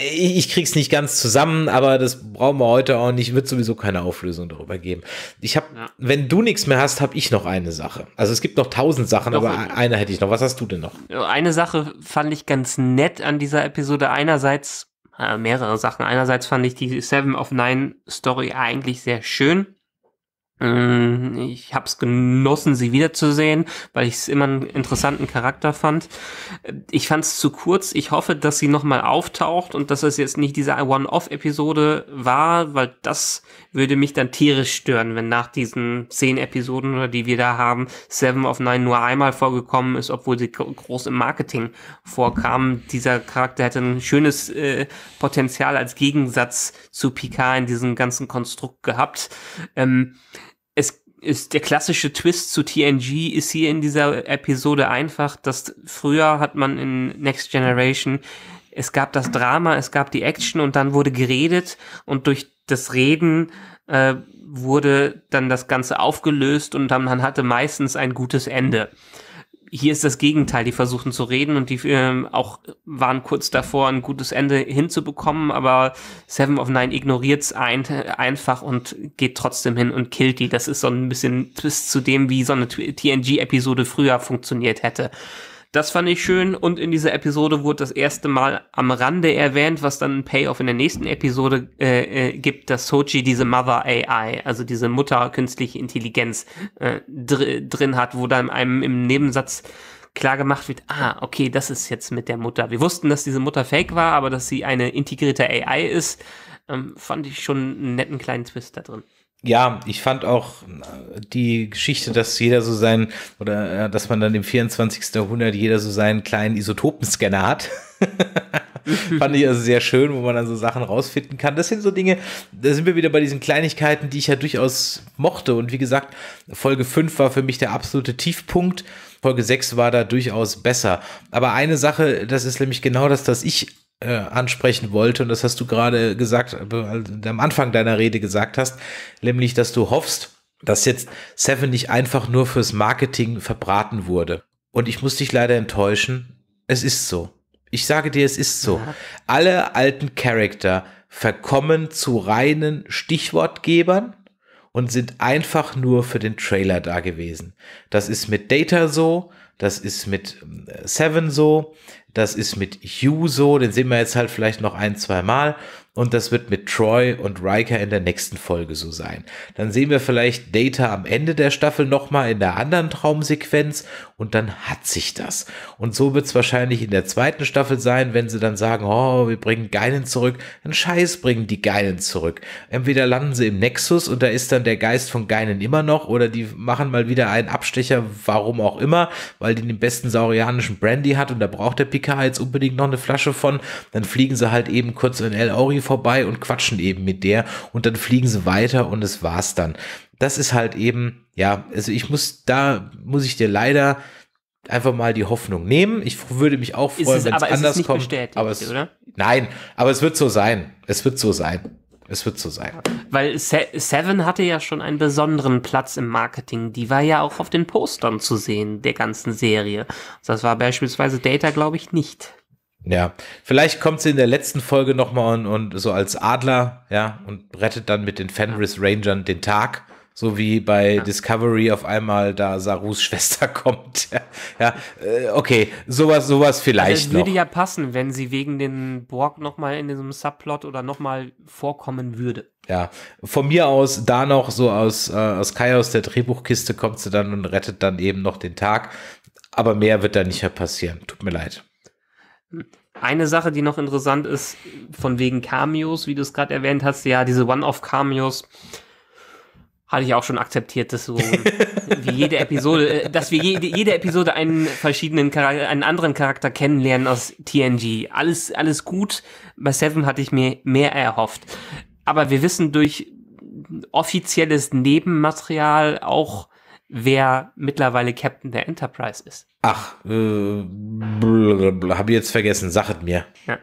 ich krieg's nicht ganz zusammen, aber das brauchen wir heute auch nicht. Wird sowieso keine Auflösung darüber geben. Ich habe, ja. wenn du nichts mehr hast, habe ich noch eine Sache. Also, es gibt noch tausend Sachen, doch, aber eine hätte ich noch. Was hast du denn noch? Eine Sache fand ich ganz nett an dieser Episode. Einerseits äh, mehrere Sachen. Einerseits fand ich die Seven of Nine Story eigentlich sehr schön. Ähm, ich habe es genossen, sie wiederzusehen, weil ich es immer einen interessanten Charakter fand. Ich fand es zu kurz. Ich hoffe, dass sie nochmal auftaucht und dass es jetzt nicht diese One-Off-Episode war, weil das würde mich dann tierisch stören, wenn nach diesen zehn Episoden oder die wir da haben, Seven of Nine nur einmal vorgekommen ist, obwohl sie groß im Marketing vorkam. Dieser Charakter hätte ein schönes äh, Potenzial als Gegensatz zu Picard in diesem ganzen Konstrukt gehabt. Ähm, ist der klassische Twist zu TNG ist hier in dieser Episode einfach, dass früher hat man in Next Generation es gab das Drama, es gab die Action und dann wurde geredet und durch das Reden äh, wurde dann das Ganze aufgelöst und dann, man hatte meistens ein gutes Ende. Hier ist das Gegenteil. Die versuchen zu reden und die äh, auch waren kurz davor, ein gutes Ende hinzubekommen, aber Seven of Nine ignoriert's ein, einfach und geht trotzdem hin und killt die. Das ist so ein bisschen Twist zu dem, wie so eine TNG-Episode früher funktioniert hätte. Das fand ich schön und in dieser Episode wurde das erste Mal am Rande erwähnt, was dann ein Payoff in der nächsten Episode äh, äh, gibt, dass Sochi diese Mother AI, also diese Mutter künstliche Intelligenz äh, dr drin hat, wo dann einem im Nebensatz klar gemacht wird, ah, okay, das ist jetzt mit der Mutter. Wir wussten, dass diese Mutter fake war, aber dass sie eine integrierte AI ist, ähm, fand ich schon einen netten kleinen Twist da drin ja, ich fand auch die Geschichte, dass jeder so seinen, oder äh, dass man dann im 24. Jahrhundert jeder so seinen kleinen Isotopenscanner hat. fand ich also sehr schön, wo man dann so Sachen rausfinden kann. Das sind so Dinge, da sind wir wieder bei diesen Kleinigkeiten, die ich ja durchaus mochte. Und wie gesagt, Folge 5 war für mich der absolute Tiefpunkt. Folge 6 war da durchaus besser. Aber eine Sache, das ist nämlich genau das, dass ich äh, ansprechen wollte und das hast du gerade gesagt, äh, also, am Anfang deiner Rede gesagt hast, nämlich, dass du hoffst, dass jetzt Seven nicht einfach nur fürs Marketing verbraten wurde. Und ich muss dich leider enttäuschen, es ist so. Ich sage dir, es ist so. Ja. Alle alten Charakter verkommen zu reinen Stichwortgebern und sind einfach nur für den Trailer da gewesen. Das ist mit Data so, das ist mit äh, Seven so, das ist mit You so, den sehen wir jetzt halt vielleicht noch ein, zwei Mal und das wird mit Troy und Riker in der nächsten Folge so sein. Dann sehen wir vielleicht Data am Ende der Staffel nochmal in der anderen Traumsequenz und dann hat sich das. Und so wird es wahrscheinlich in der zweiten Staffel sein, wenn sie dann sagen, oh, wir bringen Geilen zurück. Ein Scheiß bringen die Geilen zurück. Entweder landen sie im Nexus und da ist dann der Geist von Geinen immer noch oder die machen mal wieder einen Abstecher, warum auch immer, weil die den besten saurianischen Brandy hat und da braucht der Picard jetzt unbedingt noch eine Flasche von. Dann fliegen sie halt eben kurz in El Ori vorbei und quatschen eben mit der und dann fliegen sie weiter und es war's dann. Das ist halt eben, ja, also ich muss, da muss ich dir leider einfach mal die Hoffnung nehmen. Ich würde mich auch freuen, wenn es anders ist kommt. Bestätigt, aber es, oder? Nein, aber es wird so sein. Es wird so sein. Es wird so sein. Weil Se Seven hatte ja schon einen besonderen Platz im Marketing. Die war ja auch auf den Postern zu sehen, der ganzen Serie. Das war beispielsweise Data, glaube ich, nicht. Ja, vielleicht kommt sie in der letzten Folge nochmal und, und so als Adler, ja, und rettet dann mit den Fenris Rangern den Tag, so wie bei Discovery auf einmal da Sarus Schwester kommt. Ja, ja äh, okay, sowas, sowas vielleicht. Also, das würde noch. ja passen, wenn sie wegen den Borg nochmal in diesem Subplot oder nochmal vorkommen würde. Ja, von mir aus da noch so aus, äh, aus Kai aus der Drehbuchkiste kommt sie dann und rettet dann eben noch den Tag. Aber mehr wird da nicht mehr passieren. Tut mir leid. Eine Sache, die noch interessant ist, von wegen Cameos, wie du es gerade erwähnt hast, ja, diese One-Off-Cameos hatte ich auch schon akzeptiert, dass so wie jede Episode, äh, dass wir jede, jede Episode einen verschiedenen Charakter, einen anderen Charakter kennenlernen aus TNG. Alles, alles gut. Bei Seven hatte ich mir mehr erhofft. Aber wir wissen durch offizielles Nebenmaterial auch, wer mittlerweile Captain der Enterprise ist. Ach, äh, habe ich jetzt vergessen, sagt mir. Ja.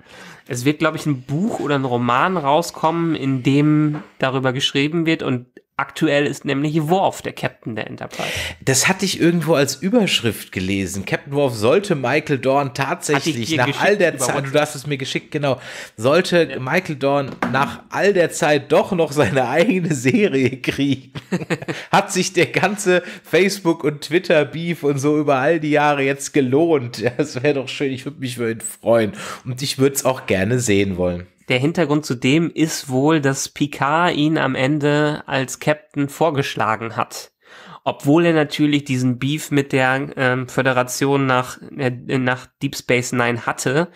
Es wird, glaube ich, ein Buch oder ein Roman rauskommen, in dem darüber geschrieben wird und Aktuell ist nämlich Worf der Captain der Enterprise. Das hatte ich irgendwo als Überschrift gelesen. Captain Worf sollte Michael Dorn tatsächlich nach all der Zeit, du hast es mir geschickt, genau, sollte ja. Michael Dorn nach all der Zeit doch noch seine eigene Serie kriegen. Hat sich der ganze Facebook- und Twitter-Beef und so über all die Jahre jetzt gelohnt. Das wäre doch schön, ich würde mich für ihn freuen. Und ich würde es auch gerne sehen wollen. Der Hintergrund zu dem ist wohl, dass Picard ihn am Ende als Captain vorgeschlagen hat. Obwohl er natürlich diesen Beef mit der ähm, Föderation nach, äh, nach Deep Space Nine hatte,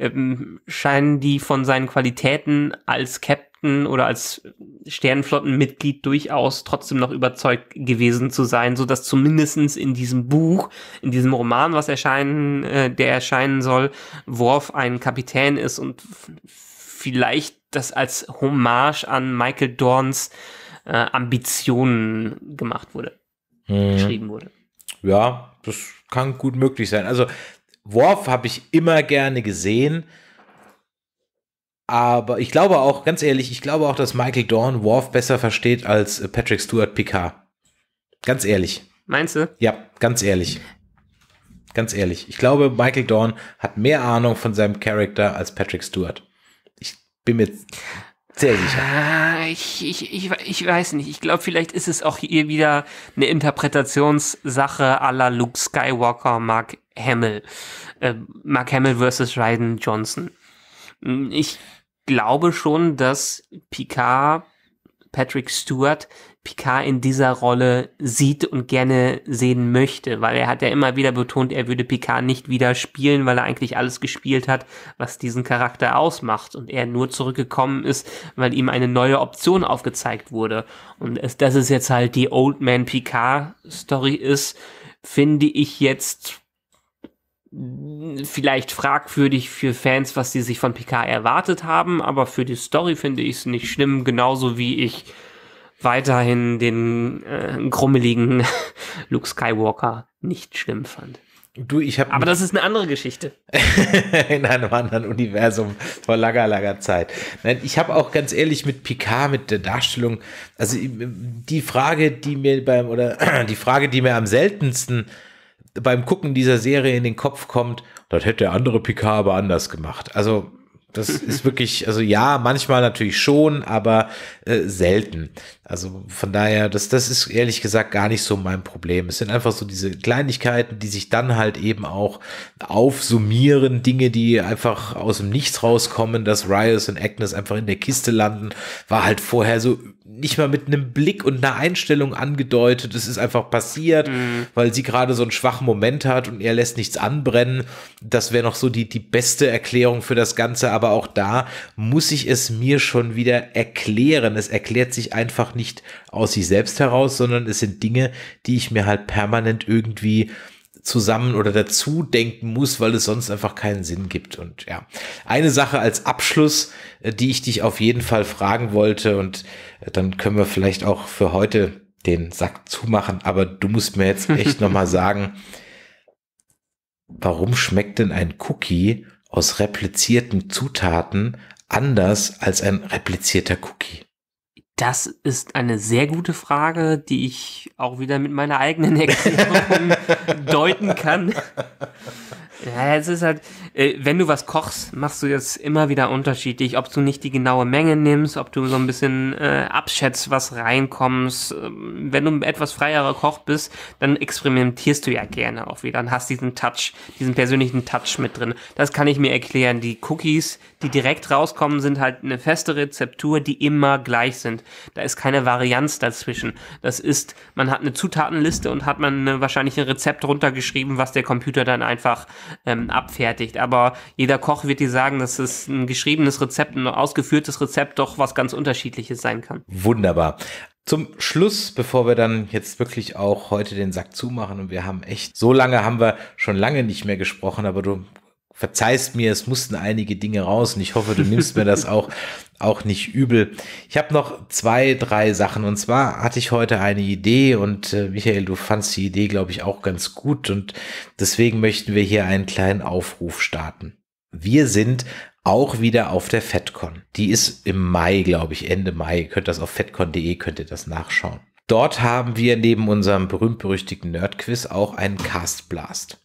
ähm, scheinen die von seinen Qualitäten als Captain oder als Sternenflottenmitglied durchaus trotzdem noch überzeugt gewesen zu sein, so dass zumindestens in diesem Buch, in diesem Roman, was erscheinen, äh, der erscheinen soll, Worf ein Kapitän ist und vielleicht das als Hommage an Michael Dorns äh, Ambitionen gemacht wurde, hm. geschrieben wurde. Ja, das kann gut möglich sein. Also Worf habe ich immer gerne gesehen. Aber ich glaube auch, ganz ehrlich, ich glaube auch, dass Michael Dorn Worf besser versteht als Patrick Stewart Picard. Ganz ehrlich. Meinst du? Ja, ganz ehrlich. Ganz ehrlich. Ich glaube, Michael Dorn hat mehr Ahnung von seinem Charakter als Patrick Stewart. Bin mir sehr sicher. Äh, ich, ich, ich, ich weiß nicht. Ich glaube, vielleicht ist es auch hier wieder eine Interpretationssache aller Luke Skywalker, Mark Hamill. Äh, Mark Hamill versus Raiden Johnson. Hm, ich glaube schon, dass Picard, Patrick Stewart Picard in dieser Rolle sieht und gerne sehen möchte, weil er hat ja immer wieder betont, er würde Picard nicht wieder spielen, weil er eigentlich alles gespielt hat, was diesen Charakter ausmacht und er nur zurückgekommen ist, weil ihm eine neue Option aufgezeigt wurde. Und es, dass es jetzt halt die Old Man Picard Story ist, finde ich jetzt vielleicht fragwürdig für Fans, was sie sich von Picard erwartet haben, aber für die Story finde ich es nicht schlimm, genauso wie ich weiterhin den äh, grummeligen Luke Skywalker nicht schlimm fand. Du, ich habe. Aber das ist eine andere Geschichte. In einem anderen Universum vor langer, langer Zeit. Nein, ich habe auch ganz ehrlich mit Picard, mit der Darstellung, also die Frage, die mir beim, oder die Frage, die mir am seltensten beim Gucken dieser Serie in den Kopf kommt, das hätte der andere Picard aber anders gemacht. Also das ist wirklich, also ja, manchmal natürlich schon, aber äh, selten. Also von daher, das, das ist ehrlich gesagt gar nicht so mein Problem. Es sind einfach so diese Kleinigkeiten, die sich dann halt eben auch aufsummieren, Dinge, die einfach aus dem Nichts rauskommen, dass Rios und Agnes einfach in der Kiste landen, war halt vorher so nicht mal mit einem Blick und einer Einstellung angedeutet. Es ist einfach passiert, mhm. weil sie gerade so einen schwachen Moment hat und er lässt nichts anbrennen. Das wäre noch so die, die beste Erklärung für das Ganze. Aber auch da muss ich es mir schon wieder erklären. Es erklärt sich einfach nicht aus sich selbst heraus, sondern es sind Dinge, die ich mir halt permanent irgendwie zusammen oder dazu denken muss, weil es sonst einfach keinen Sinn gibt. Und ja, eine Sache als Abschluss, äh, die ich dich auf jeden Fall fragen wollte und äh, dann können wir vielleicht auch für heute den Sack zumachen, aber du musst mir jetzt echt nochmal sagen, warum schmeckt denn ein Cookie aus replizierten Zutaten anders als ein replizierter Cookie? Das ist eine sehr gute Frage, die ich auch wieder mit meiner eigenen Erklärung deuten kann. Ja, es ist halt, äh, wenn du was kochst, machst du jetzt immer wieder unterschiedlich. Ob du nicht die genaue Menge nimmst, ob du so ein bisschen äh, abschätzt, was reinkommst. Ähm, wenn du ein etwas freierer Koch bist, dann experimentierst du ja gerne auch wieder und hast diesen Touch, diesen persönlichen Touch mit drin. Das kann ich mir erklären. Die Cookies, die direkt rauskommen, sind halt eine feste Rezeptur, die immer gleich sind. Da ist keine Varianz dazwischen. Das ist, man hat eine Zutatenliste und hat man eine, wahrscheinlich ein Rezept runtergeschrieben, was der Computer dann einfach ähm, abfertigt. Aber jeder Koch wird dir sagen, dass es ein geschriebenes Rezept, ein ausgeführtes Rezept doch was ganz unterschiedliches sein kann. Wunderbar. Zum Schluss, bevor wir dann jetzt wirklich auch heute den Sack zumachen und wir haben echt, so lange haben wir schon lange nicht mehr gesprochen, aber du verzeihst mir, es mussten einige Dinge raus und ich hoffe, du nimmst mir das auch, auch nicht übel. Ich habe noch zwei, drei Sachen und zwar hatte ich heute eine Idee und äh, Michael, du fandst die Idee, glaube ich, auch ganz gut und deswegen möchten wir hier einen kleinen Aufruf starten. Wir sind auch wieder auf der FedCon. Die ist im Mai, glaube ich, Ende Mai. Ihr könnt das auf fedcon.de, könnt ihr das nachschauen. Dort haben wir neben unserem berühmt-berüchtigten Nerdquiz auch einen Cast Blast.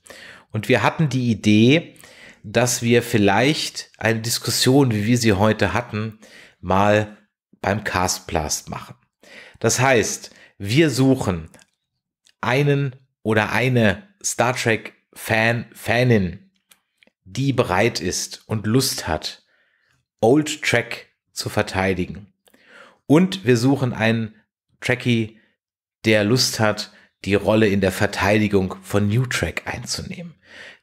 Und wir hatten die Idee, dass wir vielleicht eine Diskussion, wie wir sie heute hatten, mal beim Castblast machen. Das heißt, wir suchen einen oder eine Star Trek Fan, Fanin, die bereit ist und Lust hat, Old Trek zu verteidigen. Und wir suchen einen Trekkie, der Lust hat, die Rolle in der Verteidigung von New Track einzunehmen.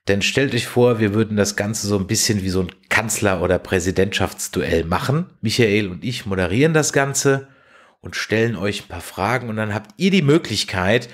Denn stellt euch vor, wir würden das Ganze so ein bisschen wie so ein Kanzler- oder Präsidentschaftsduell machen. Michael und ich moderieren das Ganze und stellen euch ein paar Fragen und dann habt ihr die Möglichkeit,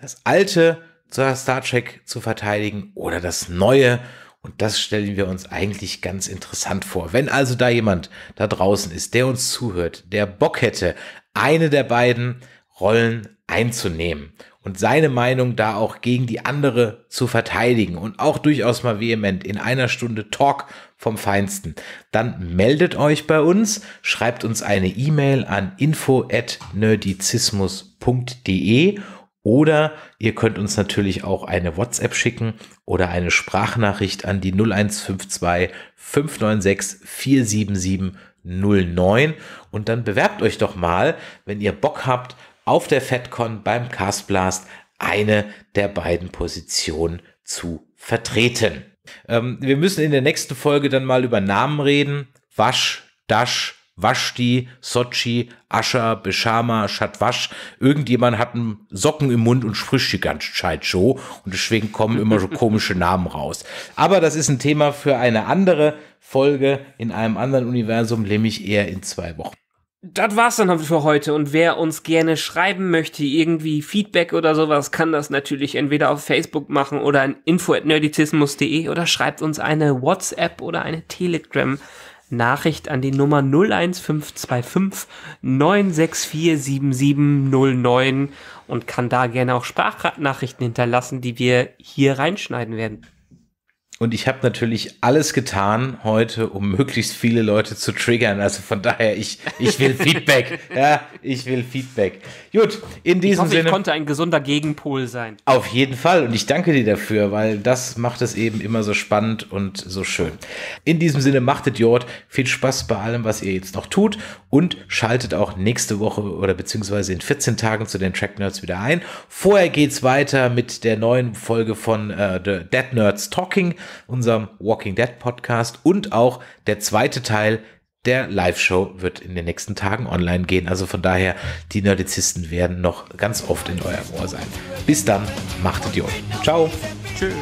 das alte zur Star Trek zu verteidigen oder das neue. Und das stellen wir uns eigentlich ganz interessant vor. Wenn also da jemand da draußen ist, der uns zuhört, der Bock hätte, eine der beiden Rollen einzunehmen und seine Meinung da auch gegen die andere zu verteidigen und auch durchaus mal vehement in einer Stunde Talk vom Feinsten, dann meldet euch bei uns, schreibt uns eine E-Mail an info@nerdizismus.de oder ihr könnt uns natürlich auch eine WhatsApp schicken oder eine Sprachnachricht an die 0152 596 477 09 und dann bewerbt euch doch mal, wenn ihr Bock habt auf der FedCon beim Castblast eine der beiden Positionen zu vertreten. Ähm, wir müssen in der nächsten Folge dann mal über Namen reden. Wasch, Dasch, Washti, Sochi, Ascher, Beshama, Schatwasch. Irgendjemand hat einen Socken im Mund und spricht die ganze Zeit so. Und deswegen kommen immer so komische Namen raus. Aber das ist ein Thema für eine andere Folge in einem anderen Universum, nämlich eher in zwei Wochen das war's dann für heute. Und wer uns gerne schreiben möchte, irgendwie Feedback oder sowas, kann das natürlich entweder auf Facebook machen oder an info.nerdizismus.de oder schreibt uns eine WhatsApp oder eine Telegram. Nachricht an die Nummer 01525 964 7709 und kann da gerne auch Sprachnachrichten hinterlassen, die wir hier reinschneiden werden. Und ich habe natürlich alles getan heute, um möglichst viele Leute zu triggern. Also von daher, ich, ich will Feedback. ja, ich will Feedback. Gut, in diesem ich hoffe, Sinne. Ich konnte ein gesunder Gegenpol sein. Auf jeden Fall und ich danke dir dafür, weil das macht es eben immer so spannend und so schön. In diesem Sinne, machtet Jord, viel Spaß bei allem, was ihr jetzt noch tut und schaltet auch nächste Woche oder beziehungsweise in 14 Tagen zu den Track Nerds wieder ein. Vorher geht's weiter mit der neuen Folge von äh, The Dead Nerds Talking, unserem Walking Dead Podcast und auch der zweite Teil der Live-Show wird in den nächsten Tagen online gehen. Also von daher, die Nerdizisten werden noch ganz oft in eurem Ohr sein. Bis dann, macht es Idiot. Ciao. Tschüss.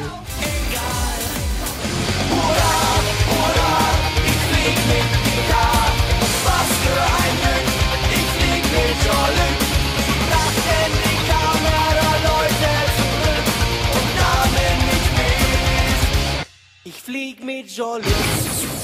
flieg mit Jolly.